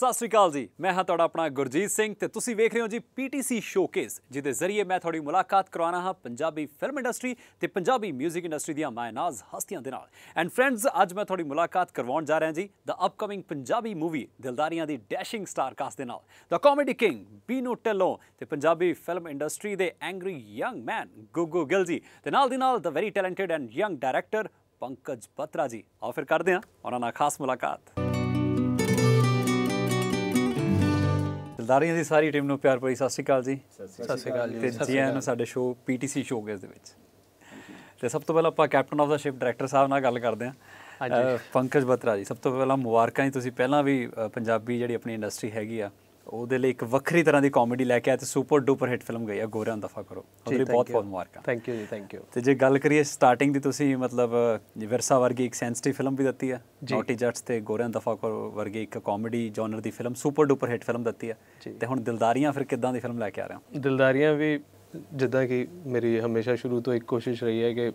ਸਤਿ ਸ੍ਰੀ ਅਕਾਲ ਜੀ ਮੈਂ ਹਾਂ ਤੁਹਾਡਾ ਆਪਣਾ ਗੁਰਜੀਤ ਸਿੰਘ ਤੇ ਤੁਸੀਂ ਵੇਖ ਰਹੇ ਹੋ ਜੀ ਪੀਟੀਸੀ ਸ਼ੋਕੇਸ ਜਿਹਦੇ ਜ਼ਰੀਏ ਮੈਂ ਤੁਹਾਡੀ ਮੁਲਾਕਾਤ ਕਰਵਾਣਾ ਹਾਂ ਪੰਜਾਬੀ ਫਿਲਮ ਇੰਡਸਟਰੀ ਤੇ ਪੰਜਾਬੀ 뮤직 ਇੰਡਸਟਰੀ ਦੀਆਂ ਮਾਇਨਾਜ਼ ਹਸਤੀਆਂ ਦੇ ਨਾਲ ਐਂਡ ਫਰੈਂਡਸ ਅੱਜ ਮੈਂ ਤੁਹਾਡੀ ਮੁਲਾਕਾਤ ਕਰਵਾਉਣ ਜਾ ਰਿਹਾ ਜੀ ਦਾ ਅਪਕਮਿੰਗ ਪੰਜਾਬੀ ਮੂਵੀ ਦਿਲਦਾਰੀਆਂ ਦੀ ਡੈਸ਼ਿੰਗ ਸਟਾਰ ਕਾਸ ਦੇ ਨਾਲ ਦਾ ਕਾਮੇਡੀ ਕਿੰਗ ਬੀਨੋ ਟੈਲੋ ਤੇ ਪੰਜਾਬੀ ਫਿਲਮ ਇੰਡਸਟਰੀ ਦੇ angry young man Guggu Gill ji ਤੇ ਨਾਲ ਦੀ ਨਾਲ ਦਾ very talented and young director Pankaj Batra ji ਆਓ ਫਿਰ ਕਰਦੇ ਹਾਂ ਉਹਨਾਂ ਨਾਲ ਖਾਸ ਮੁਲਾਕਾਤ ਦਾਰੀਆਂ ਦੀ ਸਾਰੀ ਟੀਮ ਨੂੰ ਪਿਆਰ ਭਰੀ ਸਤਿ ਸ਼੍ਰੀ ਅਕਾਲ ਜੀ ਸਤਿ ਸ਼੍ਰੀ ਅਕਾਲ ਜੀ ਤੇ ਜੀ ਆਇਆਂ ਨੂੰ ਸਾਡੇ ਸ਼ੋਅ ਪੀਟੀਸੀ ਗੇਸ ਦੇ ਵਿੱਚ ਤੇ ਸਭ ਤੋਂ ਪਹਿਲਾਂ ਆਪਾਂ captain of the ship director ਸਾਹਿਬ ਨਾਲ ਗੱਲ ਕਰਦੇ ਹਾਂ ਪੰਕਜ ਬਤਰਾ ਜੀ ਸਭ ਤੋਂ ਪਹਿਲਾਂ ਮੁਬਾਰਕਾਂ ਜੀ ਤੁਸੀਂ ਪਹਿਲਾਂ ਵੀ ਪੰਜਾਬੀ ਜਿਹੜੀ ਆਪਣੀ ਇੰਡਸਟਰੀ ਹੈਗੀ ਆ ਉਹਦੇ ਲਈ ਇੱਕ ਵੱਖਰੀ ਤਰ੍ਹਾਂ ਦੀ ਕਾਮੇਡੀ ਲੈ ਕੇ ਆਇਆ ਤੇ ਸੁਪਰ ਡੂਪਰ ਹਿੱਟ ਫਿਲਮ ਗਈ ਆ ਗੋਰਾ ਦਫਾ ਕਰੋ ਉਹਦੇ ਲਈ ਬਹੁਤ ਬਹੁਤ ਮੁਬਾਰਕਾਂ ਥੈਂਕ ਯੂ ਜੀ ਥੈਂਕ ਯੂ ਤੇ ਜੇ ਗੱਲ ਕਰੀਏ ਸਟਾਰਟਿੰਗ ਦੀ ਤੁਸੀਂ ਮਤਲਬ ਵਿਰਸਾ ਵਰਗੀ ਇੱਕ ਸੈਂਸਿਟਿਵ ਫਿਲਮ ਵੀ ਦਿੱਤੀ ਆ ਨੋਟੀ ਜੱਟਸ ਤੇ ਗੋਰਾ ਦਫਾ ਕਰੋ ਵਰਗੀ ਇੱਕ ਕਾਮੇਡੀ ਜਨਰ ਦੀ film super duper hit film ਦਿੱਤੀ ਆ ਤੇ ਹੁਣ ਦਿਲਦਾਰੀਆਂ ਫਿਰ ਕਿੱਦਾਂ ਦੀ ਫਿਲਮ ਲੈ ਕੇ ਆ ਰਹੇ ਹੋ ਦਿਲਦਾਰੀਆਂ ਵੀ ਜਿੱਦਾਂ ਕਿ ਮੇਰੀ ਹਮੇਸ਼ਾ ਸ਼ੁਰੂ ਤੋਂ ਇੱਕ ਕੋਸ਼ਿਸ਼ ਰਹੀ ਹੈ ਕਿ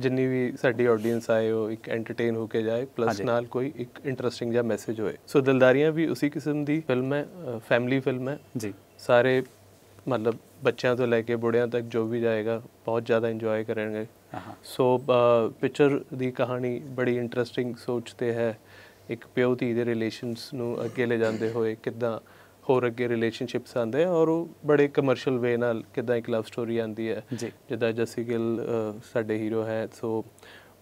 ਜਿੰਨੀ ਵੀ ਸਾਡੀ ਆਡੀਅנס ਆਏ ਉਹ ਇੱਕ ਐਂਟਰਟੇਨ ਹੋ ਕੇ ਜਾਏ ਪਲੱਸ ਨਾਲ ਕੋਈ ਇੱਕ ਇੰਟਰਸਟਿੰਗ ਜਿਹਾ ਮੈਸੇਜ ਹੋਏ ਸੋ ਦਿਲਦਾਰੀਆਂ ਵੀ ਉਸੇ ਕਿਸਮ ਦੀ ਫਿਲਮ ਹੈ ਫੈਮਿਲੀ ਫਿਲਮ ਹੈ ਜੀ ਸਾਰੇ ਮਤਲਬ ਬੱਚਿਆਂ ਤੋਂ ਲੈ ਕੇ ਬੁੜਿਆਂ ਤੱਕ ਜੋ ਵੀ ਜਾਏਗਾ ਬਹੁਤ ਜ਼ਿਆਦਾ ਇੰਜੋਏ ਕਰਨਗੇ ਸੋ ਪਿਕਚਰ ਦੀ ਕਹਾਣੀ ਬੜੀ ਇੰਟਰਸਟਿੰਗ ਸੋਚਤੇ ਹੈ ਇੱਕ ਪਿਓ ਧੀ ਦੇ ਰਿਲੇਸ਼ਨਸ ਨੂੰ ਅੱਗੇ ਲੈ ਜਾਂਦੇ ਹੋਏ ਕਿਦਾਂ ਹੋਰ ਅੱਗੇ ਰਿਲੇਸ਼ਨਸ਼ਿਪਸ ਆਂਦੇ ਆ ਔਰ ਉਹ ਬੜੇ ਕਮਰਸ਼ੀਅਲ ਵੇ ਨਾਲ ਕਿਦਾਂ ਇੱਕ ਲਵ ਸਟੋਰੀ ਆਂਦੀ ਹੈ ਜਿੱਦਾਂ ਜਸੀ ਗਿੱਲ ਸਾਡੇ ਹੀਰੋ ਹੈ ਸੋ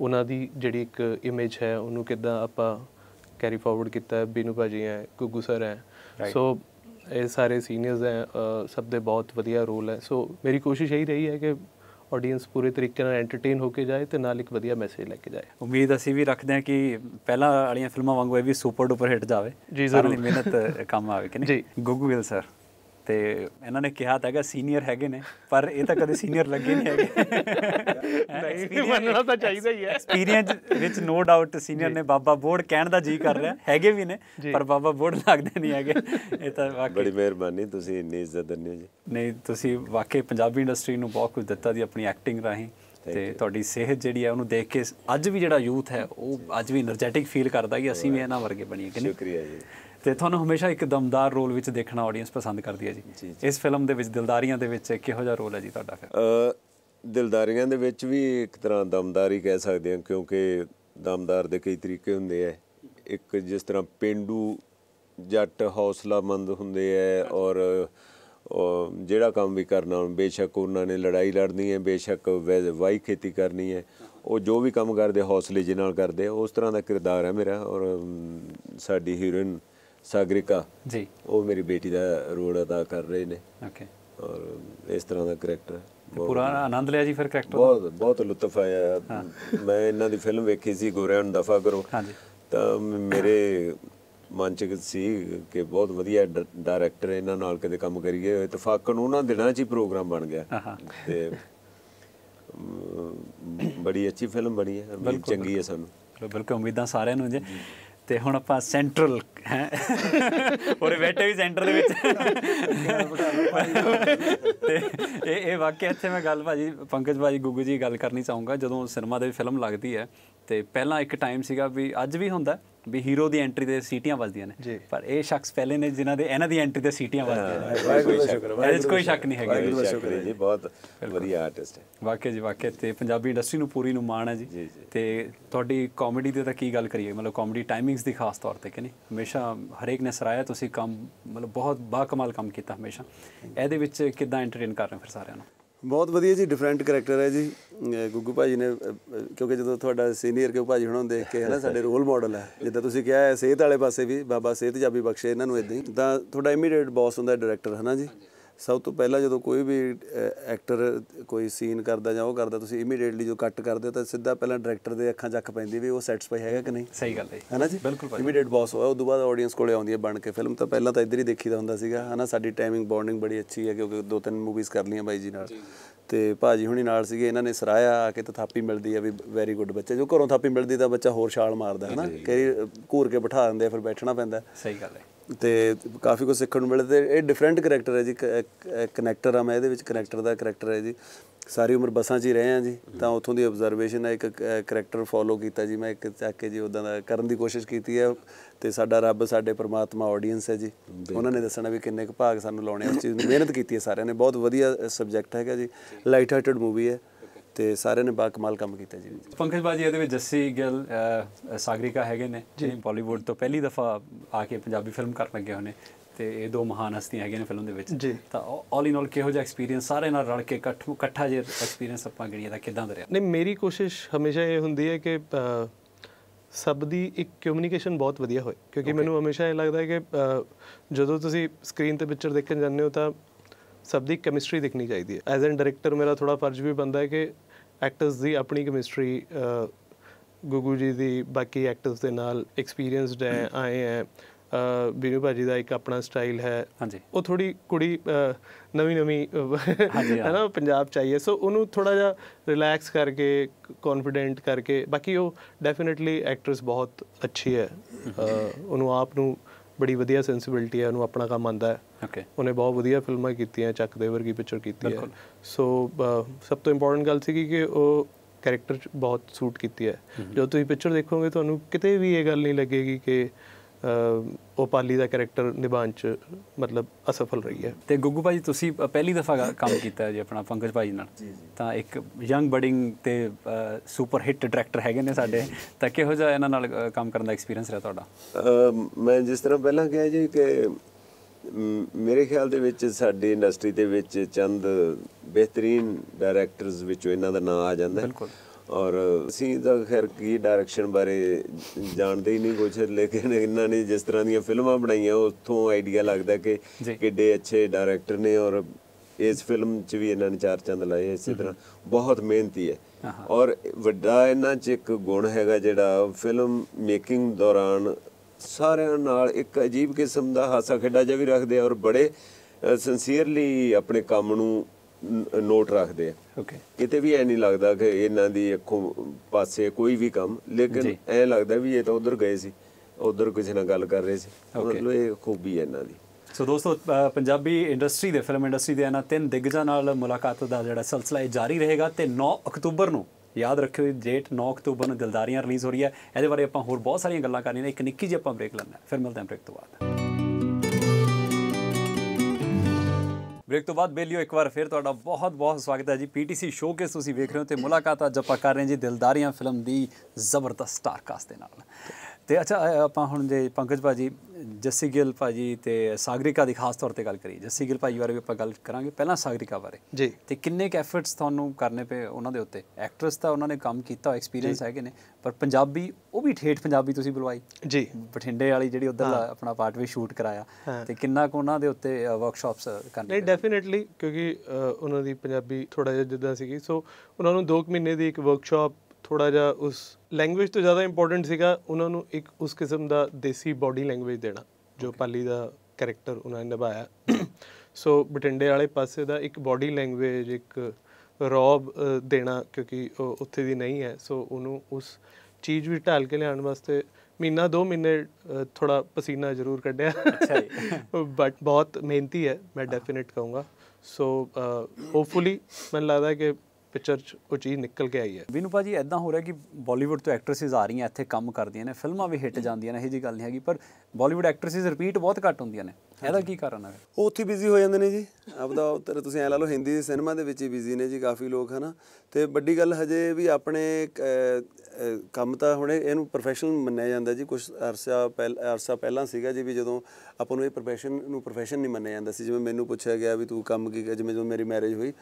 ਉਹਨਾਂ ਦੀ ਜਿਹੜੀ ਇੱਕ ਇਮੇਜ ਹੈ ਉਹਨੂੰ ਕਿਦਾਂ ਆਪਾਂ ਕੈਰੀ ਫਾਰਵਰਡ ਕੀਤਾ ਹੈ ਬੀਨੂ ਭਾਜੀ ਹੈ ਗੁੱਗੂ ਸਰ ਹੈ ਸੋ ਇਹ ਸਾਰੇ ਸੀਨੀਅਰਸ ਹੈ ਸਭ ਦੇ ਬਹੁਤ ਵਧੀਆ ਰੋਲ ਹੈ ਸੋ ਮੇਰੀ ਕੋਸ਼ਿਸ਼ ਇਹੀ ਰਹੀ ਹੈ ਕਿ ਆਡੀਅנס ਪੂਰੇ ਤਰੀਕੇ ਨਾਲ ਐਂਟਰਟੇਨ ਹੋ ਕੇ ਜਾਏ ਤੇ ਨਾਲ ਇੱਕ ਵਧੀਆ ਮੈਸੇਜ ਲੈ ਕੇ ਜਾਏ ਉਮੀਦ ਅਸੀਂ ਵੀ ਰੱਖਦੇ ਹਾਂ ਕਿ ਪਹਿਲਾਂ ਵਾਲੀਆਂ ਫਿਲਮਾਂ ਵਾਂਗੂ ਇਹ ਵੀ ਸੁਪਰ ਡੂਪਰ ਹਿੱਟ ਜਾਵੇ ਜੀ ਜ਼ਰੂਰ ਮਿਹਨਤ ਕੰਮ ਆਵੇ ਕਿ ਨਹੀਂ ਜੀ ਗੁੱਗੂ ਸਰ ਤੇ ਇਹਨਾਂ ਨੇ ਕਿਹਾ ਤਾਂ ਹੈਗਾ ਸੀਨੀਅਰ ਹੈਗੇ ਨੇ ਪਰ ਇਹ ਤਾਂ ਕਦੇ ਸੀਨੀਅਰ ਲੱਗੇ ਨਹੀਂ ਹੈਗੇ ਨਹੀਂ ਮੰਨਣਾ ਤਾਂ ਚਾਹੀਦਾ ਹੀ ਹੈ ਐਕਸਪੀਰੀਅੰਸ ਵਿੱਚ ਨੋ ਡਾਊਟ ਸੀਨੀਅਰ ਨੇ ਬਾਬਾ ਬੋੜ ਕਹਿਣ ਦਾ ਜੀ ਕਰ ਰਿਹਾ ਹੈਗੇ ਵੀ ਨੇ ਪਰ ਬਾਬਾ ਬੋੜ ਲੱਗਦੇ ਨਹੀਂ ਹੈਗੇ ਇਹ ਤਾਂ ਵਾਕਈ ਬੜੀ ਮਿਹਰਬਾਨੀ ਤੁਸੀਂ ਇੰਨੀ ਇੱਜ਼ਤ ਦਿੰਦੇ ਹੋ ਜੀ ਨਹੀਂ ਤੁਸੀਂ ਵਾਕਈ ਪੰਜਾਬੀ ਇੰਡਸਟਰੀ ਨੂੰ ਬਹੁਤ ਕੁਝ ਦਿੱਤਾ ਦੀ ਆਪਣੀ ਐਕਟਿੰਗ ਰਾਹੀਂ ਤੇ ਤੁਹਾਡੀ ਸਿਹਤ ਜਿਹੜੀ ਹੈ ਉਹਨੂੰ ਦੇਖ ਕੇ ਅੱਜ ਵੀ ਜਿਹੜਾ ਯੂਥ ਹੈ ਉਹ ਅੱਜ ਵੀ એનર્ਜੈਟਿਕ ਫੀਲ ਕਰਦਾ ਕਿ ਅਸੀਂ ਵੀ ਇਹਨਾਂ ਵਰਗੇ ਬਣੀਏ ਕਿ ਨਹੀਂ ਸ਼ੁਕਰੀਆ ਜੀ ਤੇ ਤੁਹਾਨੂੰ ਹਮੇਸ਼ਾ ਇੱਕ ਦਮਦਾਰ ਰੋਲ ਵਿੱਚ ਦੇਖਣਾ ਆਡੀਅנס ਪਸੰਦ ਕਰਦੀ ਹੈ ਜੀ ਇਸ ਫਿਲਮ ਦੇ ਵਿੱਚ ਦਿਲਦਾਰੀਆਂ ਦੇ ਵਿੱਚ ਕਿਹੋ ਜਿਹਾ ਰੋਲ ਹੈ ਜੀ ਤੁਹਾਡਾ ਫਿਰ ਦਿਲਦਾਰੀਆਂ ਦੇ ਵਿੱਚ ਵੀ ਇੱਕ ਤਰ੍ਹਾਂ ਦਮਦਾਰੀ ਕਹਿ ਸਕਦੇ ਹਾਂ ਕਿਉਂਕਿ ਦਮਦਾਰ ਦੇ ਕਈ ਤਰੀਕੇ ਹੁੰਦੇ ਆ ਇੱਕ ਜਿਸ ਤਰ੍ਹਾਂ ਪਿੰਡੂ ਜੱਟ ਹੌਸਲਾਮੰਦ ਹੁੰਦੇ ਆ ਔਰ ਜਿਹੜਾ ਕੰਮ ਵੀ ਕਰਨਾ ਬੇਸ਼ੱਕ ਉਹਨਾਂ ਨੇ ਲੜਾਈ ਲੜਨੀ ਹੈ ਬੇਸ਼ੱਕ ਵਾਈ ਖੇਤੀ ਕਰਨੀ ਹੈ ਉਹ ਜੋ ਵੀ ਕੰਮ ਕਰਦੇ ਹੌਸਲੇ ਜੀ ਨਾਲ ਕਰਦੇ ਉਸ ਤਰ੍ਹਾਂ ਦਾ ਕਿਰਦਾਰ ਹੈ ਮੇਰਾ ਔਰ ਸਾਡੀ ਹੀਰੋਇਨ ਸਾਗਰਿਕਾ ਜੀ ਉਹ ਮੇਰੀ ਬੇਟੀ ਦਾ ਰੋਲ ਅਦਾ ਕਰ ਰਹੇ ਨੇ ਓਕੇ ਔਰ ਇਸ ਤਰ੍ਹਾਂ ਦਾ ਕੈਰੈਕਟਰ ਪੁਰਾਣਾ ਆਨੰਦ ਲਿਆ ਜੀ ਫਿਰ ਕੈਰੈਕਟਰ ਬਹੁਤ ਬਹੁਤ ਲੁਤਫ ਆਇਆ ਮੈਂ ਇਹਨਾਂ ਦੀ ਫਿਲਮ ਵੇਖੀ ਸੀ ਗੋਰਿਆਂ ਨੂੰ ਦਫਾ ਕਰੋ ਹਾਂਜੀ ਤਾਂ ਮੇਰੇ ਮਨ ਚ ਸੀ ਕਿ ਬਹੁਤ ਵਧੀਆ ਡਾਇਰੈਕਟਰ ਇਹਨਾਂ ਨਾਲ ਕਦੇ ਕੰਮ ਕਰੀਏ ਇਤਫਾਕਨ ਉਹਨਾਂ ਦਿਨਾਂ 'ਚ ਹੀ ਪ੍ਰੋਗਰਾਮ ਬਣ ਗਿਆ ਤੇ ਬੜੀ ਅੱਛੀ ਫਿਲਮ ਬਣੀ ਹੈ ਬਿਲਕੁਲ ਚੰਗੀ ਹੈ ਸਾਨੂੰ ਬਿਲਕੁਲ ਉਮੀਦਾਂ ਸਾਰਿਆਂ ਨੂੰ ਜੇ ਤੇ ਹੁਣ ਆਪਾਂ ਸੈਂਟਰਲ ਹੈ ਔਰ ਬੈਠੇ ਵੀ ਸੈਂਟਰ ਦੇ ਵਿੱਚ ਤੇ ਇਹ ਇਹ ਵਾਕਿਆ ਇੱਥੇ ਮੈਂ ਗੱਲ ਭਾਜੀ ਪੰਕਜ ਭਾਜੀ ਗੁੱਗੂ ਜੀ ਗੱਲ ਕਰਨੀ ਚਾਹੂੰਗਾ ਜਦੋਂ ਸਿਨੇਮਾ ਦੇ ਫਿਲਮ ਲੱਗਦੀ ਹੈ ਤੇ ਪਹਿਲਾਂ ਇੱਕ ਟਾਈਮ ਸੀਗਾ ਵੀ ਅੱਜ ਵੀ ਹੁੰਦਾ ਵੀ ਹੀਰੋ ਦੀ ਐਂਟਰੀ ਤੇ ਸੀਟੀਆਂ ਵੱਜਦੀਆਂ ਨੇ ਪਰ ਇਹ ਸ਼ਖਸ ਪਹਿਲੇ ਨੇ ਜਿਨ੍ਹਾਂ ਦੇ ਇਹਨਾਂ ਦੀ ਐਂਟਰੀ ਤੇ ਸੀਟੀਆਂ ਵੱਜਦੀਆਂ ਨੇ ਇਹਦੇ ਕੋਈ ਸ਼ੱਕ ਨਹੀਂ ਹੈਗਾ ਜੀ ਬਹੁਤ ਵਧੀਆ ਆਰਟਿਸਟ ਹੈ ਵਾਕਿਆ ਜੀ ਵਾਕਿਆ ਤੇ ਪੰਜਾਬੀ ਇੰਡਸਟਰੀ ਨੂੰ ਪੂਰੀ ਨੂੰ ਮਾਣ ਹੈ ਜੀ ਤੇ ਤੁਹਾਡੀ ਕਾਮੇਡੀ ਤੇ ਤਾਂ ਕੀ ਗੱਲ ਕਰੀਏ ਮਤਲਬ ਕਾਮੇਡੀ ਟਾਈਮਿੰਗਸ ਦੀ ਖਾਸ ਤੌਰ ਤੇ ਕਿ ਨਹੀਂ ਹਮੇਸ਼ਾ ਹਰੇਕ ਨੇ ਸਰਾਇਆ ਤੁਸੀਂ ਕੰਮ ਮਤਲਬ ਬਹੁਤ ਬਾ ਕਮਾਲ ਕੰਮ ਕੀਤਾ ਹਮੇਸ਼ਾ ਇਹਦੇ ਵਿੱਚ ਕਿਦਾਂ ਐਂਟਰਟੇਨ ਕਰ ਰਹੇ ਫਿਰ ਸਾਰਿਆਂ ਨੂੰ ਬਹੁਤ ਵਧੀਆ ਜੀ ਡਿਫਰੈਂਟ ਕੈਰੈਕਟਰ ਹੈ ਜੀ ਗੁੱਗੂ ਭਾਜੀ ਨੇ ਕਿਉਂਕਿ ਜਦੋਂ ਤੁਹਾਡਾ ਸੀਨੀਅਰ ਕੇ ਭਾਜੀ ਹੁਣ ਦੇਖ ਕੇ ਹਨਾ ਸਾਡੇ ਰੋਲ ਮਾਡਲ ਹੈ ਜਿੱਦਾਂ ਤੁਸੀਂ ਕਿਹਾ ਹੈ ਸਿਹਤ ਵਾਲੇ ਪਾਸੇ ਵੀ ਬਾਬਾ ਸਿਹਤ ਜਾਬੀ ਬਖਸ਼ੇ ਇਹਨਾਂ ਨੂੰ ਇਦਾਂ ਹੀ ਤਾਂ ਤੁਹਾਡਾ ਇਮੀਡੀਏਟ ਬੌਸ ਹੁੰਦਾ ਡਾਇਰੈਕਟਰ ਹਨਾ ਜੀ ਸਭ ਤੋਂ ਪਹਿਲਾਂ ਜਦੋਂ ਕੋਈ ਵੀ ਐਕਟਰ ਕੋਈ ਸੀਨ ਕਰਦਾ ਜਾਂ ਉਹ ਕਰਦਾ ਤੁਸੀਂ ਇਮੀਡੀਏਟਲੀ ਜੋ ਕੱਟ ਕਰਦੇ ਤਾਂ ਸਿੱਧਾ ਪਹਿਲਾਂ ਡਾਇਰੈਕਟਰ ਦੇ ਅੱਖਾਂ 'ਚ ਅੱਖ ਪੈਂਦੀ ਵੀ ਉਹ ਸੈਟੀਸਫਾਈ ਹੈਗਾ ਕਿ ਨਹੀਂ ਸਹੀ ਗੱਲ ਹੈ ਹੈਨਾ ਜੀ ਬਿਲਕੁਲ ਇਮੀਡੀਏਟ ਬੌਸ ਹੋਇਆ ਉਸ ਤੋਂ ਬਾਅਦ ਆਡੀਅנס ਕੋਲੇ ਆਉਂਦੀ ਹੈ ਬਣ ਕੇ ਫਿਲਮ ਤਾਂ ਪਹਿਲਾਂ ਤਾਂ ਇੱਧਰ ਹੀ ਦੇਖੀਦਾ ਹੁੰਦਾ ਸੀਗਾ ਹਨਾ ਸਾਡੀ ਟਾਈਮਿੰਗ ਬੌਂਡਿੰਗ ਬੜੀ ਅੱਛੀ ਹੈ ਕਿਉਂਕਿ ਦੋ ਤਿੰਨ ਮੂਵੀਜ਼ ਕਰ ਲਈਆਂ ਬਾਈ ਜੀ ਨਾਲ ਤੇ ਭਾਜੀ ਹੁਣੀ ਨਾਲ ਸੀਗੇ ਇਹਨਾਂ ਨੇ ਸਰਾਇਆ ਆ ਕੇ ਤਾਂ ਥਾਪੀ ਮਿਲਦੀ ਆ ਵੀ ਵੈਰੀ ਗੁੱਡ ਬੱਚੇ ਜੋ ਘਰੋਂ ਥਾਪੀ ਮਿਲਦੀ ਤਾਂ ਬੱਚਾ ਹੋਰ ਛਾਲ ਮਾਰਦਾ ਹੈ ਨਾ ਕਈ ਘੂਰ ਕੇ ਬਿਠਾ ਦਿੰਦੇ ਆ ਫਿਰ ਬੈਠਣਾ ਪੈਂਦਾ ਸਹੀ ਗੱਲ ਹੈ ਤੇ ਕਾਫੀ ਕੁਝ ਸਿੱਖਣ ਨੂੰ ਮਿਲਦਾ ਤੇ ਇਹ ਡਿਫਰੈਂਟ ਕੈਰੈਕਟਰ ਹੈ ਜੀ ਕਨੈਕਟਰ ਆ ਮੈਂ ਇਹਦੇ ਵਿੱਚ ਕਨੈਕਟਰ ਦਾ ਕੈਰੈਕਟਰ ਹੈ ਜੀ ਸਾਰੀ ਉਮਰ ਬਸਾਂ 'ਚ ਹੀ ਰਹੇ ਆ ਜੀ ਤਾਂ ਉਥੋਂ ਦੀ ਅਬਜ਼ਰਵੇਸ਼ਨ ਹੈ ਇੱਕ ਕੈਰੈਕਟਰ ਫੋਲੋ ਕੀਤਾ ਜੀ ਮੈਂ ਇੱਕ ਚੱਕ ਕੇ ਜੀ ਉਦਾਂ ਦਾ ਕਰਨ ਦੀ ਕੋਸ਼ਿਸ਼ ਕੀਤੀ ਹੈ ਤੇ ਸਾਡਾ ਰੱਬ ਸਾਡੇ ਪਰਮਾਤਮਾ ਆਡੀਅנס ਹੈ ਜੀ ਉਹਨਾਂ ਨੇ ਦੱਸਣਾ ਵੀ ਕਿੰਨੇ ਕੁ ਭਾਗ ਸਾਨੂੰ ਲਾਉਣੇ ਉਸ ਚੀਜ਼ ਨੂੰ ਮਿਹਨਤ ਕੀਤੀ ਹੈ ਸਾਰਿਆਂ ਨੇ ਬਹੁਤ ਵਧੀਆ ਸਬਜੈਕਟ ਹੈਗਾ ਜੀ ਲਾਈਟ ਹਾਰਟਡ ਮੂਵੀ ਹੈ ਤੇ ਸਾਰਿਆਂ ਨੇ ਬਾ ਕਮਾਲ ਕੰਮ ਕੀਤਾ ਜੀ ਪੰਕਜ ਬਾਜੀ ਇਹਦੇ ਵਿੱਚ ਜੱਸੀ ਗਿੱਲ ਸਾਗਰਿਕਾ ਹੈਗੇ ਨੇ ਜਿਹੜੇ ਬਾਲੀਵੁੱਡ ਤੋਂ ਪਹਿਲੀ ਦਫਾ ਆ ਕੇ ਪੰਜਾਬੀ ਫਿਲਮ ਕਰਨ ਲੱਗੇ ਹੋਣੇ ਤੇ ਇਹ ਦੋ ਮਹਾਨ ਹਸਤੀਆਂ ਹੈਗੀਆਂ ਨੇ ਫਿਲਮ ਦੇ ਵਿੱਚ ਤਾਂ ਆਲ ਇਨ ਆਲ ਕਿਹੋ ਜਿਹਾ ਐਕਸਪੀਰੀਅੰਸ ਸਾਰੇ ਨਾਲ ਰਲ ਕੇ ਇਕੱਠੂ ਇਕੱਠਾ ਜੇ ਐਕਸਪੀਰੀਅੰਸ ਆਪਾਂ ਗਣੀਏ ਦਾ ਕਿਦਾਂ ਦਰਿਆ ਨਹੀਂ ਮੇਰੀ ਕੋਸ਼ਿਸ਼ ਹਮੇਸ਼ਾ ਇਹ ਹੁੰਦੀ ਹੈ ਕਿ ਸਭ ਦੀ ਇੱਕ ਕਮਿਊਨੀਕੇਸ਼ਨ ਬਹੁਤ ਵਧੀਆ ਹੋਏ ਕਿਉਂਕਿ ਮੈਨੂੰ ਹਮੇਸ਼ਾ ਇਹ ਲੱਗਦਾ ਹੈ ਕਿ ਜਦੋਂ ਤੁਸੀਂ ਸਕਰੀਨ ਤੇ ਪਿਕਚਰ ਦੇਖਣ ਜਾਂਦੇ ਹੋ ਤਾਂ ਸਭ ਦੀ ਕੈਮਿਸਟਰੀ ਦਿਖਣੀ ਚਾਹੀਦੀ ਹੈ ਐਜ਼ ਅ ਡਾਇਰੈਕਟਰ ਮੇਰਾ ਥੋੜਾ ਫਰਜ਼ ਵੀ ਬੰਦਾ ਹੈ ਕਿ ਐਕਟਰਸ ਦੀ ਆਪਣੀ ਕੈਮਿਸਟਰੀ ਗੁਗੂ ਜੀ ਦੀ ਬਾਕੀ ਐਕਟਰਸ ਦੇ ਨਾਲ ਐਕਸਪੀਰੀਅੰਸਡ ਹੈ ਆਏ ਹੈ ਬੀਨੂ ਭਾਜੀ ਦਾ ਇੱਕ ਆਪਣਾ ਸਟਾਈਲ ਹੈ ਉਹ ਥੋੜੀ ਕੁੜੀ ਨਵੀਂ ਨਵੀਂ ਹੈ ਨਾ ਪੰਜਾਬ ਚਾਹੀਏ ਸੋ ਉਹਨੂੰ ਥੋੜਾ ਜਿਹਾ ਰਿਲੈਕਸ ਕਰਕੇ ਕੌਨਫੀਡੈਂਟ ਕਰਕੇ ਬਾਕੀ ਉਹ ਡੈਫੀਨਿਟਲੀ ਐਕਟਰਸ ਬਹੁਤ ਅੱਛੀ ਹੈ ਉਹਨੂੰ ਆਪ ਨੂੰ ਬੜੀ ਵਧੀਆ ਸੈਂਸਿਬਿਲਟੀ ਹੈ ਉਹਨੂੰ ਆਪਣਾ ਕੰਮ ਆਂਦਾ ਹੈ ਓਕੇ ਉਹਨੇ ਬਹੁਤ ਵਧੀਆ ਫਿਲਮਾਂ ਕੀਤੀਆਂ ਚੱਕ ਦੇ ਵਰਗੀ ਪਿਕਚਰ ਕੀਤੀ ਹੈ ਸੋ ਸਭ ਤੋਂ ਇੰਪੋਰਟੈਂਟ ਗੱਲ ਸੀ ਕਿ ਉਹ ਕੈਰੈਕਟਰ ਬਹੁਤ ਸੂਟ ਕੀਤੀ ਹੈ ਜਦੋਂ ਤੁਸੀਂ ਪਿਕਚਰ ਦੇਖੋਗੇ ਤੁਹਾਨੂੰ ਕਿਤੇ ਵੀ ਇਹ ਗੱਲ ਨਹੀਂ ਲੱਗੇਗੀ ਕਿ ਉਹ ਪਾਲੀ ਦਾ ਕੈਰੈਕਟਰ ਨਿਭਾਉਣ 'ਚ ਮਤਲਬ ਅਸਫਲ ਰਹੀ ਹੈ ਤੇ ਗੁੱਗੂ ਭਾਜੀ ਤੁਸੀਂ ਪਹਿਲੀ ਦਫਾ ਕੰਮ ਕੀਤਾ ਜੀ ਆਪਣਾ ਪੰਕਜ ਭਾਜੀ ਨਾਲ ਤਾਂ ਇੱਕ ਯੰਗ ਬਡਿੰਗ ਤੇ ਸੁਪਰ ਹਿੱਟ ਡਾਇਰੈਕਟਰ ਹੈਗੇ ਨੇ ਸਾਡੇ ਤਾਂ ਕਿਹੋ ਜਿਹਾ ਇਹਨਾਂ ਨਾਲ ਕੰਮ ਕਰਨ ਦਾ ਐਕਸਪੀਰੀਅੰਸ ਰਿਹਾ ਤੁਹਾਡਾ ਮੈਂ ਜਿਸ ਤਰ੍ਹਾਂ ਪਹਿਲਾਂ ਕਿਹਾ ਜੀ ਕਿ ਮੇਰੇ ਖਿਆਲ ਦੇ ਵਿੱਚ ਸਾਡੀ ਇੰਡਸਟਰੀ ਦੇ ਵਿੱਚ ਚੰਦ ਬਿਹਤਰੀਨ ਡਾਇਰੈਕਟਰਸ ਵਿੱਚੋਂ ਇਹਨਾਂ ਦਾ ਨਾਮ ਆ ਜਾਂਦਾ ਹੈ ਬਿਲਕੁਲ ਔਰ ਅਸੀਂ ਤਾਂ ਖੈਰ ਕੀ ਡਾਇਰੈਕਸ਼ਨ ਬਾਰੇ ਜਾਣਦੇ ਹੀ ਨਹੀਂ ਕੁਝ ਲੇਕਿਨ ਇਹਨਾਂ ਨੇ ਜਿਸ ਤਰ੍ਹਾਂ ਦੀਆਂ ਫਿਲਮਾਂ ਬਣਾਈਆਂ ਉੱਥੋਂ ਆਈਡੀਆ ਲੱਗਦਾ ਕਿ ਕਿੱਡੇ ਅੱਛੇ ਡਾਇਰੈਕਟਰ ਨੇ ਔਰ ਇਸ ਫਿਲਮ 'ਚ ਵੀ ਇਹਨਾਂ ਨੇ ਚਾਰ ਚੰਦ ਲਾਏ ਇਸੇ ਤਰ੍ਹਾਂ ਬਹੁਤ ਮਿਹਨਤੀ ਹੈ ਔਰ ਵੱਡਾ ਇਹਨਾਂ 'ਚ ਇੱਕ ਗੁਣ ਹੈਗਾ ਜਿਹੜਾ ਫਿਲਮ ਮੇਕਿੰਗ ਦੌਰਾਨ ਸਾਰਿਆਂ ਨਾਲ ਇੱਕ ਅਜੀਬ ਕਿਸਮ ਦਾ ਹਾਸਾ ਖੇਡਾ ਜਿਹਾ ਵੀ ਰੱਖਦੇ ਔਰ ਬੜੇ ਸਿੰਸੀਅਰਲੀ ਆਪਣੇ ਕੰਮ ਨੂੰ ਨੋਟ ਰੱਖਦੇ ਆ ਓਕੇ ਕਿਤੇ ਵੀ ਐ ਨਹੀਂ ਲੱਗਦਾ ਕਿ ਇਹਨਾਂ ਦੀ ਅੱਖੋਂ ਪਾਸੇ ਕੋਈ ਵੀ ਕੰਮ ਲੇਕਿਨ ਐ ਲੱਗਦਾ ਵੀ ਇਹ ਤਾਂ ਉਧਰ ਗਏ ਸੀ ਉਧਰ ਕਿਸੇ ਨਾਲ ਗੱਲ ਕਰ ਰਹੇ ਸੀ ਮਤਲਬ ਇਹ ਖੂਬੀ ਹੈ ਇਹਨਾਂ ਦੀ ਸੋ ਦੋਸਤੋ ਪੰਜਾਬੀ ਇੰਡਸਟਰੀ ਦੇ ਫਿਲਮ ਇੰਡਸਟਰੀ ਦੇ ਇਹਨਾਂ ਤਿੰਨ ਦਿਗਜਾਂ ਨਾਲ ਮੁਲਾਕਾਤ ਦਾ ਜਿਹੜਾ ਸਿਲਸਿਲਾ ਇਹ ਜਾਰੀ ਰਹੇਗਾ ਤੇ 9 ਅਕਤੂਬਰ ਨੂੰ ਯਾਦ ਰੱਖਿਓ ਡੇਟ 9 ਅਕਤੂਬਰ ਨੂੰ ਦਿਲਦਾਰੀਆਂ ਰਿਲੀਜ਼ ਹੋ ਰਹੀ ਹੈ ਇਹਦੇ ਬਾਰੇ ਆਪਾਂ ਹੋਰ ਬਹੁਤ ਸਾਰੀਆਂ ਗੱਲਾਂ ਕਰਨੀਆਂ ਨੇ ਇੱਕ ਨਿੱਕੀ ਜਿਹੀ ਆਪਾਂ ਬ੍ਰੇਕ ਲੈਣਾ ਫਿਰ ਮਿਲਦੇ ਹਾਂ ਬ੍ਰੇਕ ਤੋਂ ਬਾਅਦ ਬ੍ਰੇਕ ਤੋਂ ਬਾਅਦ ਬੇਲਿਓ ਇੱਕ ਵਾਰ ਫਿਰ ਤੁਹਾਡਾ ਬਹੁਤ ਬਹੁਤ ਸਵਾਗਤ ਹੈ ਜੀ ਪੀਟੀਸੀ ਸ਼ੋਕੇਸ ਤੁਸੀਂ ਵੇਖ ਰਹੇ ਹੋ ਤੇ ਮੁਲਾਕਾਤ ਅੱਜ ਆਪਾਂ ਕਰ ਰਹੇ ਹਾਂ ਜੀ ਦਿਲਦਾਰੀਆਂ ਫਿਲਮ ਦੀ ਜ਼ਬਰਦਸਤ ਸਟਾਰ ਕਾਸਟ ਦੇ ਨਾਲ ਤੇ ਅੱਛਾ ਆਪਾਂ ਹੁਣ ਜੇ ਪੰਕਜ ਭਾਜੀ ਜੱਸੀ ਗਿੱਲ ਭਾਜੀ ਤੇ ਸਾਗਰਿਕਾ ਦੀ ਖਾਸ ਤੌਰ ਤੇ ਗੱਲ ਕਰੀ ਜੱਸੀ ਗਿੱਲ ਭਾਜੀ ਬਾਰੇ ਵੀ ਆਪਾਂ ਗੱਲ ਕਰਾਂਗੇ ਪਹਿਲਾਂ ਸਾਗਰਿਕਾ ਬਾਰੇ ਜੀ ਤੇ ਕਿੰਨੇ ਕ ਐਫਰਟਸ ਤੁਹਾਨੂੰ ਕਰਨੇ ਪਏ ਉਹਨਾਂ ਦੇ ਉੱਤੇ ਐਕਟਰਸ ਤਾਂ ਉਹਨਾਂ ਨੇ ਕੰਮ ਕੀਤਾ ਐਕਸਪੀਰੀਅੰਸ ਹੈਗੇ ਨੇ ਪਰ ਪੰਜਾਬੀ ਉਹ ਵੀ ਠੇਠ ਪੰਜਾਬੀ ਤੁਸੀਂ ਬੁਲਵਾਈ ਜੀ ਬਠਿੰਡੇ ਵਾਲੀ ਜਿਹੜੀ ਉਧਰ ਆਪਣਾ ਪਾਰਟ ਵੀ ਸ਼ੂਟ ਕਰਾਇਆ ਤੇ ਕਿੰਨਾ ਕੁ ਉਹਨਾਂ ਦੇ ਉੱਤੇ ਵਰਕਸ਼ਾਪਸ ਕਰਨੇ ਨਹੀਂ ਡੈਫੀਨਿਟਲੀ ਕਿਉਂਕਿ ਉਹਨਾਂ ਦੀ ਪੰਜਾਬੀ ਥੋੜਾ ਜਿਹਾ ਜਿੱਦਾਂ ਸੀਗੀ ਸੋ ਉਹਨਾਂ ਨੂੰ 2 ਮਹੀਨੇ ਦੀ ਇੱਕ ਵਰਕਸ਼ਾਪ ਥੋੜਾ ਜਿਹਾ ਉਸ ਲੈਂਗੁਏਜ ਤੋਂ ਜ਼ਿਆਦਾ ਇੰਪੋਰਟੈਂਟ ਸੀਗਾ ਉਹਨਾਂ ਨੂੰ ਇੱਕ ਉਸ ਕਿਸਮ ਦਾ ਦੇਸੀ ਬਾਡੀ ਲੈਂਗੁਏਜ ਦੇਣਾ ਜੋ ਪਾਲੀ ਦਾ ਕੈਰੈਕਟਰ ਉਹਨਾਂ ਨੇ ਨਿਭਾਇਆ ਸੋ ਬਟਿੰਡੇ ਵਾਲੇ ਪਾਸੇ ਦਾ ਇੱਕ ਬਾਡੀ ਲੈਂਗੁਏਜ ਇੱਕ ਰੌਬ ਦੇਣਾ ਕਿਉਂਕਿ ਉਹ ਉੱਥੇ ਦੀ ਨਹੀਂ ਹੈ ਸੋ ਉਹਨੂੰ ਉਸ ਚੀਜ਼ ਵੀ ਢਾਲ ਕੇ ਲਿਆਉਣ ਵਾਸਤੇ ਮਹੀਨਾ 2 ਮਹੀਨੇ ਥੋੜਾ ਪਸੀਨਾ ਜ਼ਰੂਰ ਕੱਢਿਆ ਅੱਛਾ ਬਟ ਬਹੁਤ ਮਿਹਨਤੀ ਹੈ ਮੈਂ ਡੈਫੀਨਿਟ ਕਹੂੰਗਾ ਸੋ ਹੋਪਫੁਲੀ ਮੈਨੂੰ ਲੱਗਦਾ ਕਿ ਪਿਕਚਰ 'ਚ ਉਹ ਚੀਜ਼ ਨਿਕਲ ਕੇ ਆਈ ਹੈ ਵੀਨੂ ਭਾਜੀ ਐਦਾਂ ਹੋ ਰਿਹਾ ਕਿ ਬਾਲੀਵੁੱਡ ਤੋਂ ਐਕਟ੍ਰੈਸਿਸ ਆ ਰਹੀਆਂ ਇੱਥੇ ਕੰਮ ਕਰਦੀਆਂ ਨੇ ਫਿਲਮਾਂ ਵੀ ਹਿੱਟ ਜਾਂਦੀਆਂ ਨੇ ਇਹ ਜੀ ਗੱਲ ਨਹੀਂ ਹੈਗੀ ਪਰ ਬਾਲੀਵੁੱਡ ਐਕਟ੍ਰੈਸਿਸ ਰਿਪੀਟ ਬਹੁਤ ਘੱਟ ਹੁੰਦੀਆਂ ਨੇ ਇਹਦਾ ਕੀ ਕਾਰਨ ਹੈ ਉਹ ਉੱਥੇ ਬਿਜ਼ੀ ਹੋ ਜਾਂਦੇ ਨੇ ਜੀ ਆਪਦਾ ਤੁਸੀਂ ਐ ਲਾ ਲਓ ਹਿੰਦੀ ਸਿਨੇਮਾ ਦੇ ਵਿੱਚ ਹੀ ਬਿਜ਼ੀ ਨੇ ਜੀ ਕਾਫੀ ਲੋਕ ਹਨਾ ਤੇ ਵੱਡੀ ਗੱਲ ਹਜੇ ਵੀ ਆਪਣੇ ਕੰਮ ਤਾਂ ਹੁਣ ਇਹਨੂੰ ਪ੍ਰੋਫੈਸ਼ਨਲ ਮੰਨਿਆ ਜਾਂਦਾ ਜੀ ਕੁਝ ਅਰਸਾ ਪਹਿਲਾਂ ਅਰਸਾ ਪਹਿਲਾਂ ਸੀਗਾ ਜੀ ਵੀ ਜਦੋਂ ਆਪਾਂ ਨੂੰ ਇਹ ਪ੍ਰੋਫੈਸ਼ਨ ਨੂੰ ਪ੍ਰੋਫੈਸ਼ਨ ਨਹੀਂ ਮੰਨਿਆ ਜਾਂਦਾ ਸੀ ਜਿਵੇਂ ਮੈਨੂੰ ਪੁੱਛਿਆ ਗਿਆ ਵੀ ਤੂੰ ਕੰਮ ਕੀ ਜਿਵੇਂ ਜਦੋਂ ਮੇਰੀ ਮੈਰਿਜ ਹੋਈ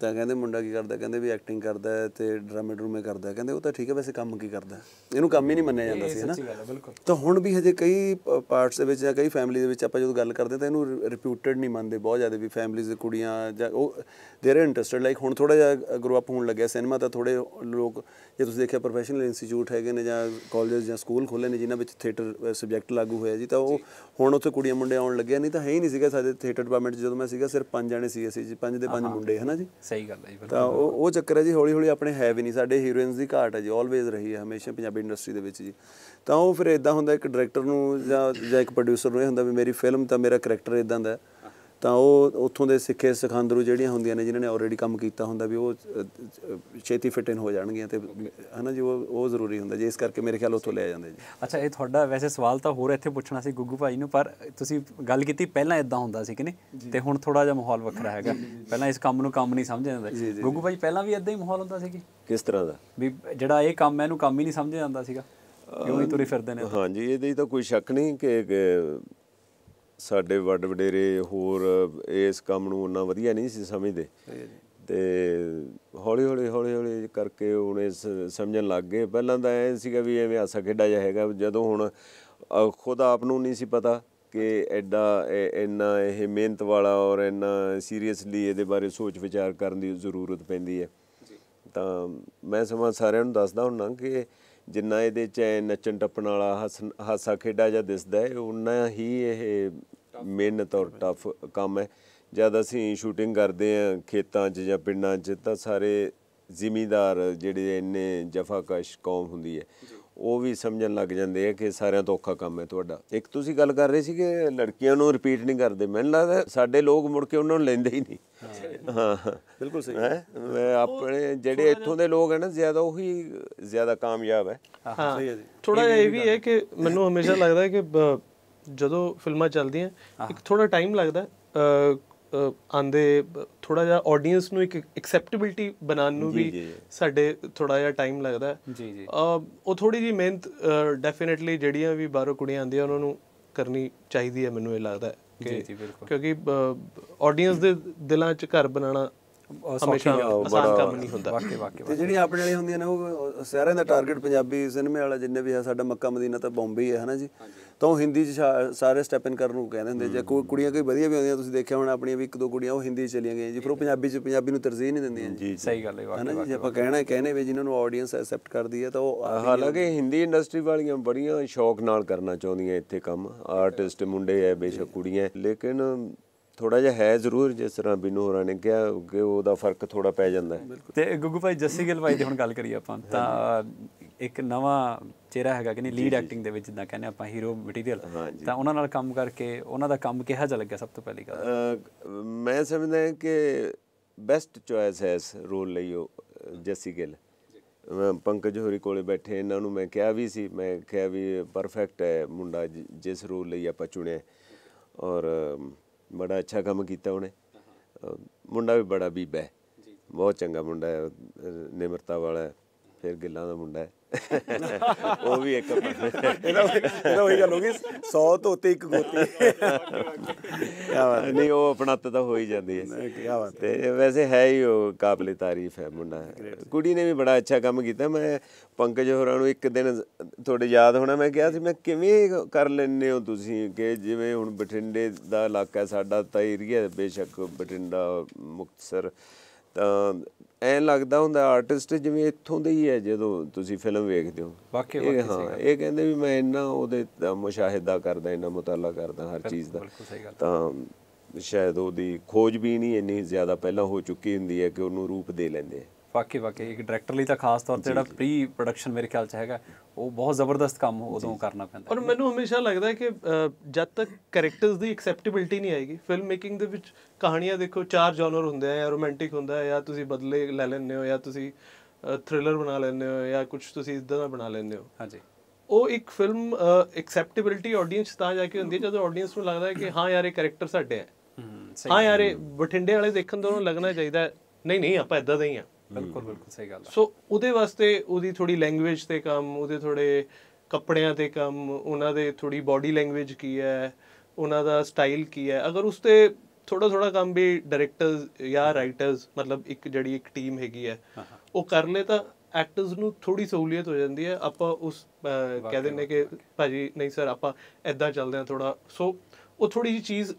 ਤਾਂ ਕਹਿੰਦੇ ਮੁੰਡਾ ਕੀ ਕਰਦਾ ਕਹਿੰਦੇ ਵੀ ਐਕਟਿੰਗ ਕਰਦਾ ਤੇ ਡਰਾਮੇ ਡਰੂਮੇ ਕਰਦਾ ਕਹਿੰਦੇ ਉਹ ਤਾਂ ਠੀਕ ਹੈ ਵੈਸੇ ਕੰਮ ਕੀ ਕਰਦਾ ਇਹਨੂੰ ਕੰਮ ਹੀ ਨਹੀਂ ਮੰਨਿਆ ਜਾਂਦਾ ਸੀ ਹਨਾ ਤਾਂ ਹੁਣ ਵੀ ਹਜੇ ਕਈ ਪਾਰਟਸ ਦੇ ਵਿੱਚ ਜਾਂ ਕਈ ਫੈਮਿਲੀ ਦੇ ਵਿੱਚ ਆਪਾਂ ਜਦੋਂ ਗੱਲ ਕਰਦੇ ਕਰਦੇ ਤਾਂ ਇਹਨੂੰ ਰਿਪਿਊਟਡ ਨਹੀਂ ਮੰਨਦੇ ਬਹੁਤ ਜ਼ਿਆਦਾ ਵੀ ਫੈਮਿਲੀਜ਼ ਦੇ ਕੁੜੀਆਂ ਜਾਂ ਉਹ ਦੇ ਆਰ ਇੰਟਰਸਟਡ ਲਾਈਕ ਹੁਣ ਥੋੜਾ ਜਿਹਾ ਗਰੋ ਅਪ ਹੋਣ ਲੱਗਿਆ ਸਿਨੇਮਾ ਤਾਂ ਥੋੜੇ ਲੋਕ ਜੇ ਤੁਸੀਂ ਦੇਖਿਆ ਪ੍ਰੋਫੈਸ਼ਨਲ ਇੰਸਟੀਚਿਊਟ ਹੈਗੇ ਨੇ ਜਾਂ ਕਾਲਜਸ ਜਾਂ ਸਕੂਲ ਖੋਲੇ ਨੇ ਜਿਨ੍ਹਾਂ ਵਿੱਚ ਥੀਏਟਰ ਸਬਜੈਕਟ ਲਾਗੂ ਹੋਇਆ ਜੀ ਤਾਂ ਉਹ ਹੁਣ ਉੱਥੇ ਕੁੜੀਆਂ ਮੁੰਡੇ ਆਉਣ ਲੱਗਿਆ ਨਹੀਂ ਤਾਂ ਹੈ ਹੀ ਨਹੀਂ ਸੀਗਾ ਸਾਡੇ ਥੀਏਟਰ ਡਿਪਾਰਟਮੈਂਟ ਜਦੋਂ ਮੈਂ ਸੀਗਾ ਸਿਰਫ ਪੰਜ ਜਾਣੇ ਸੀ ਅਸੀਂ ਜੀ ਪੰਜ ਦੇ ਪੰਜ ਮੁੰਡੇ ਹਨਾ ਜੀ ਸਹੀ ਗੱਲ ਹੈ ਜੀ ਤਾਂ ਉਹ ਉਹ ਚੱਕਰ ਹੈ ਜੀ ਹੌਲੀ ਹੌਲੀ ਆਪਣੇ ਹੈ ਵੀ ਨਹੀਂ ਸਾਡੇ ਹੀਰੋਇਨਸ ਦੀ ਘਾਟ ਹੈ ਜੀ ਆਲਵੇਜ਼ ਰਹੀ ਹੈ ਹਮੇਸ਼ਾ ਪੰਜਾਬੀ ਇੰਡਸਟਰੀ ਦੇ ਵਿੱਚ ਜੀ ਤਾਂ ਉਹ ਫਿਰ ਇਦਾਂ ਹੁੰਦਾ ਇੱਕ ਡਾਇਰੈਕਟਰ ਨੂੰ ਜਾਂ ਜਾਂ ਇੱਕ ਪ੍ਰੋਡਿਊਸਰ ਨੂੰ ਇਹ ਹੁੰਦਾ ਵੀ ਮੇਰੀ ਫਿਲਮ ਤਾਂ ਮੇਰਾ ਕੈਰੈਕਟਰ ਇਦਾਂ ਦਾ ਤਾਂ ਉਹ ਉੱਥੋਂ ਦੇ ਸਿੱਖੇ ਸਿਖਾਂਦਰੂ ਜਿਹੜੀਆਂ ਹੁੰਦੀਆਂ ਨੇ ਜਿਨ੍ਹਾਂ ਨੇ ਆਲਰੇਡੀ ਕੰਮ ਕੀਤਾ ਹੁੰਦਾ ਵੀ ਉਹ ਛੇਤੀ ਫਿਟ ਇਨ ਹੋ ਜਾਣਗੀਆਂ ਤੇ ਹਨਾ ਜੀ ਉਹ ਉਹ ਜ਼ਰੂਰੀ ਹੁੰਦਾ ਜੇ ਇਸ ਕਰਕੇ ਮੇਰੇ ਖਿਆਲ ਉੱਥੋਂ ਲਿਆ ਜਾਂਦੇ ਜੀ ਅੱਛਾ ਇਹ ਤੁਹਾਡਾ ਵੈਸੇ ਸਵਾਲ ਤਾਂ ਹੋਰ ਇੱਥੇ ਪੁੱਛਣਾ ਸੀ ਗੁੱਗੂ ਭਾਈ ਨੂੰ ਪਰ ਤੁਸੀਂ ਗੱਲ ਕੀਤੀ ਪਹਿਲਾਂ ਇਦਾਂ ਹੁੰਦਾ ਸੀ ਕਿ ਨਹੀਂ ਤੇ ਹੁਣ ਥੋੜਾ ਜਿਹਾ ਮਾਹੌਲ ਵੱਖਰਾ ਹੈਗਾ ਪਹਿਲਾਂ ਇਸ ਕੰਮ ਨੂੰ ਕੰਮ ਨਹੀਂ ਸਮਝਿਆ ਜਾਂਦਾ ਗੁੱਗੂ ਭਾਈ ਪਹਿਲਾਂ ਵੀ ਇਦਾਂ ਹੀ ਮਾਹੌਲ ਹੁੰਦਾ ਸੀ ਕਿ ਕਿਸ ਤਰ੍ਹਾਂ ਦਾ ਵੀ ਜਿਹੜਾ ਇਹ ਕੰਮ ਹੈ ਇਹਨੂੰ ਕੰਮ ਹੀ ਨਹੀਂ ਸਮਝਿਆ ਜਾਂਦਾ ਸੀਗਾ ਕਿਉਂ ਹੀ ਤੁਰੇ ਫਿਰਦੇ ਨੇ ਹਾਂਜੀ ਇਹਦੇ ਤਾਂ ਕੋਈ ਸ਼ੱਕ ਨਹੀਂ ਕਿ ਸਾਡੇ ਵੱਡ ਵਡੇਰੇ ਹੋਰ ਇਸ ਕੰਮ ਨੂੰ ਉਹਨਾਂ ਵਧੀਆ ਨਹੀਂ ਸੀ ਸਮਝਦੇ ਤੇ ਹੌਲੀ ਹੌਲੀ ਹੌਲੀ ਹੌਲੀ ਕਰਕੇ ਇਸ ਸਮਝਣ ਲੱਗ ਗਏ ਪਹਿਲਾਂ ਤਾਂ ਐ ਸੀਗਾ ਵੀ ਐਵੇਂ ਆਸਾ ਖੇਡਾ ਜਾ ਹੈਗਾ ਜਦੋਂ ਹੁਣ ਖੁਦ ਆਪ ਨੂੰ ਨਹੀਂ ਸੀ ਪਤਾ ਕਿ ਐਡਾ ਇੰਨਾ ਇਹ ਮਿਹਨਤ ਵਾਲਾ ਔਰ ਇੰਨਾ ਸੀਰੀਅਸਲੀ ਇਹਦੇ ਬਾਰੇ ਸੋਚ ਵਿਚਾਰ ਕਰਨ ਦੀ ਜ਼ਰੂਰਤ ਪੈਂਦੀ ਹੈ ਤਾਂ ਮੈਂ ਸਮਾਂ ਸਾਰਿਆਂ ਨੂੰ ਦੱਸਦਾ ਹੁੰਨਾ ਕਿ ਜਿੰਨਾ ਇਹਦੇ ਚ ਨੱਚਣ ਟੱਪਣ ਵਾਲਾ ਹਾਸਾ ਖੇਡਾ ਜਾਂ ਦਿਸਦਾ ਹੈ ਉਨਾ ਹੀ ਇਹ ਮਿਹਨਤ ਔਰ ਟਫ ਕੰਮ ਹੈ ਜਦ ਅਸੀਂ ਸ਼ੂਟਿੰਗ ਕਰਦੇ ਆ ਖੇਤਾਂ 'ਚ ਜਾਂ ਪਿੰਡਾਂ 'ਚ ਤਾਂ ਸਾਰੇ ਜ਼ਿਮੀਦਾਰ ਜਿਹੜੇ ਇੰਨੇ ਜਫਾਕਸ਼ ਕੌਮ ਹੁੰਦੀ ਹੈ ਉਹ ਵੀ ਸਮਝਣ ਲੱਗ ਜਾਂਦੇ ਆ ਕਿ ਸਾਰਿਆਂ ਤੋਂ ਔਖਾ ਕੰਮ ਹੈ ਤੁਹਾਡਾ ਇੱਕ ਤੁਸੀਂ ਗੱਲ ਕਰ ਰਹੇ ਸੀ ਕਿ ਲੜਕੀਆਂ ਨੂੰ ਰਿਪੀਟ ਨਹੀਂ ਕਰਦੇ ਮੈਨੂੰ ਲੱਗਦਾ ਸਾਡੇ ਲੋਕ ਮੁੜ ਕੇ ਉਹਨਾਂ ਨੂੰ ਲੈਂਦੇ ਹੀ ਨਹੀਂ ਹਾਂ ਬਿਲਕੁਲ ਸਹੀ ਹੈ ਮੈਂ ਆਪਣੇ ਜਿਹੜੇ ਇੱਥੋਂ ਦੇ ਲੋਕ ਹਨ ਜ਼ਿਆਦਾ ਉਹੀ ਜ਼ਿਆਦਾ ਕਾਮਯਾਬ ਹੈ ਹਾਂ ਸਹੀ ਹੈ ਜੀ ਥੋੜਾ ਜਿਹਾ ਇਹ ਵੀ ਹੈ ਕਿ ਮੈਨੂੰ ਹਮੇਸ਼ਾ ਲੱਗਦਾ ਹੈ ਕਿ ਜਦੋਂ ਫਿਲਮਾਂ ਚੱਲਦੀਆਂ ਇੱਕ ਥੋੜਾ ਟਾਈਮ ਲੱਗਦਾ ਆਂਦੇ ਥੋੜਾ ਜਿਹਾ ਆਡੀਅנס ਨੂੰ ਇੱਕ ਐਕਸੈਪਟੇਬਿਲਟੀ ਬਣਾਉਣ ਨੂੰ ਵੀ ਸਾਡੇ ਥੋੜਾ ਜਿਹਾ ਟਾਈਮ ਲੱਗਦਾ ਜੀ ਜੀ ਉਹ ਥੋੜੀ ਜੀ ਮਿਹਨਤ ਡੈਫੀਨਿਟਲੀ ਜਿਹੜੀਆਂ ਵੀ ਬਾਹਰੋਂ ਕੁੜੀਆਂ ਆਂਦੀਆਂ ਉਹਨਾਂ ਨੂੰ ਕਰਨੀ ਚਾਹੀਦੀ ਹੈ ਮੈਨੂੰ ਇਹ ਲੱਗਦਾ ਕਿ ਕਿਉਂਕਿ ਆਡੀਅנס ਦੇ ਦਿਲਾਂ 'ਚ ਘਰ ਬਣਾਉਣਾ ਸਮੇਸ਼ਾ ਬੜਾ ਕੰਮ ਨਹੀਂ ਹੁੰਦਾ ਵਾਕੇ ਵਾਕੇ ਤੇ ਜਿਹੜੀਆਂ ਆਪਣੇ ਵਾਲੀ ਹੁੰਦੀਆਂ ਨੇ ਉਹ ਸਾਰਿਆਂ ਦਾ ਟਾਰਗੇਟ ਪੰਜਾਬੀ ਸਿਨੇਮੇ ਵਾਲਾ ਜਿੰਨੇ ਵੀ ਹੈ ਸਾਡਾ ਮੱਕਾ ਮਦੀਨਾ ਤਾਂ ਬੰਬੇ ਹੀ ਹੈ ਹਨਾ ਜੀ ਤਾਂ ਉਹ ਹਿੰਦੀ ਚ ਸਾਰੇ ਸਟੈਪ ਇਨ ਕਰਨ ਨੂੰ ਕਹਿੰਦੇ ਹੁੰਦੇ ਜੇ ਕੋਈ ਕੁੜੀਆਂ ਕੋਈ ਵਧੀਆ ਵੀ ਆਉਂਦੀਆਂ ਤੁਸੀਂ ਦੇਖਿਆ ਹੋਣਾ ਆਪਣੀਆਂ ਵੀ ਇੱਕ ਦੋ ਕੁੜੀਆਂ ਉਹ ਹਿੰਦੀ ਚ ਚਲੀਆਂ ਗਈਆਂ ਜੀ ਫਿਰ ਉਹ ਪੰਜਾਬੀ ਚ ਪੰਜਾਬੀ ਨੂੰ ਤਰਜੀਹ ਨਹੀਂ ਦਿੰਦੀਆਂ ਜੀ ਸਹੀ ਗੱਲ ਹੈ ਵਾਕੇ ਵਾਕੇ ਜੀ ਆਪਾਂ ਕਹਿਣਾ ਕਹਿੰਦੇ ਵੀ ਜਿਨ੍ਹਾਂ ਨੂੰ ਆਡੀਅנס ਐਕਸੈਪਟ ਕਰਦੀ ਹੈ ਤਾਂ ਉਹ ਹਾਲਾਂਕਿ ਹਿੰਦੀ ਇੰਡਸਟਰੀ ਵਾਲੀਆਂ ਬੜੀਆਂ ਸ਼ੌਕ ਨਾਲ ਕਰਨਾ ਚਾਹੁੰਦੀਆਂ ਇੱਥੇ ਕੰਮ ਆਰਟਿਸਟ ਮੁੰਡੇ ਐ ਬੇਸ਼ੱਕ ਕੁੜੀਆਂ ਲੇਕਿਨ ਥੋੜਾ ਜਿਹਾ ਹੈ ਜ਼ਰੂਰ ਜਿਸ ਤਰ੍ਹਾਂ ਬਿਨੂ ਹੋਰਾਂ ਨੇ ਕਿਹਾ ਕਿ ਉਹਦਾ ਫਰਕ ਥੋੜਾ ਪੈ ਜਾਂਦਾ ਤੇ ਗੁੱਗੂ ਭਾਈ ਜੱਸੀ ਗਿੱਲ ਭਾਈ ਦੀ ਹੁਣ ਗੱਲ ਕਰੀਏ ਆਪਾਂ ਤਾਂ ਇੱਕ ਨਵਾਂ ਚਿਹਰਾ ਹੈਗਾ ਕਿ ਨਹੀਂ ਲੀਡ ਐਕਟਿੰਗ ਦੇ ਵਿੱਚ ਜਿੱਦਾਂ ਕਹਿੰਦੇ ਆਪਾਂ ਹੀਰੋ ਮਟੀਰੀਅਲ ਤਾਂ ਉਹਨਾਂ ਨਾਲ ਕੰਮ ਕਰਕੇ ਉਹਨਾਂ ਦਾ ਕੰਮ ਕਿਹਾ ਜਾ ਲੱਗਿਆ ਸਭ ਤੋਂ ਪਹਿਲੀ ਗੱਲ ਮੈਂ ਸਮਝਦਾ ਕਿ ਬੈਸਟ ਚੁਆਇਸ ਹੈ ਇਸ ਰੋਲ ਲਈ ਉਹ ਜੱਸੀ ਗਿੱਲ ਪੰਕਜ ਹੋਰੀ ਕੋਲੇ ਬੈਠੇ ਇਹਨਾਂ ਨੂੰ ਮੈਂ ਕਿਹਾ ਵੀ ਸੀ ਮੈਂ ਕਿਹਾ ਵੀ ਪਰਫੈਕਟ ਹੈ ਮੁੰਡਾ ਜਿਸ ਰੋਲ ਲਈ ਆਪਾਂ ਚੁਣਿਆ ਔਰ ਬੜਾ ਅੱਛਾ ਕੰਮ ਕੀਤਾ ਉਹਨੇ ਮੁੰਡਾ ਵੀ ਬੜਾ ਬੀਬਾ ਹੈ ਬਹੁਤ ਚੰਗਾ ਮੁੰਡਾ ਹੈ ਨਿਮਰਤਾ ਵਾਲਾ ਫਿਰ ਗਿੱਲਾਂ ਦਾ ਮੁੰਡਾ ਹੈ ਉਹ ਵੀ ਇੱਕ ਇਹਦਾ ਇਹਦਾ ਉਹੀ ਗੱਲ ਹੋ ਗਈ 100 ਤੋਤੇ ਇੱਕ ਗੋਤੇ ਕੀ ਬਾਤ ਨਹੀਂ ਉਹ ਆਪਣਾ ਤਾਂ ਹੋ ਹੀ ਜਾਂਦੀ ਹੈ ਕੀ ਬਾਤ ਤੇ ਵੈਸੇ ਹੈ ਹੀ ਉਹ ਕਾਬਲੇ ਤਾਰੀਫ ਹੈ ਮੁੰਡਾ ਕੁੜੀ ਨੇ ਵੀ ਬੜਾ ਅੱਛਾ ਕੰਮ ਕੀਤਾ ਮੈਂ ਪੰਕਜ ਹੋਰਾਂ ਨੂੰ ਇੱਕ ਦਿਨ ਤੁਹਾਡੇ ਯਾਦ ਹੋਣਾ ਮੈਂ ਕਿਹਾ ਸੀ ਮੈਂ ਕਿਵੇਂ ਕਰ ਲੈਨੇ ਹੋ ਤੁਸੀਂ ਕਿ ਜਿਵੇਂ ਹੁਣ ਬਠਿੰਡੇ ਦਾ ਇਲਾਕਾ ਸਾਡਾ ਤਾਂ ਏਰੀਆ ਬੇਸ਼ੱਕ ਬਠਿੰਡਾ ਮੁਕਤਸਰ ਤਾਂ ਐ ਲੱਗਦਾ ਹੁੰਦਾ ਆਰਟਿਸਟ ਜਿਵੇਂ ਇੱਥੋਂ ਦੇ ਹੀ ਹੈ ਜਦੋਂ ਤੁਸੀਂ ਫਿਲਮ ਵੇਖਦੇ ਹੋ ਵਾਕਿਆ ਵਾਕਿਆ ਹਾਂ ਇਹ ਕਹਿੰਦੇ ਵੀ ਮੈਂ ਇੰਨਾ ਉਹਦੇ ਮੁਸ਼ਾਹਦਾ ਕਰਦਾ ਇੰਨਾ ਮੁਤਾਲਾ ਕਰਦਾ ਹਰ ਚੀਜ਼ ਦਾ ਤਾਂ ਸ਼ਾਇਦ ਉਹਦੀ ਖੋਜ ਵੀ ਨਹੀਂ ਇੰਨੀ ਜ਼ਿਆਦਾ ਪਹਿਲਾਂ ਹੋ ਚੁੱਕੀ ਹੁੰਦੀ ਹੈ ਕਿ ਉਹਨੂੰ ਰੂਪ ਦੇ ਲੈਂਦੇ ਆ ਵਾਕਈ ਵਾਕਈ ਇੱਕ ਡਾਇਰੈਕਟਰ ਲਈ ਤਾਂ ਖਾਸ ਤੌਰ ਤੇ ਜਿਹੜਾ ਪ੍ਰੀ ਪ੍ਰੋਡਕਸ਼ਨ ਮੇਰੇ ਖਿਆਲ ਚ ਹੈਗਾ ਉਹ ਬਹੁਤ ਜ਼ਬਰਦਸਤ ਕੰਮ ਉਦੋਂ ਕਰਨਾ ਪੈਂਦਾ ਔਰ ਮੈਨੂੰ ਹਮੇਸ਼ਾ ਲੱਗਦਾ ਹੈ ਕਿ ਜਦ ਤੱਕ ਕੈਰੈਕਟਰਸ ਦੀ ਐਕਸੈਪਟੇਬਿਲਟੀ ਨਹੀਂ ਆਏਗੀ ਫਿਲਮ ਮੇਕਿੰਗ ਦੇ ਵਿੱਚ ਕਹਾਣੀਆਂ ਦੇਖੋ ਚਾਰ ਜਨਰ ਹੁੰਦੇ ਆ ਜਾਂ ਰੋਮਾਂਟਿਕ ਹੁੰਦਾ ਹੈ ਜਾਂ ਤੁਸੀਂ ਬਦਲੇ ਲੈ ਲੈਂਦੇ ਹੋ ਜਾਂ ਤੁਸੀਂ ਥ੍ਰਿਲਰ ਬਣਾ ਲੈਂਦੇ ਹੋ ਜਾਂ ਕੁਝ ਤੁਸੀਂ ਇਦਾਂ ਦਾ ਬਣਾ ਲੈਂਦੇ ਹੋ ਹਾਂਜੀ ਉਹ ਇੱਕ ਫਿਲਮ ਐਕਸੈਪਟੇਬਿਲਟੀ ਆਡੀਅנס ਤਾਂ ਜਾ ਕੇ ਹੁੰਦੀ ਹੈ ਜਦੋਂ ਆਡੀਅנס ਨੂੰ ਲੱਗਦਾ ਹੈ ਕਿ ਹਾਂ ਯਾਰ ਇਹ ਕੈਰੈਕਟਰ ਸਾਡੇ ਆ ਹਾਂ ਯਾਰ ਇਹ ਬਠਿੰਡੇ ਵਾਲੇ ਦੇਖਣ ਤੋਂ ਲੱਗਣਾ ਚਾਹੀਦਾ ਨਹੀਂ ਨਹੀਂ ਆਪਾਂ ਇਦਾਂ ਦੇ ਹੀ ਆ ਬਿਲਕੁਲ ਬਿਲਕੁਲ ਸਹੀ ਗੱਲ ਹੈ ਸੋ ਉਹਦੇ ਵਾਸਤੇ ਉਹਦੀ ਥੋੜੀ ਲੈਂਗੁਏਜ ਤੇ ਕੰਮ ਉਹਦੇ ਥੋੜੇ ਕੱਪੜਿਆਂ ਤੇ ਕੰਮ ਉਹਨਾਂ ਦੇ ਥੋੜੀ ਬਾਡੀ ਲੈਂਗੁਏਜ ਕੀ ਹੈ ਉਹਨਾਂ ਦਾ ਸਟਾਈਲ ਕੀ ਹੈ ਅਗਰ ਉਸ ਤੇ ਥੋੜਾ ਥੋੜਾ ਕੰਮ ਵੀ ਡਾਇਰੈਕਟਰਸ ਜਾਂ ਰਾਈਟਰਸ ਮਤਲਬ ਇੱਕ ਜਿਹੜੀ ਇੱਕ ਟੀਮ ਹੈਗੀ ਹੈ ਉਹ ਕਰ ਲੇ ਤਾਂ ਐਕਟਰਸ ਨੂੰ ਥੋੜੀ ਸਹੂਲੀਅਤ ਹੋ ਜਾਂਦੀ ਹੈ ਆਪਾਂ ਉਸ ਕਹਿ ਦਿੰਨੇ ਕਿ ਭਾਜੀ ਨਹੀਂ ਸਰ ਆਪਾਂ ਐਦਾਂ ਚੱਲਦੇ ਆ ਥੋੜਾ ਸੋ ਉਹ ਥੋੜੀ ਜੀ ਚੀਜ਼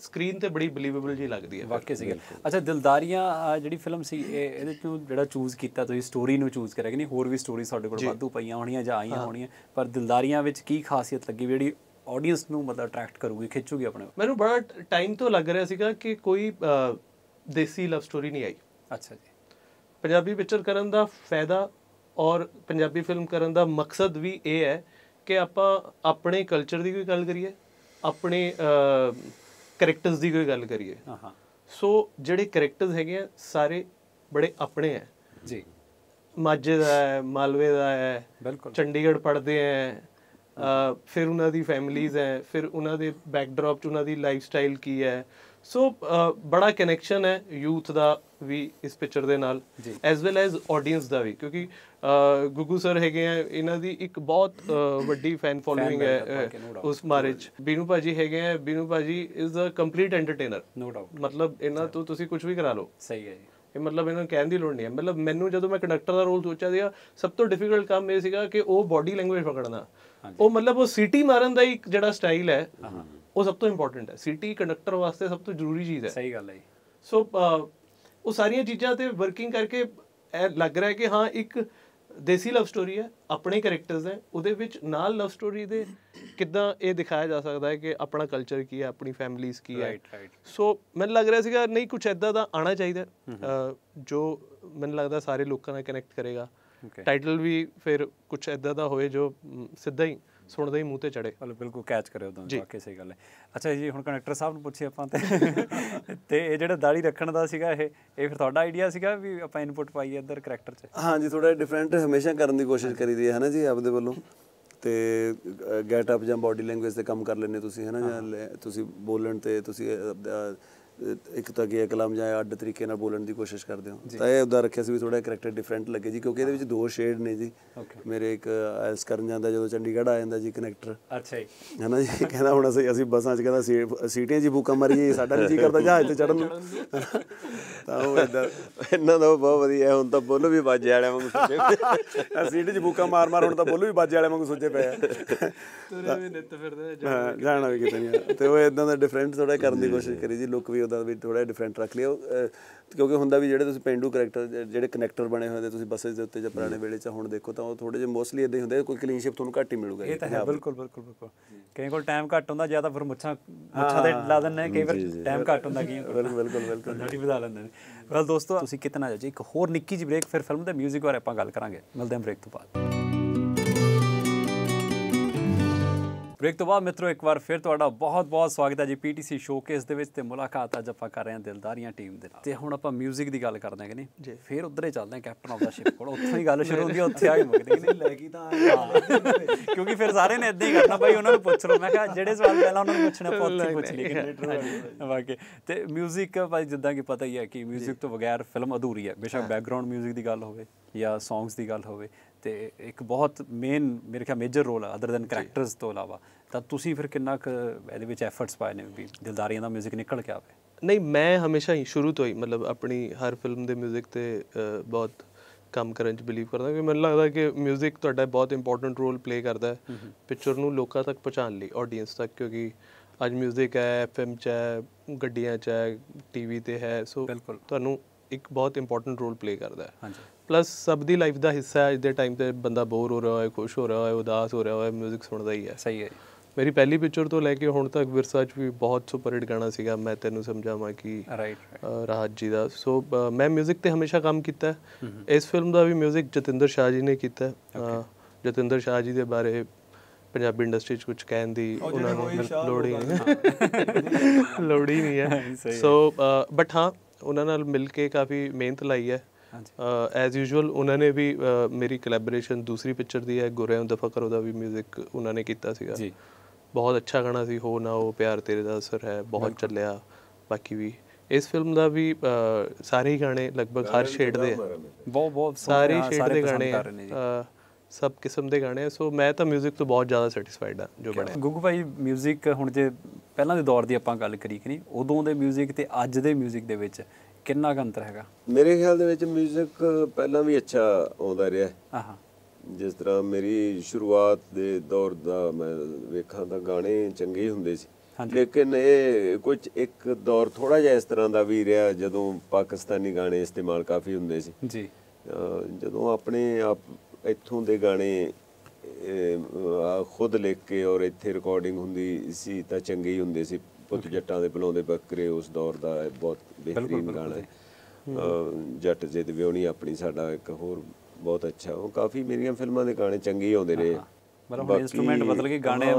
ਸਕਰੀਨ ਤੇ ਬੜੀ ਬਲੀਵੇਬਲ ਜੀ ਲੱਗਦੀ ਹੈ ਵਾਕਿਆ ਸੀ ਅੱਛਾ ਦਿਲਦਾਰੀਆਂ ਜਿਹੜੀ ਫਿਲਮ ਸੀ ਇਹਦੇ ਚੋਂ ਜਿਹੜਾ ਚੂਜ਼ ਕੀਤਾ ਤੁਸੀਂ ਸਟੋਰੀ ਨੂੰ ਚੂਜ਼ ਕਰਿਆ ਕਿ ਨਹੀਂ ਹੋਰ ਵੀ ਸਟੋਰੀ ਸਾਡੇ ਕੋਲ ਵਾਧੂ ਪਈਆਂ ਹੋਣੀਆਂ ਜਾਂ ਆਈਆਂ ਹੋਣੀਆਂ ਪਰ ਦਿਲਦਾਰੀਆਂ ਵਿੱਚ ਕੀ ਖਾਸੀਅਤ ਲੱਗੀ ਜਿਹੜੀ ਆਡੀਅנס ਨੂੰ ਮਤਲਬ ਅਟਰੈਕਟ ਕਰੂਗੀ ਖਿੱਚੂਗੀ ਆਪਣੇ ਮੈਨੂੰ ਬੜਾ ਟਾਈਮ ਤੋਂ ਲੱਗ ਰਿਹਾ ਸੀਗਾ ਕਿ ਕੋਈ ਦੇਸੀ ਲਵ ਸਟੋਰੀ ਨਹੀਂ ਆਈ ਅੱਛਾ ਜੀ ਪੰਜਾਬੀ ਪਿਕਚਰ ਕਰਨ ਦਾ ਫਾਇਦਾ ਔਰ ਪੰਜਾਬੀ ਫਿਲਮ ਕਰਨ ਦਾ ਮਕਸਦ ਵੀ ਇਹ ਹੈ ਕਿ ਆਪਾਂ ਆਪਣੇ ਕਲਚਰ ਦੀ ਕੋਈ ਗੱਲ ਕਰੀਏ ਆਪਣੇ ਕੈਰੈਕਟਰਸ ਦੀ ਕੋਈ ਗੱਲ ਕਰੀਏ ਹਾਂ ਸੋ ਜਿਹੜੇ ਕੈਰੈਕਟਰਸ ਹੈਗੇ ਆ ਸਾਰੇ ਬੜੇ ਆਪਣੇ ਆ ਜੀ ਮਾਝੇ ਦਾ ਹੈ ਮਾਲਵੇ ਦਾ ਹੈ ਬਿਲਕੁਲ ਚੰਡੀਗੜ੍ਹ ਪੜਦੇ ਆ ਫਿਰ ਉਹਨਾਂ ਦੀ ਫੈਮਿਲੀਜ਼ ਹੈ ਫਿਰ ਉਹਨਾਂ ਦੇ ਬੈਕਡ੍ਰੌਪ ਚ ਉਹਨਾਂ ਦੀ ਲਾਈਫ ਸਟਾਈਲ ਕੀ ਹੈ ਸੋ ਬੜਾ ਕਨੈਕਸ਼ਨ ਹੈ ਯੂਥ ਦਾ ਵੀ ਇਸ ਪਿਕਚਰ ਦੇ ਨਾਲ ਐਸ ਵੈਲ ਐਸ ਆਡੀਅנס ਦਾ ਵੀ ਕਿਉਂਕਿ ਗੁੱਗੂ ਸਰ ਹੈਗੇ ਆ ਇਹਨਾਂ ਦੀ ਇੱਕ ਬਹੁਤ ਵੱਡੀ ਫੈਨ ਫੋਲੋਇੰਗ ਹੈ ਉਸ ਮੈਰਿਜ ਬੀਨੂ ਭਾਜੀ ਹੈਗੇ ਆ ਬੀਨੂ ਭਾਜੀ is a complete entertainer no doubt ਮਤਲਬ ਇਹਨਾਂ ਤੋਂ ਤੁਸੀਂ ਕੁਝ ਵੀ ਕਰਾ ਲਓ ਸਹੀ ਹੈ ਜੀ ਇਹ ਮਤਲਬ ਇਹਨਾਂ ਨੂੰ ਕਹਿਣ ਦੀ ਲੋੜ ਨਹੀਂ ਹੈ ਮਤਲਬ ਮੈਨੂੰ ਜਦੋਂ ਮੈਂ ਕੰਡਕਟਰ ਦਾ ਰੋਲ ਸੋਚਿਆ ਸੀਗਾ ਸਭ ਤੋਂ ਡਿਫਿਕਲਟ ਕੰਮ ਇਹ ਸੀਗਾ ਕਿ ਉਹ ਬਾਡੀ ਲੈਂਗੁਏਜ ਪਕੜਨਾ ਉਹ ਮਤਲਬ ਉਹ ਸਿਟੀ ਮਾਰਨ ਦਾ ਹੀ ਜਿਹੜਾ ਸਟਾਈਲ ਹੈ ਉਹ ਸਭ ਤੋਂ ਇੰਪੋਰਟੈਂਟ ਹੈ ਸਿਟੀ ਕੰਡਕਟਰ ਵਾਸਤੇ ਸਭ ਤੋਂ ਜ਼ਰੂਰੀ ਚੀਜ਼ ਹੈ ਸਹੀ ਗੱਲ ਹੈ ਸੋ ਉਹ ਸਾਰੀਆਂ ਚੀਜ਼ਾਂ ਤੇ ਵਰਕਿੰਗ ਕਰਕੇ ਇਹ ਲੱਗ ਰਿਹਾ ਹੈ ਕਿ ਹਾਂ ਇੱਕ ਦੇਸੀ ਲਵ ਸਟੋਰੀ ਹੈ ਆਪਣੇ ਕੈਰੈਕਟਰਸ ਹੈ ਉਹਦੇ ਵਿੱਚ ਨਾਲ ਲਵ ਸਟੋਰੀ ਦੇ ਕਿੱਦਾਂ ਇਹ ਦਿਖਾਇਆ ਜਾ ਸਕਦਾ ਹੈ ਕਿ ਆਪਣਾ ਕਲਚਰ ਕੀ ਹੈ ਆਪਣੀ ਫੈਮਿਲੀਜ਼ ਕੀ ਹੈ ਰਾਈਟ ਰਾਈਟ ਸੋ ਮੈਨੂੰ ਲੱਗ ਰਿਹਾ ਸੀਗਾ ਨਹੀਂ ਕੁਝ ਐਦਾਂ ਦਾ ਆਣਾ ਚਾਹੀਦਾ ਜੋ ਮੈਨੂੰ ਲੱਗਦਾ ਸਾਰੇ ਲੋਕਾਂ ਨਾਲ ਕਨੈਕਟ ਕਰੇਗਾ ਟਾਈਟਲ ਵੀ ਫਿਰ ਕੁਝ ਐਦਾਂ ਦਾ ਹੋਵੇ ਜੋ ਸਿੱਧਾ ਹੀ ਸੁਣਦੇ ਹੀ ਮੂੰਹ ਤੇ ਚੜੇ ਚਲੋ ਬਿਲਕੁਲ ਕੈਚ ਕਰਿਓ ਤਾਂ ਵਾਕਈ ਸਹੀ ਗੱਲ ਹੈ ਅੱਛਾ ਜੀ ਹੁਣ ਕਨੈਕਟਰ ਸਾਹਿਬ ਨੂੰ ਪੁੱਛੇ ਆਪਾਂ ਤੇ ਤੇ ਇਹ ਜਿਹੜਾ ਦਾੜੀ ਰੱਖਣ ਦਾ ਸੀਗਾ ਇਹ ਇਹ ਫਿਰ ਤੁਹਾਡਾ ਆਈਡੀਆ ਸੀਗਾ ਵੀ ਆਪਾਂ ਇਨਪੁਟ ਪਾਈ ਇੱਧਰ ਕੈਰੈਕਟਰ 'ਚ ਹਾਂਜੀ ਥੋੜਾ ਡਿਫਰੈਂਟ ਹਮੇਸ਼ਾ ਕਰਨ ਦੀ ਕੋਸ਼ਿਸ਼ ਕਰੀਦੀ ਹੈ ਹਨਾ ਜੀ ਆਪਦੇ ਵੱਲੋਂ ਤੇ ਗੈਟ ਅਪ ਜਾਂ ਬਾਡੀ ਲੈਂਗੁਏਜ ਤੇ ਕੰਮ ਕਰ ਲੈਨੇ ਤੁਸੀਂ ਹਨਾ ਜਾਂ ਤੁਸੀਂ ਬੋਲਣ ਤੇ ਤੁਸੀਂ ਇੱਕ ਤਾਂ ਕਿ ਕਲਮ ਜਾਂ ਅੱਡ ਤਰੀਕੇ ਨਾਲ ਬੋਲਣ ਦੀ ਕੋਸ਼ਿਸ਼ ਕਰਦੇ ਹਾਂ ਤਾਂ ਇਹ ਉਹਦਾ ਰੱਖਿਆ ਸੀ ਵੀ ਥੋੜਾ ਕੈਰੈਕਟਰ ਡਿਫਰੈਂਟ ਲੱਗੇ ਜੀ ਕਿਉਂਕਿ ਇਹਦੇ ਵਿੱਚ ਦੋ ਸ਼ੇਡ ਨੇ ਜੀ ਮੇਰੇ ਇੱਕ ਆਇਲਸ ਕਰਨ ਜਾਂਦਾ ਜਦੋਂ ਚੰਡੀਗੜ੍ਹ ਆ ਜਾਂਦਾ ਜੀ ਕਨੈਕਟਰ ਅੱਛਾ ਜੀ ਹਨਾ ਜੀ ਕਹਿੰਦਾ ਹੁਣ ਅਸੀਂ ਅਸੀਂ ਬੱਸਾਂ 'ਚ ਕਹਿੰਦਾ ਸੀਟੀਆਂ ਜੀ ਮਾਰੀ ਜੀ ਸਾਡਾ ਨਹੀਂ ਜੀ ਕਰਦਾ ਜਹਾਜ਼ ਤੇ ਚੜਨ ਤਾਂ ਉਹ ਇਦਾਂ ਇਹਨਾਂ ਦਾ ਬਹੁਤ ਵਧੀਆ ਹੁਣ ਤਾਂ ਬੋਲੋ ਵੀ ਬਾਜੇ ਵਾਲਿਆਂ ਵਾਂਗੂ ਸੋਚੇ ਅਸੀਂ ਸੀਟ 'ਚ ਬੁੱਕਾ ਮਾਰ ਮਾਰ ਹੁਣ ਤਾਂ ਬੋਲੋ ਵੀ ਬਾਜੇ ਵਾਲਿਆਂ ਵਾਂਗੂ ਸੋਚੇ ਪਏ ਤੁਰੇ ਵੀ ਨਿੱਤ ਫਿਰਦੇ ਜਾਣਾ ਵੀ ਕਿਤੇ ਨਹੀਂ ਤੇ ਉਹ ਇਦਾਂ ਦਾ ਡਿਫਰੈਂਟ ਥੋੜਾ ਕਰਨ ਦੀ ਕੋਸ਼ਿਸ਼ ਕਰੀ ਜੀ ਲੁੱਕ ਵੀ ਉਹਦਾ ਵੀ ਥੋੜਾ ਡਿਫਰੈਂਟ ਰੱਖ ਲਿਓ ਕਿਉਂਕਿ ਹੁੰਦਾ ਵੀ ਜਿਹੜੇ ਤੁਸੀਂ ਪਿੰਡੂ ਕੈਰੈਕਟਰ ਜਿਹੜੇ ਕਨੈਕਟਰ ਬਣੇ ਹੋਏ ਨੇ ਤੁਸੀਂ ਬੱਸੇ ਦੇ ਉੱਤੇ ਜਾਂ ਪੁਰਾਣੇ ਵੇਲੇ 'ਚ ਹੁਣ ਦੇਖੋ ਤਾਂ ਉਹ ਥੋੜੇ ਜਿਹਾ ਮੋਸਟਲੀ ਇਦਾਂ ਹੀ ਹੁੰਦਾ ਕੋਈ ਕਲੀਨ ਸ਼ਿਪ ਤੁਹਾਨੂੰ ਘੱਟ ਹੀ ਮਿਲੂਗਾ ਇਹ ਤਾਂ ਹੈ ਬਿਲਕੁਲ ਬਿਲਕੁਲ ਬਿਲਕੁਲ ਕਈ ਕੋਲ ਟਾਈਮ ਘੱਟ ਹੁੰਦਾ ਜਾਂ ਤਾਂ ਫਿਰ ਮੁੱਛਾਂ ਮੁੱਛਾਂ ਦੇ ਲਾ ਦਿੰਦੇ ਨੇ ਕਈ ਵਾਰ ਟਾਈਮ ਘੱਟ ਹੁੰਦਾ ਕੀ ਬਿਲਕੁਲ ਬਿਲਕੁਲ ਬਿਲਕੁਲ ਥੋੜੀ ਵਧਾ ਲੈਂਦੇ ਨੇ ਵੈਲ ਦੋਸਤੋ ਤੁਸੀਂ ਕਿਤਨਾ ਜਾਜੀ ਇੱਕ ਹੋਰ ਨਿੱਕੀ ਜੀ ਬ੍ਰੇਕ ਫਿਰ ਫਿਲਮ ਦੇ 뮤직 ਬਾਰੇ ਆਪਾਂ ਗੱਲ ਕਰਾਂਗੇ ਮਿਲਦੇ ਹਾਂ ਬ੍ਰੇਕ ਤੋਂ ਬਾਅਦ ਬ੍ਰੇਕ ਤੋਂ ਬਾਅਦ ਮਿੱਤਰੋ ਇੱਕ ਵਾਰ ਫਿਰ ਤੁਹਾਡਾ ਬਹੁਤ-ਬਹੁਤ ਸਵਾਗਤ ਹੈ ਜੀ ਪੀਟੀਸੀ ਸ਼ੋਕੇਸ ਦੇ ਵਿੱਚ ਤੇ ਮੁਲਾਕਾਤ ਅੱਜ ਆਪਾਂ ਕਰ ਰਹੇ ਹਾਂ ਦਿਲਦਾਰੀਆਂ ਟੀਮ ਦੇ ਨਾਲ ਤੇ ਹੁਣ ਆਪਾਂ 뮤직 ਦੀ ਗੱਲ ਕਰਦੇ ਹਾਂ ਕਿ ਨਹੀਂ ਫਿਰ ਉਧਰੇ ਚੱਲਦੇ ਹਾਂ ਕੈਪਟਨ ਆਫ ਦਾ ਸ਼ਿਪ ਕੋਲ ਉੱਥੋਂ ਹੀ ਗੱਲ ਸ਼ੁਰੂ ਹੁੰਦੀ ਹੈ ਉੱਥੇ ਆ ਕੇ ਮੁੱਕਦੀ ਨਹੀਂ ਲੈ ਕੀ ਤਾਂ ਕਿਉਂਕਿ ਫਿਰ ਸਾਰੇ ਨੇ ਇਦਾਂ ਹੀ ਕਰਨਾ ਭਾਈ ਉਹਨਾਂ ਨੂੰ ਪੁੱਛ ਲਓ ਮੈਂ ਕਿਹਾ ਜਿਹੜੇ ਸਵਾਲ ਪਹਿਲਾਂ ਉਹਨਾਂ ਨੂੰ ਪੁੱਛਣਾ ਆਪਾਂ ਉੱਥੇ ਪੁੱਛ ਲਈਏ ਵਾਕੇ ਤੇ 뮤직 ਭਾਈ ਜਿੱਦਾਂ ਕਿ ਪਤਾ ਹੀ ਹੈ ਕਿ 뮤직 ਤੋਂ ਬਗੈਰ ਫਿਲਮ ਅਧੂਰੀ ਹੈ ਬੇਸ਼ੱਕ ਬੈਕਗ੍ਰਾਉਂਡ 뮤직 ਦੀ ਗੱਲ ਹੋਵੇ ਜਾਂ ਸੌਂਗਸ ਦੀ ਗੱਲ ਹੋਵੇ ਤੇ ਇੱਕ ਬਹੁਤ ਮੇਨ ਮੇਰੇ ਖਿਆਲ ਮੇਜਰ ਰੋਲ ਆ ਅਦਰ ਦਨ ਕੈਰੈਕਟਰਸ ਤੋਂ ਇਲਾਵਾ ਤਾਂ ਤੁਸੀਂ ਫਿਰ ਕਿੰਨਾ ਕੁ ਇਹਦੇ ਵਿੱਚ ਐਫਰਟਸ ਪਾਏ ਨੇ ਵੀ ਦਿਲਦਾਰੀਆਂ ਦਾ 뮤직 ਨਿਕਲ ਕੇ ਆਵੇ ਨਹੀਂ ਮੈਂ ਹਮੇਸ਼ਾ ਹੀ ਸ਼ੁਰੂ ਤੋਂ ਹੀ ਮਤਲਬ ਆਪਣੀ ਹਰ ਫਿਲਮ ਦੇ 뮤직 ਤੇ ਬਹੁਤ ਕੰਮ ਕਰਨ 'ਚ ਬਲੀਵ ਕਰਦਾ ਕਿ ਮੈਨੂੰ ਲੱਗਦਾ ਕਿ 뮤직 ਤੁਹਾਡਾ ਬਹੁਤ ਇੰਪੋਰਟੈਂਟ ਰੋਲ ਪਲੇ ਕਰਦਾ ਹੈ ਪਿਕਚਰ ਨੂੰ ਲੋਕਾਂ ਤੱਕ ਪਹੁੰਚਾਉਣ ਲਈ ਆਡੀਅנס ਤੱਕ ਕਿਉਂਕਿ ਅੱਜ 뮤직 ਹੈ ਐਫਐਮ 'ਚ ਹੈ ਗੱਡੀਆਂ 'ਚ ਹੈ ਟੀਵੀ ਤੇ ਹੈ ਸੋ ਤੁਹਾਨੂੰ ਇੱਕ ਬਹੁਤ ਇੰਪੋਰਟੈਂਟ ਰੋਲ ਪਲੇ ਕਰਦਾ ਹੈ ਪਲੱਸ ਸਭ ਦੀ ਲਾਈਫ ਦਾ ਹਿੱਸਾ ਹੈ ਅੱਜ ਦੇ ਟਾਈਮ ਤੇ ਬੰਦਾ ਬੋਰ ਹੋ ਰਿਹਾ ਹੋਏ ਖੁਸ਼ ਹੋ ਰਿਹਾ ਹੋਏ ਉਦਾਸ ਹੋ ਰਿਹਾ ਹੋਏ 뮤직 ਸੁਣਦਾ ਹੀ ਹੈ ਸਹੀ ਹੈ ਮੇਰੀ ਪਹਿਲੀ ਪਿਕਚਰ ਤੋਂ ਲੈ ਕੇ ਹੁਣ ਤੱਕ ਵਿਰਸਾ ਚ ਵੀ ਬਹੁਤ ਸੁਪਰ ਹਿੱਟ ਗਾਣਾ ਸੀਗਾ ਮੈਂ ਤੈਨੂੰ ਸਮਝਾਵਾਂ ਕਿ ਰਾਈਟ ਰਾਜ ਜੀ ਦਾ ਸੋ ਮੈਂ 뮤직 ਤੇ ਹਮੇਸ਼ਾ ਕੰਮ ਕੀਤਾ ਇਸ ਫਿਲਮ ਦਾ ਵੀ 뮤직 ਜਤਿੰਦਰ ਸ਼ਾਹ ਜੀ ਨੇ ਕੀਤਾ ਜਤਿੰਦਰ ਸ਼ਾਹ ਜੀ ਦੇ ਬਾਰੇ ਪੰਜਾਬੀ ਇੰਡਸਟਰੀ 'ਚ ਕੁਝ ਕਹਿਣ ਦੀ ਉਹਨਾਂ ਨੂੰ ਲੋੜ ਹੀ ਨਹੀਂ ਲੋੜ ਹੀ ਨਹੀਂ ਹੈ ਸੋ ਬਟ ਹਾਂ ਉਹਨਾਂ ਨਾਲ ਮਿਲ ਕੇ ਕਾਫੀ ਮਿਹਨਤ ਲਾਈ ਹੈ ਐਜ਼ ਯੂਜੂਅਲ ਉਹਨਾਂ ਨੇ ਵੀ ਮੇਰੀ ਕੋਲੈਬੋਰੇਸ਼ਨ ਦੂਸਰੀ ਪਿਕਚਰ ਦੀ ਹੈ ਗੁਰਿਆਂ ਦਾ ਫਕਰ ਉਹਦਾ ਵੀ 뮤직 ਉਹਨਾਂ ਨੇ ਕੀਤਾ ਸੀਗਾ ਜੀ ਬਹੁਤ ਅੱਛਾ ਗਾਣਾ ਸੀ ਹੋ ਨਾ ਉਹ ਪਿਆਰ ਤੇਰੇ ਦਾ ਅਸਰ ਹੈ ਬਹੁਤ ਚੱਲਿਆ ਬਾਕੀ ਵੀ ਇਸ ਫਿਲਮ ਦਾ ਵੀ ਸਾਰੇ ਗਾਣੇ ਲਗਭਗ ਹਰ ਸ਼ੇਡ ਦੇ ਬਹੁਤ ਬਹੁਤ ਸਾਰੇ ਸ਼ੇਡ ਦੇ ਗਾਣੇ ਸਭ ਕਿਸਮ ਦੇ ਗਾਣੇ ਸੋ ਮੈਂ ਤਾਂ 뮤직 ਤੋਂ ਬਹੁਤ ਜ਼ਿਆਦਾ ਸੈਟੀਸਫਾਈਡ ਆ ਜੋ ਬਣਿਆ ਗੁੱਗੂ ਭਾਈ 뮤직 ਹੁਣ ਜੇ ਪਹਿਲਾਂ ਦੇ ਦੌਰ ਦੀ ਆਪਾਂ ਗੱਲ ਕਰੀ ਕਿ ਨਹੀਂ ਉਦੋਂ ਦੇ 뮤직 ਤੇ ਅੱਜ ਦੇ 뮤직 ਦੇ ਵਿੱਚ ਕਿੰਨਾ ਗੰਤਰ ਹੈਗਾ ਮੇਰੇ ਖਿਆਲ ਦੇ ਵਿੱਚ 뮤직 ਪਹਿਲਾਂ ਵੀ ਅੱਛਾ ਆਉਂਦਾ ਰਿਹਾ ਆਹਾਂ ਜਿਸ ਤਰ੍ਹਾਂ ਮੇਰੀ ਸ਼ੁਰੂਆਤ ਦੇ ਦੌਰ ਦਾ ਮੈਂ ਵੇਖਾਂ ਤਾਂ ਗਾਣੇ ਚੰਗੇ ਹੁੰਦੇ ਸੀ ਲੇਕਿਨ ਇਹ ਕੁਝ ਇੱਕ ਦੌਰ ਥੋੜਾ ਜਿਹਾ ਇਸ ਤਰ੍ਹਾਂ ਦਾ ਵੀ ਰਿਹਾ ਜਦੋਂ ਪਾਕਿਸਤਾਨੀ ਗਾਣੇ ਇਸਤੇਮਾਲ ਕਾਫੀ ਹੁੰਦੇ ਸੀ ਜੀ ਜਦੋਂ ਆਪਣੇ ਆਪ ਇੱਥੋਂ ਦੇ ਗਾਣੇ ਖੁਦ ਲਿਖ ਕੇ ਔਰ ਇੱਥੇ ਰਿਕਾਰਡਿੰਗ ਹੁੰਦੀ ਸੀ ਤਾਂ ਚੰਗੇ ਹੀ ਹੁੰਦੇ ਸੀ ਪੁੱਤ ਜੱਟਾਂ ਦੇ ਬੁਲਾਉਂਦੇ ਬੱਕਰੇ ਉਸ ਦੌਰ ਦਾ ਬਹੁਤ ਬਿਹਤਰੀਨ ਗਾਣਾ ਹੈ ਜੱਟ ਜਿੱਦ ਵਿਉਣੀ ਆਪਣੀ ਸਾਡਾ ਇੱਕ ਹੋਰ ਬਹੁਤ ਅੱਛਾ ਉਹ ਕਾਫੀ ਮੇਰੀਆਂ ਫਿਲਮਾਂ ਦੇ ਗਾਣੇ ਚੰਗੇ ਆਉਂਦੇ ਨੇ ਮਤਲਬ ਇਨਸਟਰੂਮੈਂਟ ਬਦਲ ਕੇ ਗਾਣੇ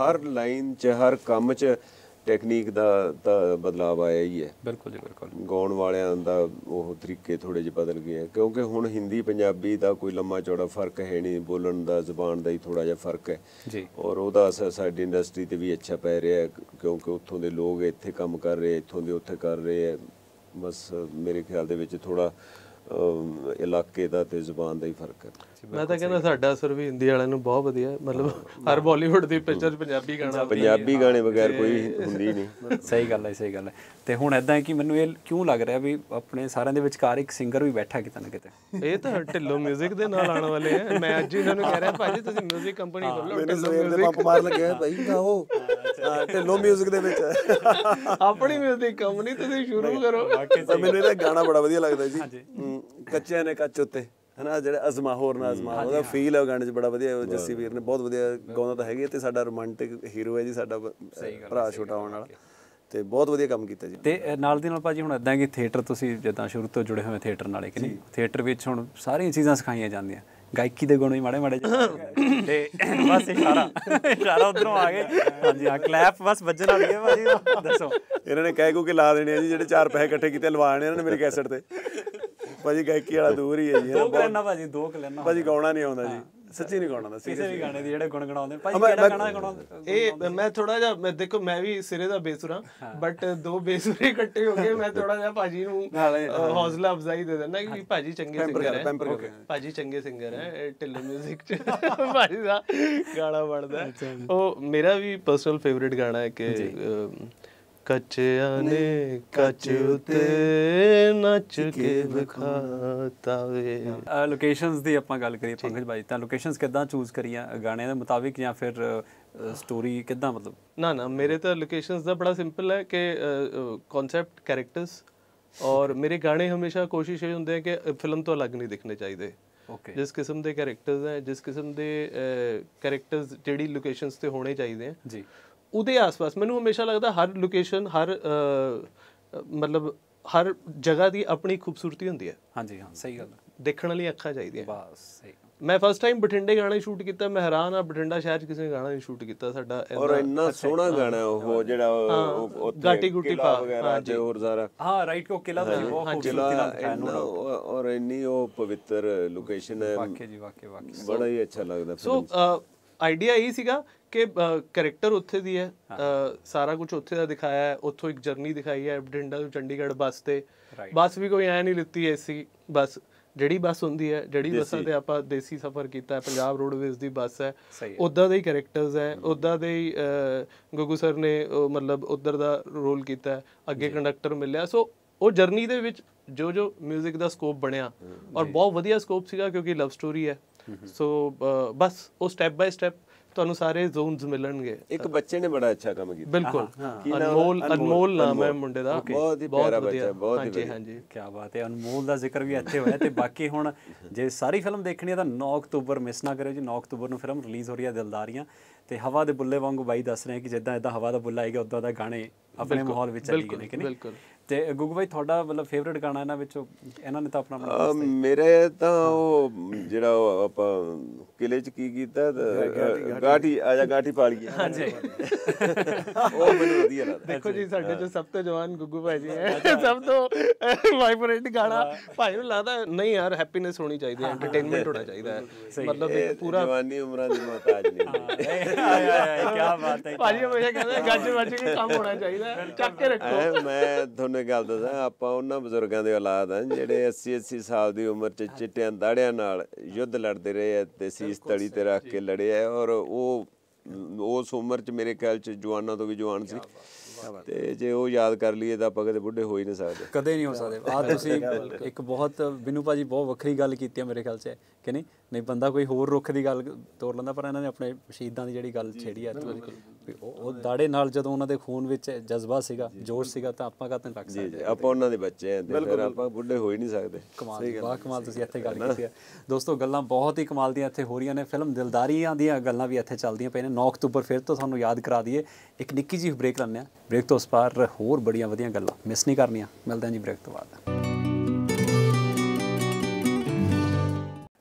ਹਰ ਲਾਈਨ 'ਚ ਹਰ ਕੰਮ 'ਚ ਟੈਕਨੀਕ ਦਾ ਤਾਂ ਬਦਲਾਅ ਆਇਆ ਹੀ ਹੈ ਬਿਲਕੁਲ ਜੀ ਬਿਲਕੁਲ ਗਾਉਣ ਵਾਲਿਆਂ ਦਾ ਉਹ ਤਰੀਕੇ ਥੋੜੇ ਜਿਹਾ ਬਦਲ ਗਏ ਕਿਉਂਕਿ ਹੁਣ ਹਿੰਦੀ ਪੰਜਾਬੀ ਦਾ ਕੋਈ ਲੰਮਾ ਚੌੜਾ ਫਰਕ ਹੈ ਨਹੀਂ ਬੋਲਣ ਦਾ ਜ਼ੁਬਾਨ ਦਾ ਹੀ ਥੋੜਾ ਜਿਹਾ ਫਰਕ ਹੈ ਜੀ ਔਰ ਉਹਦਾ ਅਸਰ ਸਾਡੀ ਇੰਡਸਟਰੀ ਤੇ ਵੀ ਅੱਛਾ ਪੈ ਰਿਹਾ ਹੈ ਕਿਉਂਕਿ ਉੱਥੋਂ ਦੇ ਲੋਕ ਇੱਥੇ ਕੰਮ ਕਰ ਰਹੇ ਇੱਥੋਂ ਦੇ ਉੱਥੇ ਕਰ ਰਹੇ ਹੈ ਬਸ ਮੇਰੇ ਖਿਆਲ ਦੇ ਵਿੱਚ ਥੋੜਾ ਇਲਾਕੇ ਦਾ ਤੇ ਜ਼ੁਬਾਨ ਦਾ ਹੀ ਫਰਕ ਹੈ ਸੀ ਮੈਂ ਤਾਂ ਕਹਿੰਦਾ ਸਾਡਾ ਅਸਰ ਵੀ ਹਿੰਦੀ ਵਾਲਿਆਂ ਨੂੰ ਬਹੁਤ ਵਧੀਆ ਮਤਲਬ ਹਰ ਬਾਲੀਵੁੱਡ ਦੀ ਪਿਕਚਰ ਪੰਜਾਬੀ ਗਾਣਾ ਪੰਜਾਬੀ ਗਾਣੇ ਬਗੈਰ ਕੋਈ ਹੁੰਦੀ ਨਹੀਂ ਸਹੀ ਗੱਲ ਹੈ ਸਹੀ ਗੱਲ ਹੈ ਤੇ ਹੁਣ ਐਦਾਂ ਹੈ ਕਿ ਮੈਨੂੰ ਇਹ ਕਿਉਂ ਲੱਗ ਰਿਹਾ ਵੀ ਆਪਣੇ ਸਾਰਿਆਂ ਦੇ ਵਿਚਕਾਰ ਇੱਕ ਸਿੰਗਰ ਵੀ ਬੈਠਾ ਕਿਤੇ ਨਾ ਕਿਤੇ ਇਹ ਤਾਂ ਢਿੱਲੋ 뮤직 ਦੇ ਨਾਲ ਆਉਣ ਵਾਲੇ ਆ ਮੈਂ ਅੱਜ ਹੀ ਇਹਨਾਂ ਨੂੰ ਕਹਿ ਰਿਹਾ ਭਾਜੀ ਤੁਸੀਂ 뮤직 ਕੰਪਨੀ ਖੋਲੋ ਸਵੇਰ ਦੇ ਪੰਪ ਮਾਰ ਲੱਗਿਆ ਭਾਈ ਤਾਂ ਉਹ ਢਿੱਲੋ 뮤직 ਦੇ ਵਿੱਚ ਆਪਣੀ 뮤직 ਕੰਪਨੀ ਤੁਸੀਂ ਸ਼ੁਰੂ ਕਰੋ ਮੈਨੂੰ ਇਹਦਾ ਗਾਣਾ ਬੜਾ ਵਧੀਆ ਲੱਗਦਾ ਜੀ ਕੱਚਿਆਂ ਨੇ ਕੱਚ ਉੱਤੇ ਹਨਾ ਜਿਹੜਾ ਅਜ਼ਮਾ ਹੋਰ ਨਾ ਅਜ਼ਮਾ ਉਹਦਾ ਫੀਲ ਹੈ ਗਾਣੇ 'ਚ ਬੜਾ ਵਧੀਆ ਜੱਸੀ ਵੀਰ ਨੇ ਬਹੁਤ ਵਧੀਆ ਗਾਉਂਦਾ ਤਾਂ ਹੈਗੀ ਤੇ ਸਾਡਾ ਰੋਮਾਂਟਿਕ ਹੀਰੋ ਹੈ ਜੀ ਸਾਡਾ ਭਰਾ ਛੋਟਾ ਹੋਣ ਵਾਲਾ ਤੇ ਬਹੁਤ ਵਧੀਆ ਕੰਮ ਕੀਤਾ ਜੀ ਤੇ ਨਾਲ ਦੀ ਨਾਲ ਭਾਜੀ ਹੁਣ ਇਦਾਂ ਕਿ ਥੀਏਟਰ ਤੁਸੀਂ ਜਦਾਂ ਸ਼ੁਰੂ ਤੋਂ ਜੁੜੇ ਹੋਏ ਥੀਏਟਰ ਨਾਲ ਕਿ ਨਹੀਂ ਥੀਏਟਰ ਵਿੱਚ ਹੁਣ ਸਾਰੀਆਂ ਚੀਜ਼ਾਂ ਸਿਖਾਈਆਂ ਜਾਂਦੀਆਂ ਗਾਇਕੀ ਦੇ ਗੁਣ ਵੀ ਮਾੜੇ ਮਾੜੇ ਤੇ ਬਸ ਇਸ਼ਾਰਾ ਇਸ਼ਾਰਾ ਉਧਰੋਂ ਆ ਗਏ ਹਾਂਜੀ ਆ ਕਲੈਪ ਬਸ ਵੱਜਣ ਵਾਲੀ ਹੈ ਭਾਜੀ ਦੱਸੋ ਇਹਨਾਂ ਨੇ ਕਹਿ ਕੋ ਕਿ ਲਾ ਦੇਣੇ ਆ ਜੀ ਜਿਹੜੇ ਚਾਰ ਪੈਸੇ ਇਕੱਠੇ ਕੀਤੇ ਲਵਾਣੇ ਇਹਨਾਂ ਨੇ ਮੇਰੇ ਕੈਸਟ ਤੇ ਭਾਜੀ ਗਾਇਕੀ ਵਾਲਾ ਦੂਰ ਹੀ ਹੈ ਜੀ ਦੋ ਕਲੈਨਾ ਭਾਜੀ ਦੋ ਕਲੈਨਾ ਭਾਜੀ ਗਾਉਣਾ ਨਹੀਂ ਆਉਂਦਾ ਜੀ ਸੱਚੀ ਨਹੀਂ ਗਾਉਣਾ ਦਾ ਕਿਸੇ ਵੀ ਗਾਣੇ ਦੀ ਜਿਹੜੇ ਗੁਣ ਗਣਾਉਂਦੇ ਭਾਜੀ ਕਿਹੜਾ ਗਾਣਾ ਗਾਉਣਾ ਇਹ ਮੈਂ ਥੋੜਾ ਜਿਹਾ ਮੈਂ ਦੇਖੋ ਮੈਂ ਵੀ ਸਿਰੇ ਦਾ ਬੇਸੁਰਾ ਬਟ ਦੋ ਬੇਸੁਰੇ ਇਕੱਠੇ ਹੋ ਗਏ ਮੈਂ ਥੋੜਾ ਜਿਹਾ ਭਾਜੀ ਨੂੰ ਹੌਸਲਾ ਅਫਜ਼ਾਈ ਦੇ ਦਿੰਦਾ ਕਿ ਭਾਜੀ ਚੰਗੇ ਸਿੰਗਰ ਹੈ ਭਾਜੀ ਚੰਗੇ ਸਿੰਗਰ ਹੈ ਢਿੱਲੇ 뮤직 ਚ ਭਾਜੀ ਦਾ ਗਾਣਾ ਬਣਦਾ ਉਹ ਮੇਰਾ ਵੀ ਪਰਸਨਲ ਫੇਵਰਿਟ ਗਾਣਾ ਹੈ ਕਿ ਕੱਚਿਆਂ ਨੇ ਕੱਚ ਉਤੇ ਨੱਚ ਕੇ ਵਿਖਾਤਾ ਵੇ ਲੋਕੇਸ਼ਨਸ ਦੀ ਆਪਾਂ ਗੱਲ ਕਰੀਏ ਪੰਕਜ ਭਾਈ ਤਾਂ ਲੋਕੇਸ਼ਨਸ ਕਿੱਦਾਂ ਚੂਜ਼ ਕਰੀਆਂ ਗਾਣੇ ਦੇ ਮੁਤਾਬਿਕ ਜਾਂ ਫਿਰ ਸਟੋਰੀ ਕਿੱਦਾਂ ਮਤਲਬ ਨਾ ਨਾ ਮੇਰੇ ਤਾਂ ਲੋਕੇਸ਼ਨਸ ਦਾ ਬੜਾ ਸਿੰਪਲ ਹੈ ਕਿ ਕਨਸੈਪਟ ਕੈਰੈਕਟਰਸ ਔਰ ਮੇਰੇ ਗਾਣੇ ਹਮੇਸ਼ਾ ਕੋਸ਼ਿਸ਼ ਇਹ ਹੁੰਦੇ ਆ ਕਿ ਫਿਲਮ ਤੋਂ ਅਲੱਗ ਨਹੀਂ ਦਿਖਣੇ ਚਾਹੀਦੇ ਓਕੇ ਜਿਸ ਕਿਸਮ ਦੇ ਕੈਰੈਕਟਰਸ ਹੈ ਜਿਸ ਕਿਸਮ ਦੇ ਕੈਰੈਕਟਰਸ ਜਿਹੜੀ ਲੋਕੇਸ਼ਨਸ ਤੇ ਹੋਣੇ ਚਾਹੀਦੇ ਆ ਜੀ ਉਹਦੇ ਆਸ-ਪਾਸ ਮੈਨੂੰ ਹਮੇਸ਼ਾ ਲੱਗਦਾ ਹਰ ਲੋਕੇਸ਼ਨ ਹਰ ਮਤਲਬ ਹਰ ਜਗ੍ਹਾ ਦੀ ਆਪਣੀ ਖੂਬਸੂਰਤੀ ਹੁੰਦੀ ਹੈ ਹਾਂਜੀ ਹਾਂ ਸਹੀ ਗੱਲ ਦੇਖਣ ਵਾਲੀ ਅੱਖਾਂ ਚਾਹੀਦੀਆਂ ਬਸ ਸਹੀ ਮੈਂ ਫਸਟ ਟਾਈਮ ਬਠਿੰਡੇ ਗਾਣਾ ਸ਼ੂਟ ਕੀਤਾ ਮੈਂ ਹੈਰਾਨ ਆ ਬਠਿੰਡਾ ਸ਼ਹਿਰ ਚ ਕਿਸੇ ਨੇ ਗਾਣਾ ਸ਼ੂਟ ਕੀਤਾ ਸਾਡਾ ਔਰ ਇੰਨਾ ਸੋਹਣਾ ਗਾਣਾ ਉਹ ਜਿਹੜਾ ਉੱਥੇ ਗਾਟੀ ਗੁੱਟੀ ਪਾ ਵਗੈਰਾ ਜੇ ਹੋਰ ਜ਼ਾਰਾ ਹਾਂ ਰਾਈਟ ਕੋ ਕਿਲਾ ਦਾ ਬਹੁਤ ਖੂਬਸੂਰਤ ਔਰ ਇੰਨੀ ਉਹ ਪਵਿੱਤਰ ਲੋਕੇਸ਼ਨ ਹੈ ਵਾਕਿਆ ਜੀ ਵਾਕਿਆ ਵਾਕਿਆ ਬੜਾ ਹੀ ਅੱਛਾ ਲੱਗਦਾ ਸੋ ਆਈਡੀਆ ਇਹ ਸੀਗਾ ਕਿ ਕੈਰੈਕਟਰ ਉੱਥੇ ਦੀ ਹੈ ਸਾਰਾ ਕੁਝ ਉੱਥੇ ਦਾ ਦਿਖਾਇਆ ਹੈ ਉੱਥੋਂ ਇੱਕ ਜਰਨੀ ਦਿਖਾਈ ਹੈ ਬਠਿੰਡਾ ਤੋਂ ਚੰਡੀਗੜ੍ਹ ਬੱਸ ਤੇ ਬੱਸ ਵੀ ਕੋਈ ਐ ਨਹੀਂ ਲਿੱਤੀ ਐਸੀ ਬੱਸ ਜਿਹੜੀ ਬੱਸ ਹੁੰਦੀ ਹੈ ਜਿਹੜੀ ਬੱਸਾਂ ਤੇ ਆਪਾਂ ਦੇਸੀ ਸਫ਼ਰ ਕੀਤਾ ਹੈ ਪੰਜਾਬ ਰੋਡਵੇਜ਼ ਦੀ ਬੱਸ ਹੈ ਉਦਾਂ ਦੇ ਹੀ ਕੈਰੈਕਟਰਸ ਹੈ ਉਦਾਂ ਦੇ ਹੀ ਗੁੱਗੂ ਸਰ ਨੇ ਮਤਲਬ ਉਧਰ ਦਾ ਰੋਲ ਕੀਤਾ ਅੱਗੇ ਕੰਡਕਟਰ ਮਿਲਿਆ ਸੋ ਉਹ ਜਰਨੀ ਦੇ ਵਿੱਚ ਜੋ ਜੋ 뮤직 ਦਾ ਸਕੋਪ ਬਣਿਆ ਔਰ ਬਹੁਤ ਵਧੀਆ ਸਕੋਪ ਸੀਗਾ ਕਿਉਂਕਿ ਲਵ ਸਟੋਰੀ ਹੈ ਸੋ ਬਸ ਉਹ ਸਟੈਪ ਬਾਈ ਸਟੈਪ ਤੁਹਾਨੂੰ ਸਾਰੇ ਜ਼ੋਨਸ ਮਿਲਣਗੇ ਇੱਕ ਬੱਚੇ ਨੇ ਬੜਾ ਅੱਛਾ ਕੰਮ ਕੀਤਾ ਬਿਲਕੁਲ ਅਨਮੋਲ ਅਨਮੋਲ ਨਾਮ ਹੈ ਮੁੰਡੇ ਦਾ ਬਹੁਤ ਹੀ ਪਿਆਰਾ ਬੱਚਾ ਬਹੁਤ ਹੀ ਹਾਂਜੀ ਹਾਂਜੀ ਕੀ ਬਾਤ ਹੈ ਅਨਮੋਲ ਦਾ ਜ਼ਿਕਰ ਵੀ ਇੱਥੇ ਹੋਇਆ ਤੇ ਬਾਕੀ ਹੁਣ ਜੇ ਸਾਰੀ ਫਿਲਮ ਦੇਖਣੀ ਹੈ ਤਾਂ 9 ਅਕਤੂਬਰ ਮਿਸ ਨਾ ਕਰਿਓ ਜੀ 9 ਅਕਤੂਬਰ ਨੂੰ ਫਿਲਮ ਰਿਲੀਜ਼ ਹੋ ਰਹੀ ਹੈ ਦਿਲਦਾਰੀਆਂ ਤੇ ਹਵਾ ਦੇ ਬੁੱਲੇ ਵਾਂਗੂ ਬਾਈ ਦੱਸ ਰਹੇ ਕਿ ਜਿੱਦਾਂ ਇਦਾਂ ਹਵਾ ਦਾ ਬੁੱਲਾ ਆਏਗਾ ਉਦਾਂ ਦਾ ਗਾਣੇ ਆਪਣੇ ਮਾਹੌਲ ਵਿੱਚ ਚੱਲੀ ਗਏ ਨੇ ਕਿ ਨਹੀਂ ਬਿਲਕੁਲ ਤੇ ਗੁੱਗੂ ਭਾਈ ਤੁਹਾਡਾ ਮਤਲਬ ਫੇਵਰਿਟ ਗਾਣਾ ਇਹਨਾਂ ਵਿੱਚੋਂ ਇਹਨਾਂ ਨੇ ਤਾਂ ਆਪਣਾ ਬਣਾ ਮੇਰੇ ਤਾਂ ਉਹ ਜਿਹੜਾ ਆਪਾਂ ਕਿਲੇ ਚ ਕੀ ਕੀਤਾ ਗਾਠੀ ਜਾ ਗਾਠੀ ਪਾ ਲਈ ਹਾਂਜੀ ਉਹ ਮੈਨੂੰ ਵਧੀਆ ਲੱਗਦਾ ਦੇਖੋ ਜੀ ਸਾਡੇ ਜੋ ਸਭ ਤੋਂ ਜਵਾਨ ਗੁੱਗੂ ਭਾਈ ਜੀ ਹੈ ਸਭ ਤੋਂ ਵਾਈਬ੍ਰੈਂਟ ਗਾਣਾ ਭਾਈ ਨੂੰ ਲੱਗਦਾ ਨਹੀਂ ਯਾਰ ਹੈਪੀਨੈਸ ਹੋਣੀ ਚਾਹੀਦੀ ਹੈ ਐਂਟਰਟੇਨਮੈਂਟ ਹੋਣਾ ਚਾਹੀਦਾ ਹੈ ਮਤਲਬ ਇਹ ਪੂਰਾ ਜਵਾਨੀ ਉਮਰਾਂ ਦੀ ਮਹਤਾਜ ਨਹੀਂ ਆਏ ਆਏ ਕੀ ਬਾਤ ਹੈ ਉਹ ਇਹ ਕਹਿੰਦੇ ਗੱਜ ਵੱਜ ਕੇ ਕੰਮ ਹੋਣਾ ਚਾਹੀਦਾ ਚੱਕ ਕੇ ਰੱਖੋ ਮੈਂ ਤੁਹਾਨੂੰ ਤੁਹਾਨੂੰ ਇਹ ਗੱਲ ਦੱਸਾਂ ਆਪਾਂ ਉਹਨਾਂ ਬਜ਼ੁਰਗਾਂ ਦੇ ਔਲਾਦ ਹਾਂ ਜਿਹੜੇ 80 80 ਸਾਲ ਦੀ ਉਮਰ 'ਚ ਚਿੱਟਿਆਂ ਦਾੜਿਆਂ ਨਾਲ ਯੁੱਧ ਲੜਦੇ ਰਹੇ ਆ ਤੇ ਸੀਸ ਤੜੀ ਤੇ ਰੱਖ ਕੇ ਲੜੇ ਆ ਔਰ ਉਹ ਉਸ ਉਮਰ 'ਚ ਮੇਰੇ ਖਿਆਲ 'ਚ ਜਵਾਨਾਂ ਤੋਂ ਵੀ ਜਵਾਨ ਸੀ ਤੇ ਜੇ ਉਹ ਯਾਦ ਕਰ ਲਈਏ ਤਾਂ ਆਪਾਂ ਕਦੇ ਬੁੱਢੇ ਹੋ ਹੀ ਨਹੀਂ ਸਕਦੇ ਕਦੇ ਨਹੀਂ ਹੋ ਸਕਦੇ ਆ ਤੁਸੀਂ ਇੱਕ ਬਹੁਤ ਬਿਨੂ ਭਾਜੀ ਬਹੁਤ ਵੱਖਰੀ ਗੱਲ ਕੀਤੀ ਹੈ ਮੇਰੇ ਖਿਆਲ 'ਚ ਕਿ ਨਹੀਂ ਨਹੀਂ ਬੰਦਾ ਕੋਈ ਹੋਰ ਰੁੱਖ ਦੀ ਗੱਲ ਤੋੜ ਲੈਂਦਾ ਪਰ ਇਹਨਾਂ ਨੇ ਆਪਣੇ ਸ਼ਹੀਦਾਂ ਦੀ ਜਿਹੜੀ ਗੱਲ ਛੇੜੀ ਹੈ ਉਹ ਦਾੜੇ ਨਾਲ ਜਦੋਂ ਉਹਨਾਂ ਦੇ ਖੂਨ ਵਿੱਚ ਜਜ਼ਬਾ ਸੀਗਾ ਜੋਸ਼ ਸੀਗਾ ਤਾਂ ਆਪਾਂ ਕਾਹਤੇ ਲੱਗ ਸਕਦੇ ਜੀ ਆਪਾਂ ਉਹਨਾਂ ਦੇ ਬੱਚੇ ਆ ਫਿਰ ਆਪਾਂ ਬੁੱਢੇ ਹੋ ਹੀ ਨਹੀਂ ਸਕਦੇ ਕਮਾਲ ਵਾਹ ਕਮਾਲ ਤੁਸੀਂ ਇੱਥੇ ਗੱਲ ਕੀਤੀ ਹੈ ਦੋਸਤੋ ਗੱਲਾਂ ਬਹੁਤ ਹੀ ਕਮਾਲ ਦੀਆਂ ਇੱਥੇ ਹੋ ਰਹੀਆਂ ਨੇ ਫਿਲਮ ਦਿਲਦਾਰੀਆਂ ਦੀਆਂ ਗੱਲਾਂ ਵੀ ਇੱਥੇ ਚੱਲਦੀਆਂ ਪਈਆਂ ਨੇ 9 ਅਕਤੂਬਰ ਫਿਰ ਤੋਂ ਤੁਹਾਨੂੰ ਯਾਦ ਕਰਾ ਦਈਏ ਇੱਕ ਨਿੱਕੀ ਜਿਹੀ ਬ੍ਰੇਕ ਲੈਂਦੇ ਆ ਬ੍ਰੇਕ ਤੋਂ ਉਸ ਪਾਰ ਹੋਰ ਬੜੀਆਂ ਵਧੀਆਂ ਗੱਲਾਂ ਮਿਸ ਨਹੀਂ ਕਰਨੀਆਂ ਮਿਲਦੇ ਹਾਂ ਜੀ ਬ੍ਰੇਕ ਤੋਂ ਬਾਅਦ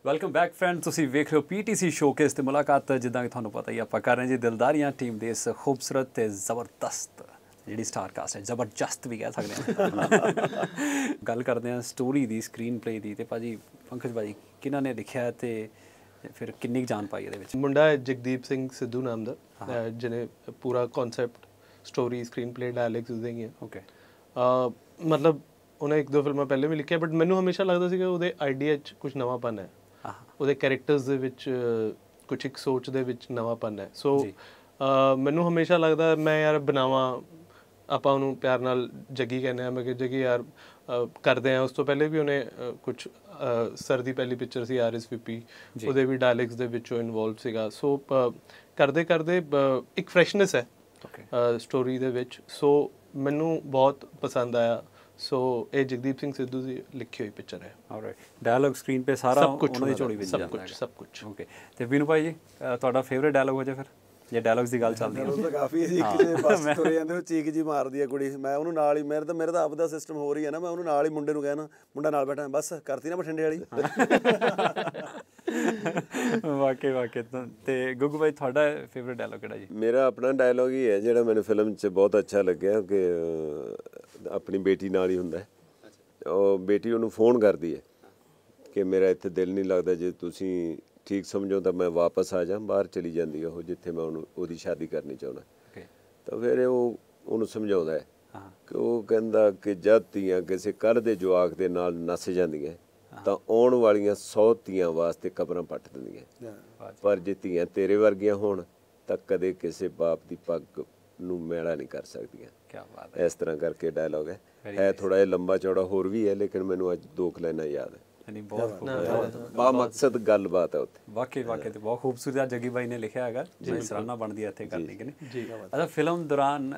ਵੈਲਕਮ ਬੈਕ ਫਰੈਂਡ ਤੁਸੀਂ ਵੇਖ ਰਹੇ ਹੋ ਪੀਟੀਸੀ ਸ਼ੋਕੇਸ ਤੇ ਮੁਲਾਕਾਤ ਜਿੱਦਾਂ ਕਿ ਤੁਹਾਨੂੰ ਪਤਾ ਹੀ ਆਪਾਂ ਕਰ ਰਹੇ ਜੀ ਦਿਲਦਾਰੀਆਂ ਟੀਮ ਦੇ ਇਸ ਖੂਬਸੂਰਤ ਤੇ ਜ਼ਬਰਦਸਤ ਜਿਹੜੀ ਸਟਾਰ ਕਾਸਟ ਹੈ ਜ਼ਬਰਦਸਤ ਵੀ ਕਹਿ ਸਕਦੇ ਹਾਂ ਗੱਲ ਕਰਦੇ ਹਾਂ ਸਟੋਰੀ ਦੀ ਸਕਰੀਨ ਪਲੇ ਦੀ ਤੇ ਭਾਜੀ ਪੰਕਜ ਭਾਜੀ ਕਿਨਾਂ ਨੇ ਲਿਖਿਆ ਤੇ ਫਿਰ ਕਿੰਨੀ ਜਾਨ ਪਾਈ ਇਹਦੇ ਵਿੱਚ ਮੁੰਡਾ ਹੈ ਜਗਦੀਪ ਸਿੰਘ ਸਿੱਧੂ ਨਾਮ ਦਾ ਜਿਹਨੇ ਪੂਰਾ concept story screenplay dialogues using ਹੈ ਓਕੇ ਮਤਲਬ ਉਹਨੇ ਇੱਕ ਦੋ ਫਿਲਮਾਂ ਪਹਿਲੇ ਵੀ ਲਿਖਿਆ ਬਟ ਮੈਨੂੰ ਹਮੇਸ਼ਾ ਲੱਗਦਾ ਸੀਗਾ ਉਹਦੇ ਆਈਡੀਆ 'ਚ ਕੁਝ ਨਵਾਂਪਨ ਹੈ ਉਹਦੇ ਕੈਰੈਕਟਰਸ ਦੇ ਵਿੱਚ ਕੁਝ ਇੱਕ ਸੋਚ ਦੇ ਵਿੱਚ ਨਵਾਂਪਨ ਹੈ ਸੋ ਮੈਨੂੰ ਹਮੇਸ਼ਾ ਲੱਗਦਾ ਮੈਂ ਯਾਰ ਬਣਾਵਾ ਆਪਾਂ ਉਹਨੂੰ ਪਿਆਰ ਨਾਲ ਜੱਗੀ ਕਹਿੰਦੇ ਆ ਮੈਂ ਕਿ ਜੱਗੀ ਯਾਰ ਕਰਦੇ ਆ ਉਸ ਤੋਂ ਪਹਿਲੇ ਵੀ ਉਹਨੇ ਕੁਝ ਸਰ ਦੀ ਪਹਿਲੀ ਪਿਕਚਰ ਸੀ ਆਰਐਸਵੀਪੀ ਉਹਦੇ ਵੀ ਡਾਇਲੌਗਸ ਦੇ ਵਿੱਚੋਂ ਇਨਵੋਲਵ ਸੀਗਾ ਸੋ ਕਰਦੇ ਕਰਦੇ ਇੱਕ ਫਰੈਸ਼ਨੈਸ ਹੈ ਸਟੋਰੀ ਦੇ ਵਿੱਚ ਸੋ ਮੈਨੂੰ ਬਹੁਤ ਪਸੰਦ ਆਇਆ ਸੋ ਇਹ ਜਗਦੀਪ ਸਿੰਘ ਸਿੱਧੂ ਦੀ ਲਿਖੀ ਹੋਈ ਪਿਕਚਰ ਹੈ ਆਲਰਾਈਟ ਡਾਇਲੌਗ ਸਕਰੀਨ ਤੇ ਸਾਰਾ ਉਹਨਾਂ ਦੀ ਚੋੜੀ ਵਿੱਚ ਜਾਂਦਾ ਸਭ ਕੁਝ ਸਭ ਕੁਝ ਓਕੇ ਤੇ ਵੀਨੂ ਭਾਈ ਜੀ ਤੁਹਾਡਾ ਫੇਵਰਿਟ ਡਾਇਲੌਗ ਹੋ ਜਾ ਫਿਰ ਜੇ ਡਾਇਲੌਗਸ ਦੀ ਗੱਲ ਚੱਲਦੀ ਹੈ ਉਹ ਤਾਂ ਕਾਫੀ ਸੀ ਕਿਸੇ ਬਸ ਤੁਰੇ ਜਾਂਦੇ ਉਹ ਚੀਕ ਜੀ ਮਾਰਦੀ ਹੈ ਕੁੜੀ ਮੈਂ ਉਹਨੂੰ ਨਾਲ ਹੀ ਮੇਰੇ ਤਾਂ ਮੇਰੇ ਤਾਂ ਆਪਦਾ ਸਿਸਟਮ ਹੋ ਰਹੀ ਹੈ ਨਾ ਮੈਂ ਉਹਨੂੰ ਨਾਲ ਹੀ ਮੁੰਡੇ ਨੂੰ ਕਹਿਣਾ ਮੁੰਡਾ ਨਾਲ ਬੈਠਾ ਬਸ ਕਰਤੀ ਨਾ ਬਠਿੰਡੇ ਵਾਲੀ ਵਾਕੇ ਵਾਕੇ ਤੇ ਗੁੱਗੂ ਭਾਈ ਤੁਹਾਡਾ ਫੇਵਰਿਟ ਡਾਇਲੌਗ ਕਿਹੜਾ ਜੀ ਮੇਰਾ ਆਪਣਾ ਡਾਇਲੌਗ ਹੀ ਹੈ ਜਿਹੜਾ ਮੈਨੂੰ ਫਿਲਮ 'ਚ ਬਹੁਤ ਅੱਛਾ ਲੱਗਿਆ ਕਿ ਆਪਣੀ ਬੇਟੀ ਨਾਲ ਹੀ ਹੁੰਦਾ ਉਹ ਬੇਟੀ ਉਹਨੂੰ ਫੋਨ ਕਰਦੀ ਹੈ ਕਿ ਮੇਰਾ ਇੱਥੇ ਦਿਲ ਨਹੀਂ ਲੱਗਦਾ ਜੇ ਤੁਸੀਂ ਠੀਕ ਸਮਝੋ ਤਾਂ ਮੈਂ ਵਾਪਸ ਆ ਜਾ ਬਾਹਰ ਚਲੀ ਜਾਂਦੀ ਉਹ ਜਿੱਥੇ ਮੈਂ ਉਹਨੂੰ ਉਹਦੀ ਸ਼ਾਦੀ ਕਰਨੀ ਚਾਹੁੰਦਾ ਤਾਂ ਫਿਰ ਉਹ ਉਹਨੂੰ ਸਮਝਾਉਂਦਾ ਹੈ ਕਿ ਉਹ ਕਹਿੰਦਾ ਕਿ ਜਦ ਧੀਆਂ ਕਿਸੇ ਕਰ ਦੇ ਜਵਾਕ ਦੇ ਨਾਲ ਨਸ ਜਾਂਦੀਆਂ ਤਾਂ ਆਉਣ ਵਾਲੀਆਂ 100 ਧੀਆਂ ਵਾਸਤੇ ਕਬਰਾਂ ਪੱਟ ਦਿੰਦੀਆਂ ਪਰ ਜੇ ਧੀਆਂ ਤੇਰੇ ਵਰਗੀਆਂ ਹੋਣ ਤਾਂ ਕਦੇ ਕਿਸੇ ਬਾਪ ਦੀ ਪੱਗ ਨੂੰ ਮੈਲਾ ਨਹੀਂ ਕਰ ਸਕਦੀਆਂ ਕੀ ਬਾਤ ਹੈ ਇਸ ਤਰ੍ਹਾਂ ਕਰਕੇ ਡਾਇਲੋਗ ਹੈ ਹੈ ਥੋੜਾ ਜਿਹਾ ਲੰਬਾ ਚੌੜਾ ਹੋਰ ਵੀ ਹੈ ਲੇਕਿਨ ਮੈਨੂੰ ਅੱਜ ਦੋਖ ਲੈਣਾ ਯਾਦ ਹੈ ਨਹੀਂ ਬਹੁਤ ਬਹੁਤ ਬਾ ਮਕਸਦ ਗੱਲਬਾਤ ਹੈ ਉੱਥੇ ਵਾਕਈ ਵਾਕਈ ਤੇ ਬਹੁਤ ਖੂਬਸੂਰਤ ਆ ਜੱਗੀ ਬਾਈ ਨੇ ਲਿਖਿਆ ਹੈਗਾ ਜੀ ਸਰਾਨਾ ਬਣਦੀ ਇੱਥੇ ਕਰਨੀ ਕਿ ਨਹੀਂ ਜੀ ਫਿਲਮ ਦੌਰਾਨ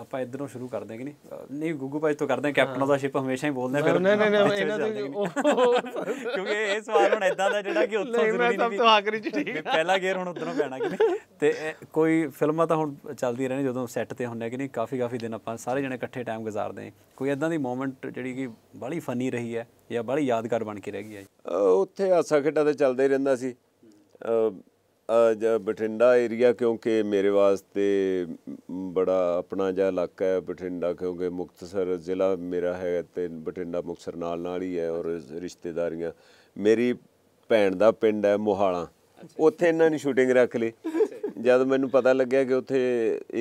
ਆਪਾਂ ਇਧਰੋਂ ਸ਼ੁਰੂ ਕਰਦੇ ਕਿ ਨਹੀਂ ਨਹੀਂ ਗੁੱਗੂ ਭਾਈ ਤੋਂ ਕਰਦੇ ਕੈਪਟਨ ਦਾ ਸ਼ਿਪ ਹਮੇਸ਼ਾ ਹੀ ਬੋਲਦੇ ਆ ਫਿਰ ਨਹੀਂ ਨਹੀਂ ਇਹਨਾਂ ਦੇ ਕਿਉਂਕਿ ਇਹ ਸਵਾਲ ਹੁਣ ਇਦਾਂ ਦਾ ਜਿਹੜਾ ਕਿ ਉੱਥੋਂ ਜ਼ਰੂਰੀ ਨਹੀਂ ਮੈਂ ਸਭ ਤੋਂ ਆਖਰੀ ਚ ਠੀਕ ਪਹਿਲਾ ਗੇਅਰ ਹੁਣ ਉਧਰੋਂ ਪੈਣਾ ਕਿ ਨਹੀਂ ਤੇ ਕੋਈ ਫਿਲਮਾਂ ਤਾਂ ਹੁਣ ਚੱਲਦੀ ਰਹਿਣੀ ਜਦੋਂ ਸੈੱਟ ਤੇ ਹੁੰਨੇ ਕਿ ਨਹੀਂ ਕਾਫੀ ਕਾਫੀ ਦਿਨ ਆਪਾਂ ਸਾਰੇ ਜਣੇ ਇਕੱਠੇ ਟਾਈਮ ਗੁਜ਼ਾਰਦੇ ਕੋਈ ਇਦਾਂ ਦੀ ਮੂਮੈਂਟ ਜਿਹੜੀ ਕਿ ਬੜੀ ਫਨੀ ਰਹੀ ਹੈ ਜਾਂ ਬੜੀ ਯਾਦਗਾਰ ਬਣ ਕੇ ਰਹਿ ਗਈ ਹੈ ਉੱਥੇ ਆਸਾ ਖੇਡਾ ਤੇ ਚੱਲਦੇ ਰਹਿੰਦਾ ਸੀ ਅ ਬਠਿੰਡਾ ਏਰੀਆ ਕਿਉਂਕਿ ਮੇਰੇ ਵਾਸਤੇ ਬੜਾ ਆਪਣਾ ਜਿਹਾ ਇਲਾਕਾ ਹੈ ਬਠਿੰਡਾ ਕਿਉਂਕਿ ਮੁਕਤਸਰ ਜ਼ਿਲ੍ਹਾ ਮੇਰਾ ਹੈ ਤੇ ਬਠਿੰਡਾ ਮੁਕਤਸਰ ਨਾਲ ਨਾਲ ਹੀ ਹੈ ਔਰ ਰਿਸ਼ਤੇਦਾਰੀਆਂ ਮੇਰੀ ਭੈਣ ਦਾ ਪਿੰਡ ਹੈ ਮੋਹਾਲਾ ਉੱਥੇ ਇਹਨਾਂ ਨੇ ਸ਼ੂਟਿੰਗ ਰੱਖ ਲਈ ਜਦ ਮੈਨੂੰ ਪਤਾ ਲੱਗਿਆ ਕਿ ਉੱਥੇ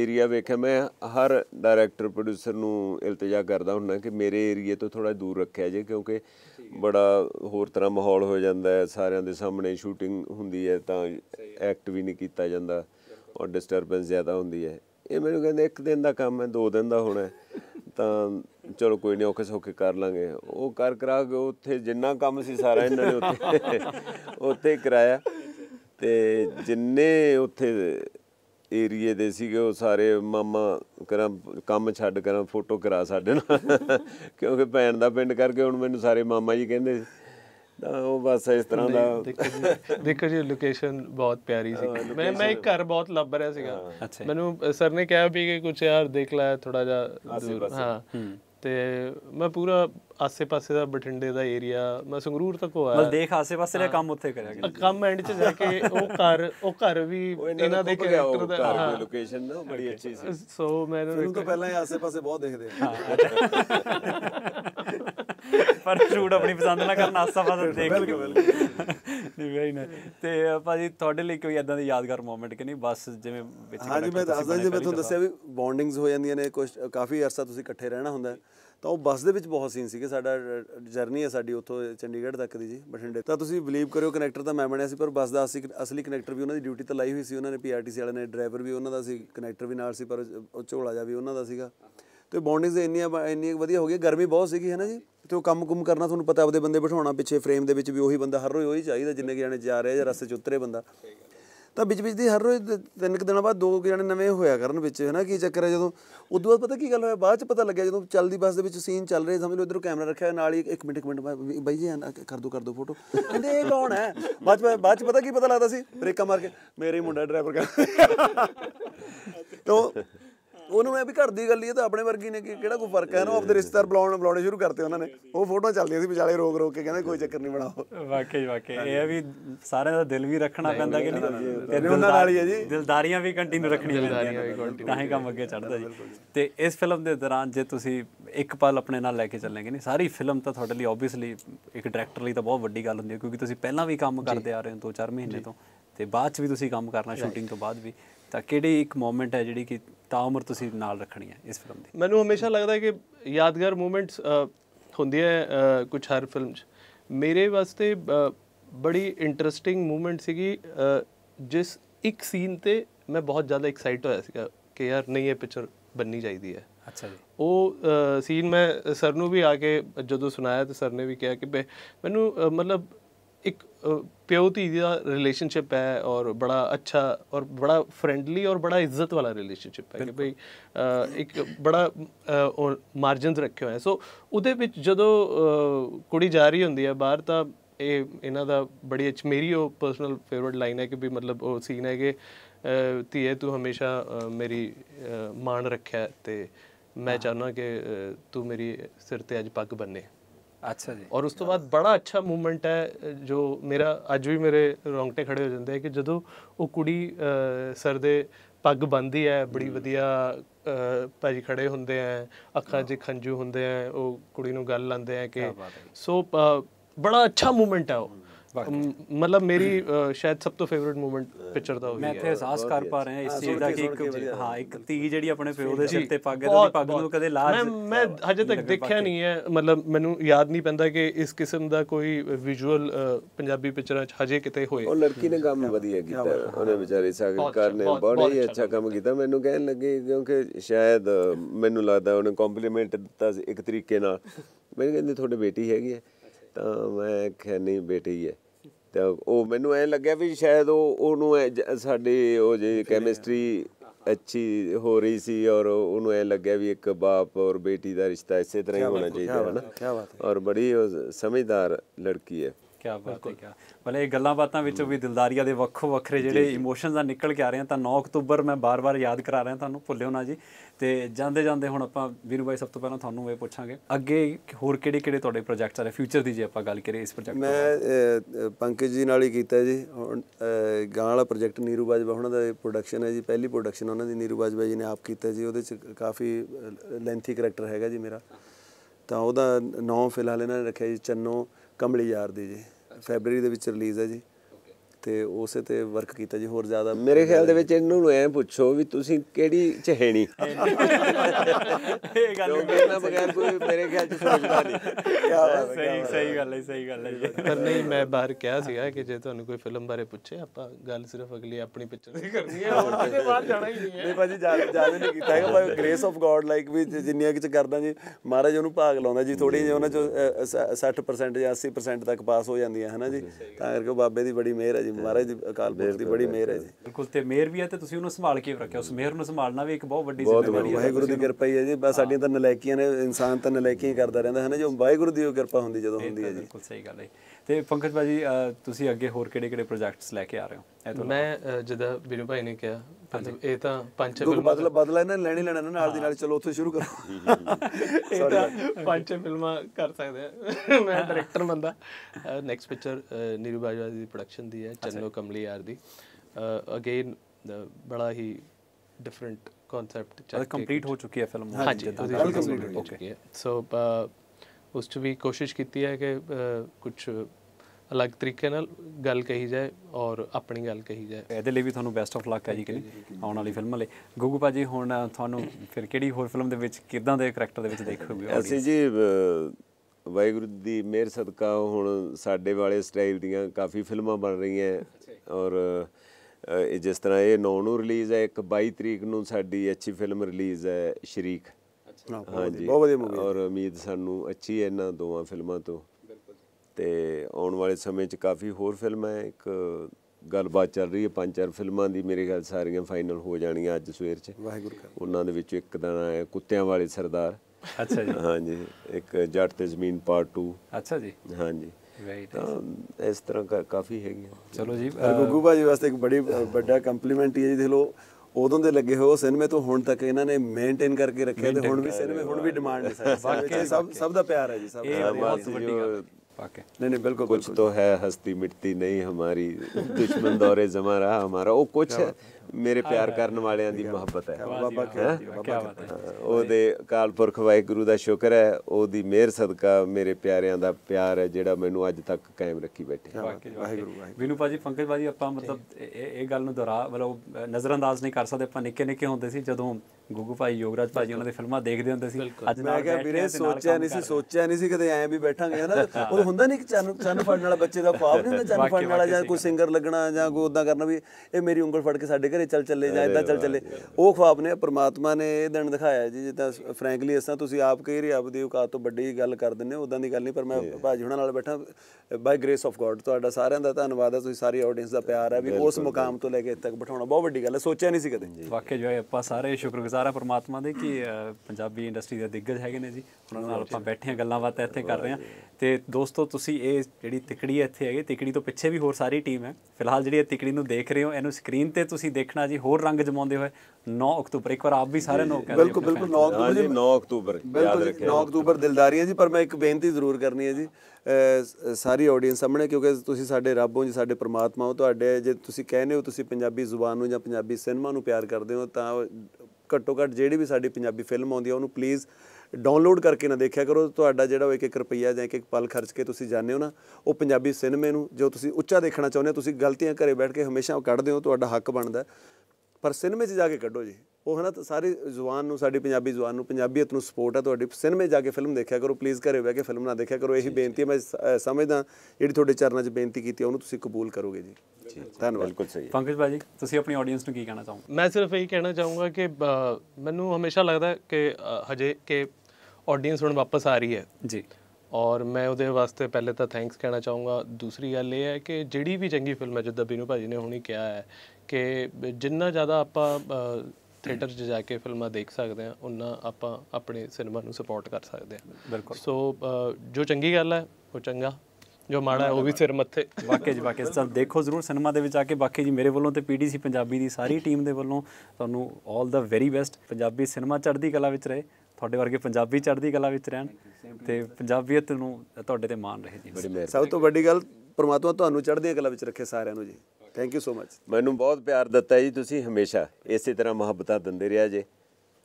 ਏਰੀਆ ਵੇਖਿਆ ਮੈਂ ਹਰ ਡਾਇਰੈਕਟਰ ਪ੍ਰੋਡਿਊਸਰ ਨੂੰ ਇਲਤਜਾ ਕਰਦਾ ਹੁੰਦਾ ਕਿ ਮੇਰੇ ਏਰੀਏ ਤੋਂ ਥੋੜਾ ਦੂਰ ਰੱਖਿਆ ਜੇ ਕਿਉਂਕਿ ਬੜਾ ਹੋਰ ਤਰ੍ਹਾਂ ਮਾਹੌਲ ਹੋ ਜਾਂਦਾ ਹੈ ਸਾਰਿਆਂ ਦੇ ਸਾਹਮਣੇ ਸ਼ੂਟਿੰਗ ਹੁੰਦੀ ਹੈ ਤਾਂ ਐਕਟ ਵੀ ਨਹੀਂ ਕੀਤਾ ਜਾਂਦਾ ਔਰ ਡਿਸਟਰਬੈਂਸ ਜ਼ਿਆਦਾ ਹੁੰਦੀ ਹੈ ਇਹ ਮੈਨੂੰ ਕਹਿੰਦੇ ਇੱਕ ਦਿਨ ਦਾ ਕੰਮ ਹੈ ਦੋ ਦਿਨ ਦਾ ਹੋਣਾ ਤਾਂ ਚਲੋ ਕੋਈ ਨਹੀਂ ਔਖੇ ਸੌਖੇ ਕਰ ਲਾਂਗੇ ਉਹ ਕਰ ਕਰਾ ਕੇ ਉੱਥੇ ਜਿੰਨਾ ਕੰਮ ਸੀ ਸਾਰਾ ਇਹਨਾਂ ਨੇ ਉੱਥੇ ਉੱਥੇ ਕਰਾਇਆ ਤੇ ਜਿੰਨੇ ਉੱਥੇ ਏਰੀਏ ਦੇ ਸੀਗੇ ਉਹ ਸਾਰੇ ਮਾਮਾ ਕਰਾਂ ਕੰਮ ਛੱਡ ਕਰਾਂ ਫੋਟੋ ਕਰਾ ਸਾਡੇ ਨਾਲ ਕਿਉਂਕਿ ਭੈਣ ਦਾ ਪਿੰਡ ਕਰਕੇ ਹੁਣ ਮੈਨੂੰ ਸਾਰੇ ਮਾਮਾ ਜੀ ਕਹਿੰਦੇ ਤਾਂ ਉਹ ਬਸ ਇਸ ਤਰ੍ਹਾਂ ਦਾ ਦੇਖੋ ਜੀ ਲੋਕੇਸ਼ਨ ਬਹੁਤ ਪਿਆਰੀ ਸੀ ਮੈਂ ਮੈਂ ਇੱਕ ਘਰ ਬਹੁਤ ਲੱਭ ਰਿਹਾ ਸੀਗਾ ਮੈਨੂੰ ਸਰ ਨੇ ਕਿਹਾ ਵੀ ਕਿ ਕੁਝ ਯਾਰ ਦੇਖ ਲੈ ਥੋੜਾ ਜਿਹਾ ਹਾਂ ਤੇ ਮੈਂ ਪੂਰਾ ਆਸੇ-ਪਾਸੇ ਦਾ ਬਠਿੰਡੇ ਦਾ ਏਰੀਆ ਮੈਂ ਸੰਗਰੂਰ ਤੱਕ ਹੋਇਆ ਮੈਂ ਦੇਖ ਆਸੇ-ਪਾਸੇ ਦਾ ਕੰਮ ਉੱਥੇ ਕਰਿਆ ਗਿਆ ਕੰਮ ਐਂਡ 'ਚ ਜਾ ਕੇ ਉਹ ਘਰ ਉਹ ਘਰ ਵੀ ਇਹਨਾਂ ਦੇ ਕੈਰੈਕਟਰ ਦਾ ਹਾਂ ਲੋਕੇਸ਼ਨ ਨਾ ਬੜੀ ਅੱਛੀ ਸੀ ਸੋ ਮੈਂ ਇਹਨਾਂ ਨੂੰ ਤੋਂ ਪਹਿਲਾਂ ਹੀ ਆਸੇ-ਪਾਸੇ ਬਹੁਤ ਦੇਖਦੇ ਹਾਂ ਪਰ ਸ਼ੂਟ ਆਪਣੀ ਪਸੰਦ ਨਾ ਕਰਨ ਆਸਾ ਬਸ ਦੇਖ ਬਿਲਕੁਲ ਬਿਲਕੁਲ ਨਹੀਂ ਵੈਰੀ ਨਹੀਂ ਤੇ ਭਾਜੀ ਤੁਹਾਡੇ ਲਈ ਕੋਈ ਇਦਾਂ ਦੀ ਯਾਦਗਾਰ ਮੂਮੈਂਟ ਕਿ ਨਹੀਂ ਬਸ ਜਿਵੇਂ ਵਿੱਚ ਹਾਂਜੀ ਮੈਂ ਦੱਸਦਾ ਜਿਵੇਂ ਤੁਹਾਨੂੰ ਦੱਸਿਆ ਵੀ ਬੌਂਡਿੰਗਸ ਹੋ ਜਾਂਦੀਆਂ ਨੇ ਕੁਝ ਕਾਫੀ ਅਰਸਾ ਤੁਸੀਂ ਇਕੱਠੇ ਰਹਿਣਾ ਹੁੰਦਾ ਤਾਂ ਉਹ ਬੱਸ ਦੇ ਵਿੱਚ ਬਹੁਤ ਸੀਨ ਸੀਗੇ ਸਾਡਾ ਜਰਨੀ ਹੈ ਸਾਡੀ ਉੱਥੋਂ ਚੰਡੀਗੜ੍ਹ ਤੱਕ ਦੀ ਜੀ ਬਠਿੰਡੇ ਤਾਂ ਤੁਸੀਂ ਬਲੀਵ ਕਰਿਓ ਕਨੈਕਟਰ ਤਾਂ ਮੈਂ ਬਣਿਆ ਸੀ ਪਰ ਬੱਸ ਦਾ ਅਸਲੀ ਅਸਲੀ ਕਨੈਕਟਰ ਵੀ ਉਹਨਾਂ ਦੀ ਡਿਊਟੀ ਤੇ ਲਾਈ ਹੋਈ ਸੀ ਉਹਨਾਂ ਨੇ ਪੀਆਰਟੀਸੀ ਵਾਲਿਆਂ ਨੇ ਡਰਾਈਵਰ ਵੀ ਉਹਨਾਂ ਦਾ ਸੀ ਕਨੈਕਟਰ ਵੀ ਨਾਲ ਸੀ ਪਰ ਉਹ ਝੋਲਾ ਜਾ ਵੀ ਉਹਨਾਂ ਦਾ ਸੀਗਾ ਤੇ ਬੌਂਡਿੰਗਸ ਇੰਨੀਆਂ ਇੰਨੀ ਵਧੀਆ ਹੋ ਗਈ ਗਰਮੀ ਬਹੁਤ ਸੀਗੀ ਹੈ ਨਾ ਜੀ ਤੇ ਉਹ ਕੰਮ-ਕੁਮ ਕਰਨਾ ਤੁਹਾਨੂੰ ਪਤਾ ਆਪਦੇ ਬੰਦੇ ਬਿਠਾਉਣਾ ਪਿੱਛੇ ਫਰੇਮ ਦੇ ਵਿੱਚ ਵੀ ਉਹੀ ਬੰਦਾ ਹਰ ਰੋਜ਼ ਉਹੀ ਚਾਹੀਦਾ ਜਿੰਨੇ ਕਿ ਜਾਣੇ ਜਾ ਰਿਹਾ ਜਾਂ ਰਸਤੇ 'ਚ ਉਤਰੇ ਬੰਦਾ ਤਾਂ ਵਿੱਚ ਵਿੱਚ ਦੀ ਹਰ ਰੋਜ਼ ਤਿੰਨ ਕੁ ਦਿਨਾਂ ਬਾਅਦ ਦੋ ਕੁ ਜਾਣੇ ਨਵੇਂ ਹੋਇਆ ਕਰਨ ਵਿੱਚ ਹੈ ਨਾ ਕੀ ਚੱਕਰ ਹੈ ਜਦੋਂ ਉਦੋਂ ਬਾਅਦ ਪਤਾ ਕੀ ਗੱਲ ਹੋਇਆ ਬਾਅਦ ਚ ਪਤਾ ਲੱਗਿਆ ਜਦੋਂ ਚੱਲਦੀ ਬੱਸ ਦੇ ਵਿੱਚ ਸੀਨ ਚੱਲ ਰਿਹਾ ਸਮਝ ਲਓ ਇਧਰੋਂ ਕੈਮਰਾ ਰੱਖਿਆ ਨਾਲ ਹੀ ਇੱਕ ਮਿੰਟ ਇੱਕ ਮਿੰਟ ਬਾਈ ਜੀ ਕਰ ਦੋ ਕਰ ਦੋ ਫੋਟੋ ਕਹਿੰਦੇ ਇਹ ਕੌਣ ਹੈ ਬਾਅਦ ਚ ਬਾਅਦ ਚ ਪਤਾ ਕੀ ਪਤਾ ਲੱਗਦਾ ਸੀ ਬ੍ਰੇਕਾਂ ਮਾਰ ਕੇ ਮੇਰੇ ਮੁੰਡਾ ਡਰਾਈਵਰ ਕਰ ਤੋ ਉਹਨਾਂ ਨੂੰ ਇਹ ਵੀ ਘਰ ਦੀ ਗੱਲ ਹੀ ਹੈ ਤਾਂ ਆਪਣੇ ਵਰਗੀ ਨੇ ਕਿਹੜਾ ਕੋਈ ਫਰਕ ਹੈ ਨਾ ਆਪਦੇ ਰਿਸ਼ਤੇਦਾਰ ਬੁਲਾਉਣ ਬੁਲਾਉਣੇ ਸ਼ੁਰੂ ਕਰਤੇ ਉਹਨਾਂ ਨੇ ਉਹ ਫੋਟੋਆਂ ਚੱਲਦੀਆਂ ਸੀ ਵਿਚਾਲੇ ਰੋਕ ਰੋਕ ਕੇ ਕਹਿੰਦੇ ਕੋਈ ਚੱਕਰ ਨਹੀਂ ਬਣਾਓ ਵਾਕਈ ਵਾਕਈ ਇਹ ਵੀ ਸਾਰਿਆਂ ਦਾ ਦਿਲ ਵੀ ਰੱਖਣਾ ਪੈਂਦਾ ਕਿ ਨਹੀਂ ਤੇ ਉਹਨਾਂ ਨਾਲ ਹੀ ਹੈ ਜੀ ਦਿਲਦਾਰੀਆਂ ਵੀ ਕੰਟੀਨਿਊ ਰੱਖਣੀਆਂ ਪੈਂਦੀਆਂ ਤਾਂ ਹੀ ਕੰਮ ਅੱਗੇ ਚੜਦਾ ਜੀ ਤੇ ਇਸ ਫਿਲਮ ਦੇ ਦੌਰਾਨ ਜੇ ਤੁਸੀਂ ਇੱਕ ਪਲ ਆਪਣੇ ਨਾਲ ਲੈ ਕੇ ਚੱਲਣਗੇ ਨਹੀਂ ਸਾਰੀ ਫਿਲਮ ਤਾਂ ਤੁਹਾਡੇ ਲਈ ਆਬਵੀਅਸਲੀ ਇੱਕ ਡਾਇਰੈਕਟਰ ਲਈ ਤਾਂ ਬਹੁਤ ਵੱਡੀ ਗੱਲ ਹੁੰਦੀ ਹੈ ਕਿਉਂਕਿ ਤੁਸੀਂ ਪਹਿਲਾਂ ਵੀ ਕੰਮ ਕਰਦੇ ਆ ਰਹੇ ਹੋ 2-4 ਮਹੀਨੇ ਤੋਂ ਤੇ ਬਾਅਦ ਚ ਵੀ ਤੁਸੀਂ ਕੰਮ ਕਰਨਾ ਸ਼ੂਟਿੰਗ ਤੋਂ ਬਾਅਦ ਵੀ ਤਾਂ ਕਿਹੜੀ ਇੱਕ ਮੂਮੈਂਟ ਹੈ ਜਿਹੜੀ ਕਿ ਤਾਂ ਉਮਰ ਤੁਸੀਂ ਨਾਲ ਰੱਖਣੀ ਹੈ ਇਸ ਫਿਲਮ ਦੀ ਮੈਨੂੰ ਹਮੇਸ਼ਾ ਲੱਗਦਾ ਹੈ ਕਿ ਯਾਦਗਾਰ ਮੂਮੈਂਟਸ ਹੁੰਦੀ ਹੈ ਕੁਝ ਹਰ ਫਿਲਮ 'ਚ ਮੇਰੇ ਵਾਸਤੇ ਬੜੀ ਇੰਟਰਸਟਿੰਗ ਮੂਮੈਂਟ ਸੀਗੀ ਜਿਸ ਇੱਕ ਸੀਨ ਤੇ ਮੈਂ ਬਹੁਤ ਜ਼ਿਆਦਾ ਐਕਸਾਈਟ ਹੋਇਆ ਸੀਗਾ ਕਿ ਯਾਰ ਨਹੀਂ ਇਹ ਪਿਕਚਰ ਬੰਨੀ ਚਾਹੀਦੀ ਹੈ ਅੱਛਾ ਜੀ ਉਹ ਸੀਨ ਮੈਂ ਸਰ ਨੂੰ ਵੀ ਆ ਕੇ ਜਦੋਂ ਸੁਣਾਇਆ ਤੇ ਸਰ ਨੇ ਵੀ ਕਿਹਾ ਕਿ ਮੈਨੂੰ ਮਤਲਬ ਇੱਕ ਪਿਓ ਧੀ ਦਾ ਰਿਲੇਸ਼ਨਸ਼ਿਪ ਹੈ ਔਰ ਬੜਾ ਅੱਛਾ ਔਰ ਬੜਾ ਫ੍ਰੈਂਡਲੀ ਔਰ ਬੜਾ ਇੱਜ਼ਤ ਵਾਲਾ ਰਿਲੇਸ਼ਨਸ਼ਿਪ ਹੈ ਕਿ ਭਈ ਇੱਕ ਬੜਾ ਔਰ ਮਾਰਜਨਸ ਰੱਖੇ ਹੋਏ ਸੋ ਉਹਦੇ ਵਿੱਚ ਜਦੋਂ ਕੁੜੀ ਜਾ ਰਹੀ ਹੁੰਦੀ ਹੈ ਬਾਹਰ ਤਾਂ ਇਹ ਇਹਨਾਂ ਦਾ ਬੜੀ ਅਚ ਮੇਰੀ ਉਹ ਪਰਸਨਲ ਫੇਵਰਿਟ ਲਾਈਨ ਹੈ ਕਿ ਵੀ ਮਤਲਬ ਉਹ ਸੀਨ ਹੈ ਕਿ ਤੀਏ ਤੂੰ ਹਮੇਸ਼ਾ ਮੇਰੀ ਮਾਣ ਰੱਖਿਆ ਤੇ ਮੈਂ ਚਾਹਨਾ ਕਿ ਤੂੰ ਮੇਰੀ ਸਿਰ ਤੇ ਅੱਜ ਪੱਗ ਬੰਨੇ ਅੱਛਾ ਜੀ ਔਰ ਉਸ ਤੋਂ ਬਾਅਦ ਬੜਾ ਅੱਛਾ ਮੂਵਮੈਂਟ ਹੈ ਜੋ ਮੇਰਾ ਅੱਜ ਵੀ ਮੇਰੇ ਰੌਂਗਟੇ ਖੜੇ ਹੋ ਜਾਂਦੇ ਹੈ ਕਿ ਜਦੋਂ ਉਹ ਕੁੜੀ ਸਰ ਦੇ ਪੱਗ ਬੰਦੀ ਹੈ ਬੜੀ ਵਧੀਆ ਭਾਜੀ ਖੜੇ ਹੁੰਦੇ ਆ ਅੱਖਾਂ 'ਚ ਖੰਜੂ ਹੁੰਦੇ ਆ ਉਹ ਕੁੜੀ ਨੂੰ ਗੱਲ ਲਾਉਂਦੇ ਆ ਕਿ ਸੋ ਬੜਾ ਅੱਛਾ ਮੂਵਮੈਂਟ ਹੈ ਉਹ ਮਤਲਬ ਮੇਰੀ ਸ਼ਾਇਦ ਸਭ ਤੋਂ ਫੇਵਰਿਟ ਮੂਮੈਂਟ ਪਿਕਚਰ ਦਾ ਹੋਈ ਹੈ ਮੈਂ ਤੇ ਅਹਿਸਾਸ ਕਰ ਪਾ ਰਿਹਾ ਇਸ ਚੀਜ਼ ਦਾ ਕਿ ਇੱਕ ਹਾਂ ਇੱਕ ਤੀ ਜਿਹੜੀ ਆਪਣੇ ਪਿਓ ਦੇ ਸਿਰ ਤੇ ਪੱਗ ਦੀ ਪੱਗ ਨੂੰ ਕਦੇ ਲਾਜ ਮੈਂ ਮੈਂ ਹਜੇ ਤੱਕ ਦੇਖਿਆ ਨਹੀਂ ਹੈ ਮਤਲਬ ਮੈਨੂੰ ਯਾਦ ਨਹੀਂ ਪੈਂਦਾ ਕਿ ਇਸ ਕਿਸਮ ਦਾ ਕੋਈ ਵਿਜ਼ੂਅਲ ਪੰਜਾਬੀ ਪਿਕਚਰਾਂ 'ਚ ਹਜੇ ਕਿਤੇ ਹੋਏ ਉਹ ਲੜਕੀ ਨੇ ਕੰਮ ਵਧੀਆ ਕੀਤਾ ਉਹਨੇ ਵਿਚਾਰੇ ਸਾਗਰ ਨੇ ਬੜਾ ਹੀ ਅੱਛਾ ਕੰਮ ਕੀਤਾ ਮੈਨੂੰ ਕਹਿਣ ਲੱਗੇ ਕਿਉਂਕਿ ਸ਼ਾਇਦ ਮੈਨੂੰ ਲੱਗਦਾ ਉਹਨੇ ਕੰਪਲੀਮੈਂਟ ਦਿੱਤਾ ਇੱਕ ਤਰੀਕੇ ਨਾਲ ਮੈਨੂੰ ਕਹਿੰਦੇ ਤੁਹਾਡੇ ਬੇਟੀ ਹੈਗੀ ਹੈ ਤਾਂ ਮੈਂ ਕਿਹਾ ਨਹੀਂ ਬੇਟੀ ਹੈ ਤੇ ਉਹ ਮੈਨੂੰ ਐ ਲੱਗਿਆ ਵੀ ਸ਼ਾਇਦ ਉਹ ਉਹਨੂੰ ਸਾਡੇ ਉਹ ਜੇ ਕੈਮਿਸਟਰੀ ਅੱਛੀ ਹੋ ਰਹੀ ਸੀ ਔਰ ਉਹਨੂੰ ਐ ਲੱਗਿਆ ਵੀ ਇੱਕ ਬਾਪ ਔਰ ਬੇਟੀ ਦਾ ਰਿਸ਼ਤਾ ਇਸੇ ਤਰ੍ਹਾਂ ਹੀ ਹੋਣਾ ਚਾਹੀਦਾ ਹੈ ਨਾ ਔਰ ਬੜੀ ਸਮਝਦਾਰ ਲੜਕੀ ਹੈ ਕਿਆ ਬਾਤ ਹੈ ਕਿਆ ਭਲੇ ਗੱਲਾਂ ਬਾਤਾਂ ਵਿੱਚੋਂ ਵੀ ਦਿਲਦਾਰੀਆਂ ਦੇ ਵੱਖੋ ਵੱਖਰੇ ਜਿਹੜੇ ਇਮੋਸ਼ਨਸ ਆ ਨਿਕਲ ਕੇ ਆ ਰਹੇ ਆ ਤਾਂ 9 ਅਕਤੂਬਰ ਮੈਂ ਬਾਰ-ਬਾਰ ਯਾਦ ਕਰਾ ਰਿਹਾ ਤੁਹਾਨੂੰ ਭੁੱਲਿਓ ਨਾ ਜੀ ਤੇ ਜਾਂਦੇ ਜਾਂਦੇ ਹੁਣ ਆਪਾਂ ਵੀਰੂ ਬਾਈ ਸਭ ਤੋਂ ਪਹਿਲਾਂ ਤੁਹਾਨੂੰ ਇਹ ਪੁੱਛਾਂਗੇ ਅੱਗੇ ਹੋਰ ਕਿਹੜੇ-ਕਿਹੜੇ ਤੁਹਾਡੇ ਪ੍ਰੋਜੈਕਟਸ ਆ ਰਹੇ ਫਿਊਚਰ ਦੀ ਜੇ ਆਪਾਂ ਗੱਲ ਕਰੀਏ ਇਸ ਪ੍ਰੋਜੈਕਟ ਮੈਂ ਪੰਕਜ ਜੀ ਨਾਲ ਹੀ ਕੀਤਾ ਜੀ ਹੁਣ ਗਾਂ ਵਾਲਾ ਪ੍ਰੋਜੈਕਟ ਨੀਰੂ ਬਾਜਵਾ ਉਹਨਾਂ ਦਾ ਪ੍ਰੋਡਕਸ਼ਨ ਹੈ ਜੀ ਪਹਿਲੀ ਪ੍ਰੋਡਕਸ਼ਨ ਉਹਨਾਂ ਦੀ ਨੀਰੂ ਬਾਜਵਾ ਜੀ ਨੇ ਆਪ ਕੀਤਾ ਜੀ ਉਹਦੇ ਚ ਕਾਫੀ ਲੈਂਥੀ ਕੈਰੈਕਟਰ ਹੈਗਾ ਜੀ ਮੇਰਾ ਤਾਂ ਉਹਦਾ ਨਾਮ ਫਿਲਹਾਲ ਇਹਨਾਂ ਨੇ ਰੱਖਿਆ ਜੀ ਚੰਨੋ ਕੰਬਲੀ ਯਾਰ ਦੀ ਜੀ ਫੈਬਰੂਰੀ ਦੇ ਵਿੱਚ ਰਿਲੀਜ਼ ਹੈ ਜੀ ਤੇ ਉਸੇ ਤੇ ਵਰਕ ਕੀਤਾ ਜੀ ਹੋਰ ਜ਼ਿਆਦਾ ਮੇਰੇ ਖਿਆਲ ਦੇ ਵਿੱਚ ਇਹਨੂੰ ਐ ਪੁੱਛੋ ਵੀ ਤੁਸੀਂ ਕਿਹੜੀ ਚਹੇਣੀ ਇਹ ਗੱਲ ਮੈਂ ਬਗੈਰ ਕੋਈ ਮੇਰੇ ਖਿਆਲ ਚ ਸੋਚਦਾ ਨਹੀਂ ਕੀ ਬਾਤ ਸਹੀ ਸਹੀ ਗੱਲ ਹੈ ਸਹੀ ਗੱਲ ਹੈ ਪਰ ਨਹੀਂ ਮੈਂ ਬਾਹਰ ਕਿਹਾ ਸੀਗਾ ਕਿ ਜੇ ਤੁਹਾਨੂੰ ਕੋਈ ਫਿਲਮ ਬਾਰੇ ਪੁੱਛੇ ਆਪਾਂ ਗੱਲ ਸਿਰਫ ਅਗਲੀ ਆਪਣੀ ਪਿਕਚਰ ਦੀ ਕਰਨੀ ਹੈ ਹੋਰ ਕਿਤੇ ਬਾਹਰ ਜਾਣਾ ਹੀ ਨਹੀਂ ਹੈ ਨਹੀਂ ਭਾਜੀ ਜਾਦੇ ਨਹੀਂ ਕੀਤਾ ਹੈਗਾ ਪਰ ਗ੍ਰੇਸ ਆਫ ਗੋਡ ਲਾਈਕ ਵੀ ਜਿੰਨੀਆਂ ਕਿਚ ਕਰਦਾ ਜੀ ਮਹਾਰਾਜ ਉਹਨੂੰ ਭਾਗ ਲਾਉਂਦਾ ਜੀ ਥੋੜੀ ਜਿਹੀ ਉਹਨਾਂ ਚ 60% ਜਾਂ 80% ਤੱਕ ਪਾਸ ਹੋ ਜਾਂਦੀਆਂ ਹਨਾ ਜੀ ਤਾਂ ਕਰਕੇ ਬਾਬੇ ਦੀ ਬੜੀ ਮਿਹਰ ਹੈ ਜੀ ਮਹਾਰਾਜ ਦੀ ਅਕਾਲ ਪੁਰਖ ਦੀ ਬੜੀ ਮਿਹਰ ਹੈ ਜੀ ਬਿਲਕੁਲ ਤੇ ਮਿਹਰ ਵੀ ਹੈ ਤੇ ਤੁਸੀਂ ਉਹਨੂੰ ਸੰਭਾਲ ਕੇ ਰੱਖਿਆ ਉਸ ਮਿਹਰ ਨੂੰ ਸੰਭਾਲਣਾ ਵੀ ਇੱਕ ਬਹੁਤ ਵੱਡੀ ਜ਼ਿੰਮੇਵਾਰੀ ਹੈ ਵਾਹਿਗੁਰੂ ਦੀ ਕਿਰਪਾ ਹੀ ਹੈ ਜੀ ਬਸ ਸਾਡੀਆਂ ਤਾਂ ਨਲਾਇਕੀਆਂ ਨੇ ਇਨਸਾਨ ਤਾਂ ਨਲਾਇਕੀਆਂ ਕਰਦਾ ਰਹਿੰਦਾ ਹੈ ਨਾ ਜੋ ਵਾਹਿਗੁਰੂ ਦੀ ਉਹ ਕਿਰਪਾ ਹੁੰਦੀ ਜਦੋਂ ਹੁੰਦੀ ਹੈ ਜੀ ਬਿਲਕੁਲ ਸਹੀ ਗੱਲ ਹੈ ਤੇ ਪੰਕਜ ਭਾਜੀ ਤੁਸੀਂ ਅੱਗੇ ਹੋਰ ਕਿਹੜੇ-ਕਿਹੜੇ ਪ੍ਰੋਜੈਕਟਸ ਲੈ ਕੇ ਆ ਰਹੇ ਹੋ ਮੈਂ ਜਦਾ ਵੀਰੂ ਭਾਈ ਨੇ ਕਿਹਾ ਮਤਲਬ ਇਹ ਤਾਂ ਪੰਜ ਛੇ ਮਤਲਬ ਬਦਲਾ ਬਦਲਾ ਇਹਨਾਂ ਲੈਣੀ ਲੈਣਾ ਨਾਲ ਦੀ ਨਾਲ ਚਲੋ ਉੱਥੇ ਸ਼ੁਰੂ ਕਰੋ ਇਹ ਤਾਂ ਪੰਜ ਛੇ ਫਿਲਮਾਂ ਕਰ ਸਕਦੇ ਆ ਮੈਂ ਡਾਇਰੈਕਟਰ ਬੰਦਾ ਨੈਕਸਟ ਪਿਕਚਰ ਨੀਰੂ ਬਾਜਵਾ ਦੀ ਪ੍ਰੋਡਕਸ਼ਨ ਦੀ ਹੈ ਚੰਨੋ ਕਮਲੀ ਯਾਰ ਦੀ ਅਗੇਨ ਬੜਾ ਹੀ ਡਿਫਰੈਂਟ ਕਨਸੈਪਟ ਚੱਕ ਕੰਪਲੀਟ ਹੋ ਚੁੱਕੀ ਹੈ ਫਿਲਮ ਹਾਂਜੀ ਕੰਪਲੀਟ ਹੋ ਚੁੱਕੀ ਹੈ ਸੋ ਉਸ ਚ ਵੀ ਕੋਸ਼ਿਸ਼ ਕੀਤੀ ਹੈ ਕਿ ਕੁਝ ਅਲੱਗ ਤਰੀਕੇ ਨਾਲ ਗੱਲ ਕਹੀ ਜਾਏ ਔਰ ਆਪਣੀ ਗੱਲ ਕਹੀ ਜਾਏ ਇਹਦੇ ਲਈ ਵੀ ਤੁਹਾਨੂੰ ਬੈਸਟ ਆਫ ਲੱਕ ਹੈ ਜੀ ਕਿ ਆਉਣ ਵਾਲੀ ਫਿਲਮ ਲਈ ਗੁੱਗੂ ਭਾਜੀ ਹੁਣ ਤੁਹਾਨੂੰ ਫਿਰ ਕਿਹੜੀ ਹੋਰ ਫਿਲਮ ਦੇ ਵਿੱਚ ਕਿਦਾਂ ਦੇ ਕੈਰੈਕਟਰ ਦੇ ਵਿੱਚ ਦੇਖੋਗੇ ਅਸੀਂ ਜੀ ਵੈਗੁਰੂ ਦੀ ਮੇਰ ਸਦਕਾ ਹੁਣ ਸਾਡੇ ਵਾਲੇ ਸਟਾਈਲ ਦੀਆਂ ਕਾਫੀ ਫਿਲਮਾਂ ਬਣ ਰਹੀਆਂ ਔਰ ਜਿਸ ਤਰ੍ਹਾਂ ਇਹ 9 ਨੂੰ ਰਿਲੀਜ਼ ਹੈ ਇੱਕ 22 ਤਰੀਕ ਨੂੰ ਸਾਡੀ ਅੱਛੀ ਫਿਲਮ ਰਿਲੀਜ਼ ਹੈ ਸ਼ਰੀਕ ਹਾਂਜੀ ਬਹੁਤ ਵਧੀਆ ਮੂਵੀ ਔਰ ਉਮੀਦ ਸਾਨੂੰ ਅੱਛੀ ਹੈ ਇਹਨਾਂ ਦੋਵਾਂ ਫਿਲਮਾਂ ਤੋਂ ਤੇ ਆਉਣ ਵਾਲੇ ਸਮੇਂ 'ਚ ਕਾਫੀ ਹੋਰ ਫਿਲਮਾਂ ਹੈ ਇੱਕ ਗੱਲਬਾਤ ਚੱਲ ਰਹੀ ਹੈ ਪੰਜ ਚਾਰ ਫਿਲਮਾਂ ਦੀ ਮੇਰੇ ਖਿਆਲ ਸਾਰੀਆਂ ਫਾਈਨਲ ਹੋ ਜਾਣੀਆਂ ਅੱਜ ਸਵੇਰ 'ਚ ਵਾਹਿਗੁਰੂ ਉਹਨਾਂ ਦੇ ਵਿੱਚੋਂ ਇੱਕ ਦਾ ਨਾਮ ਹੈ ਕੁੱਤਿਆਂ ਵਾਲੇ ਸਰਦਾਰ ਅੱਛਾ ਜੀ ਹਾਂਜੀ ਇੱਕ ਜੱਟ ਤੇ ਜ਼ਮੀਨ ਪਾਰਟ 2 ਅੱਛਾ ਜੀ ਹਾਂਜੀ ਤਾਂ ਇਸ ਤਰ੍ਹਾਂ ਕਾਫੀ ਹੈਗੀ ਚਲੋ ਜੀ ਗੁੱਗੂ ਬਾਜੀ ਵਾਸਤੇ ਇੱਕ ਬੜੀ ਵੱਡਾ ਕੰਪਲੀਮੈਂਟ ਹੀ ਹੈ ਜੀ ਦੇਖ ਲੋ ਉਦੋਂ ਦੇ ਲੱਗੇ ਹੋਏ ਸਿਨੇਮੇ ਤੋਂ ਹੁਣ ਤੱਕ ਇਹਨਾਂ ਨੇ ਮੇਨਟੇਨ ਕਰਕੇ ਰੱਖਿਆ ਤੇ ਹੁਣ ਵੀ ਸਿਨੇਮੇ ਹੁਣ ਵੀ ਡਿਮਾਂਡ ਹੈ ਬਾਕੀ ਸਭ ਸਭ ਦਾ ਪਿਆਰ ਹੈ ਜੀ ਸਭ ਦਾ ਬਹੁਤ ਵੱਡੀ ਗੱਲ ਨਹੀਂ ਨਹੀਂ ਬਿਲਕੁਲ ਕੁਝ कुछ ਹੈ ਹਸਤੀ ਮਿੱਟੀ ਨਹੀਂ नहीं ਦੁਸ਼ਮਨ ਦੌਰੇ दौरे जमा रहा हमारा वो कुछ ਮੇਰੇ ਪਿਆਰ ਕਰਨ ਵਾਲਿਆਂ ਦੀ ਮੁਹੱਬਤ ਹੈ ਬਾਬਾ ਕੀ ਉਹਦੇ ਅਕਾਲ ਪੁਰਖ ਵਾਹਿਗੁਰੂ ਦਾ ਸ਼ੁਕਰ ਹੈ ਉਹਦੀ ਮਿਹਰ ਸਦਕਾ ਮੇਰੇ ਪਿਆਰਿਆਂ ਦਾ ਪਿਆਰ ਹੈ ਜਿਹੜਾ ਮੈਨੂੰ ਅੱਜ ਤੱਕ ਕਾਇਮ ਰੱਖੀ ਬੈਠੇ ਵਾਹਿਗੁਰੂ ਮੈਨੂੰ ਭਾਜੀ ਪੰਕਜ ਭਾਜੀ ਆਪਾਂ ਮਤਲਬ ਇਹ ਗੱਲ ਨੂੰ ਦੁਹਰਾ ਮਤਲਬ ਨਜ਼ਰਅੰਦਾਜ਼ ਨਹੀਂ ਕਰ ਸਕਦੇ ਆਪਾਂ ਨਿੱਕੇ ਨਿੱਕੇ ਹੁੰਦੇ ਸੀ ਜਦੋਂ ਗੁੱਗੂ ਭਾਈ ਯੋਗਰਾਜ ਭਾਜੀ ਉਹਨਾਂ ਦੇ ਫਿਲਮਾਂ ਦੇਖਦੇ ਹੁੰਦੇ ਸੀ ਅੱਜ ਮੈਂ ਕਿਹਾ ਵੀਰੇ ਸੋਚਿਆ ਨਹੀਂ ਸੀ ਸੋਚਿਆ ਨਹੀਂ ਸੀ ਕਦੇ ਐਂ ਵੀ ਬੈਠਾਂਗੇ ਹਨਾ ਉਹ ਹੁੰਦਾ ਨਹੀਂ ਕਿ ਚੰਨ ਚੰਨ ਫੜਨ ਵਾਲਾ ਬੱਚੇ ਦਾ ਖਾਬ ਨਹੀਂ ਹੁੰਦਾ ਚੰਨ ਫੜਨ ਵਾਲਾ ਜਾਂ ਕੋਈ ਸਿੰਗਰ ਲੱਗਣਾ ਜਾਂ ਕੋਈ ਉਦਾਂ ਕਰਨਾ ਵੀ ਇਹ ਮੇਰੀ ਉਂਗਲ ਫੜ ਕੇ ਸਾਡੇ ਘਰ ਕਰੇ ਚੱਲ ਚੱਲੇ ਜਾਂ ਇਦਾਂ ਚੱਲ ਚੱਲੇ ਉਹ ਖੁਆਬ ਨੇ ਪ੍ਰਮਾਤਮਾ ਨੇ ਇਹ ਦਿਨ ਦਿਖਾਇਆ ਜੀ ਜਿੱਦਾਂ ਫ੍ਰੈਂਕਲੀ ਅਸਾਂ ਤੁਸੀਂ ਆਪ ਰਹੇ ਆਪ ਦੀ ਔਕਾਤ ਤੋਂ ਵੱਡੀ ਗੱਲ ਕਰ ਦਿੰਨੇ ਉਦਾਂ ਦੀ ਗੱਲ ਨਹੀਂ ਪਰ ਮੈਂ ਭਾਜੀ ਹੁਣਾਂ ਨਾਲ ਬੈਠਾ ਬਾਈ ਗ੍ਰੇਸ ਆਫ ਗੋਡ ਤੁਹਾਡਾ ਸਾਰਿਆਂ ਦਾ ਧੰਨਵਾਦ ਹੈ ਤੁਸੀਂ ਸਾਰੀ ਆਡੀਅנס ਦਾ ਪਿਆਰ ਹੈ ਵੀ ਉਸ ਮੁਕਾਮ ਤੋਂ ਲੈ ਕੇ ਇੱਥੇ ਤੱਕ ਬਿਠਾਉਣਾ ਬਹੁਤ ਵੱਡੀ ਗੱਲ ਹੈ ਸੋਚਿਆ ਨਹੀਂ ਸੀ ਕਦੇ ਵਾਕਿਆ ਜੋ ਹੈ ਆਪਾਂ ਸਾਰੇ ਸ਼ੁਕਰਗੁਜ਼ਾਰ ਆ ਪਰਮਾਤਮਾ ਦੇ ਕਿ ਪੰਜਾਬੀ ਇੰਡਸਟਰੀ ਦੇ ਦਿੱਗਜ ਹੈਗੇ ਨੇ ਜੀ ਉਹਨਾਂ ਨਾਲ ਆਪਾਂ ਬੈਠੇ ਆ ਗੱਲਾਂ ਬਾਤਾਂ ਇੱਥੇ ਕਰ ਰਹੇ ਆ ਤੇ ਦੋਸਤੋ ਤੁਸੀਂ ਇਹ ਜਿਹੜੀ ਤਿਕੜੀ ਇੱਥੇ ਹੈਗੇ ਤਿਕੜੀ ਤੋਂ ਪਿੱਛੇ ਵੀ ਹੋਰ ਸਾਰੀ ਟੀਮ ਹੈ ਫਿਲਹਾਲ ਜਿਹੜੀ ਇਹ ਤਿਕੜੀ ਨੂੰ ਦੇਖ ਰਹੇ ਹੋ ਇਹਨੂੰ ਸਕਰੀਨ ਤੇ ਤੁਸੀਂ ਦੇਖਣਾ ਜੀ ਹੋਰ ਰੰਗ ਜਮਾਉਂਦੇ ਹੋਏ 9 ਅਕਤੂਬਰ ਇੱਕ ਵਾਰ ਆਪ ਵੀ ਸਾਰੇ ਨੋਕ ਕਹਿੰਦੇ ਬਿਲਕੁਲ ਬਿਲਕੁਲ 9 ਅਕਤੂਬਰ ਜੀ 9 ਅਕਤੂਬਰ ਯਾਦ ਰੱਖਿਆ 9 ਅਕਤੂਬਰ ਦਿਲਦਾਰੀ ਹੈ ਜੀ ਪਰ ਮੈਂ ਇੱਕ ਬੇਨਤੀ ਜ਼ਰੂਰ ਕਰਨੀ ਹੈ ਜੀ ਸਾਰੀ ਆਡੀਅנס ਸਾਹਮਣੇ ਕਿਉਂਕਿ ਤੁਸੀਂ ਸਾਡੇ ਰੱਬ ਹੋ ਜੀ ਸਾਡੇ ਪ੍ਰਮਾਤਮਾ ਹੋ ਤੁਹਾਡੇ ਜੇ ਤੁਸੀਂ ਕਹਿੰਦੇ ਹੋ ਤੁਸੀਂ ਪੰਜਾਬੀ ਜ਼ੁਬਾਨ ਨੂੰ ਜਾਂ ਪੰਜਾਬੀ ਸਿਨੇਮਾ ਨੂੰ ਪਿਆਰ ਕਰਦੇ ਹੋ ਤਾਂ ਘੱਟੋ ਘੱਟ ਜਿਹੜੀ ਵੀ ਸਾਡੀ ਪੰਜਾਬੀ ਫਿਲਮ ਆਉਂਦੀ ਹੈ ਉਹਨੂੰ ਪਲੀਜ਼ ਡਾਊਨਲੋਡ ਕਰਕੇ ਨਾ ਦੇਖਿਆ ਕਰੋ ਤੁਹਾਡਾ ਜਿਹੜਾ ਉਹ ਇੱਕ ਇੱਕ ਰੁਪਈਆ ਜਾਂ ਇੱਕ ਇੱਕ ਪਲ ਖਰਚ ਕੇ ਤੁਸੀਂ ਜਾਣਦੇ ਹੋ ਨਾ ਉਹ ਪੰਜਾਬੀ ਸਿਨੇਮੇ ਨੂੰ ਜੋ ਤੁਸੀਂ ਉੱਚਾ ਦੇਖਣਾ ਚਾਹੁੰਦੇ ਹੋ ਤੁਸੀਂ ਗਲਤੀਆਂ ਘਰੇ ਬੈਠ ਕੇ ਹਮੇਸ਼ਾ ਕੱਢਦੇ ਹੋ ਤੁਹਾਡਾ ਹੱਕ ਬਣਦਾ ਪਰ ਸਿਨੇਮੇ 'ਚ ਜਾ ਕੇ ਕੱਢੋ ਜੀ ਉਹ ਹਨਾ ਸਾਰੀ ਜ਼ੁਬਾਨ ਨੂੰ ਸਾਡੀ ਪੰਜਾਬੀ ਜ਼ੁਬਾਨ ਨੂੰ ਪੰਜਾਬੀਅਤ ਨੂੰ ਸਪੋਰਟ ਹੈ ਤੁਹਾਡੀ ਸਿਨੇਮੇ ਜਾ ਕੇ ਫਿਲਮ ਦੇਖਿਆ ਕਰੋ ਪਲੀਜ਼ ਘਰੇ ਬੈ ਕੇ ਫਿਲਮ ਨਾ ਦੇਖਿਆ ਕਰੋ ਇਹੀ ਬੇਨਤੀ ਹੈ ਮੈਂ ਸਮਝਦਾ ਜਿਹੜੀ ਤੁਹਾਡੇ ਚਰਨਾਂ 'ਚ ਬੇਨਤੀ ਕੀਤੀ ਉਹਨੂੰ ਤੁਸੀਂ ਕਬੂਲ ਕਰੋਗੇ ਜੀ ਧੰਨਵਾਦ ਬਿਲਕੁਲ ਸਹੀ ਪੰਕਜ ਭਾਜੀ ਤੁਸੀਂ ਆਪਣੀ ਆਡੀਅנס ਨੂੰ ਕੀ ਕਹਿਣਾ ਚਾਹੋਗੇ ਮੈਂ ਸਿਰਫ ਇਹੀ ਕਹਿਣਾ ਚਾਹੂੰਗਾ ਕਿ ਮੈਨੂੰ ਹਮੇਸ਼ਾ ਲੱਗਦਾ ਕਿ ਹਜੇ ਕਿ ਆਡੀਅנס ਹੁਣ ਵਾਪਸ ਆ ਰਹੀ ਹੈ ਜੀ ਔਰ ਮੈਂ ਉਹਦੇ ਵਾਸਤੇ ਪਹਿਲੇ ਤਾਂ ਥੈਂਕਸ ਕਹਿਣਾ ਚਾਹੂੰਗਾ ਦੂਸਰੀ ਗੱਲ ਇਹ ਹੈ ਕਿ ਜਿਹੜੀ ਵੀ ਚੰਗੀ ਫਿਲਮ ਹੈ ਜਿੱਦਾਂ ਬੀਨੂ ਭਾਜੀ ਨੇ ਹੁਣੀ ਕਿਹਾ ਹੈ ਕਿ ਜਿੰਨਾ ਜ਼ਿਆਦਾ ਆਪਾਂ ਥੀਏਟਰ 'ਚ ਜਾ ਕੇ ਫਿਲਮਾਂ ਦੇਖ ਸਕਦੇ ਆ ਉਹਨਾਂ ਆਪਾਂ ਆਪਣੇ ਸਿਨੇਮਾ ਨੂੰ ਸਪੋਰਟ ਕਰ ਸਕਦੇ ਆ ਬਿਲਕੁਲ ਸੋ ਜੋ ਚੰਗੀ ਗੱਲ ਹੈ ਉਹ ਚੰਗਾ ਜੋ ਮਾੜਾ ਹੈ ਉਹ ਵੀ ਸਿਰ ਮੱਥੇ ਵਾਕਿਆ ਜੀ ਵਾਕਿਆ ਸਭ ਦੇਖੋ ਜ਼ਰੂਰ ਸਿਨੇਮਾ ਦੇ ਵਿੱਚ ਆ ਕੇ ਬਾਕੀ ਜੀ ਮੇਰੇ ਵੱਲੋਂ ਤੇ ਪੀਡੀਸੀ ਪੰਜਾਬੀ ਦੀ ਸਾਰੀ ਟੀਮ ਦੇ ਵੱਲੋਂ ਤੁਹਾਨੂੰ 올 ਦਾ ਵੈਰੀ ਬੈਸਟ ਪੰਜਾਬੀ ਸਿਨੇਮਾ ਚੜ੍ਹਦੀ ਕਲਾ ਵਿੱਚ ਰਹੇ ਤੁਹਾਡੇ ਵਰਗੇ ਪੰਜਾਬੀ ਚੜ੍ਹਦੀ ਕਲਾ ਵਿੱਚ ਰਹਿਣ ਤੇ ਪੰਜਾਬੀਅਤ ਨੂੰ ਤੁਹਾਡੇ ਤੇ ਮਾਣ ਰਹੇ ਜੀ ਸਭ ਤੋਂ ਵੱਡੀ ਗੱਲ ਪਰਮਾਤਮਾ ਤੁਹਾਨੂੰ ਚੜ੍ਹਦੀ ਕਲਾ ਵਿੱਚ ਰੱਖੇ ਸਾਰਿਆਂ ਨੂੰ ਜੀ ਥੈਂਕ ਯੂ ਸੋ ਮਚ ਮੈਨੂੰ ਬਹੁਤ ਪਿਆਰ ਦਿੱਤਾ ਜੀ ਤੁਸੀਂ ਹਮੇਸ਼ਾ ਇਸੇ ਤਰ੍ਹਾਂ ਮੁਹੱਬਤਾਂ ਦਿੰਦੇ ਰਿਹਾ ਜੇ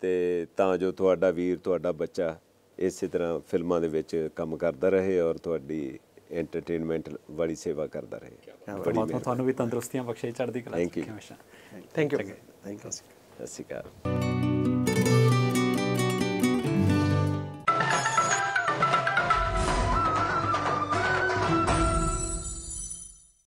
ਤੇ ਤਾਂ ਜੋ ਤੁਹਾਡਾ ਵੀਰ ਤੁਹਾਡਾ ਬੱਚਾ ਇਸੇ ਤਰ੍ਹਾਂ ਫਿਲਮਾਂ ਦੇ ਵਿੱਚ ਕੰਮ ਕਰਦਾ ਰਹੇ ਔਰ ਤੁਹਾਡੀ ਐਂਟਰਟੇਨਮੈਂਟ ਵਾਲੀ ਸੇਵਾ ਕਰਦਾ ਰਹੇ ਬੜੀ ਮਿਹਰਬਾਨੀ ਤੁਹਾਨੂੰ ਵੀ ਤੰਦਰੁਸਤੀਆਂ ਬਖਸ਼ੇ ਚੜ੍ਹਦੀ ਕਲਾ ਵਿੱਚ ਹਮੇਸ਼ਾ ਥੈਂਕ ਯੂ ਥੈਂਕ ਯੂ ਸਤਿ ਸ਼੍ਰੀ ਅਕਾਲ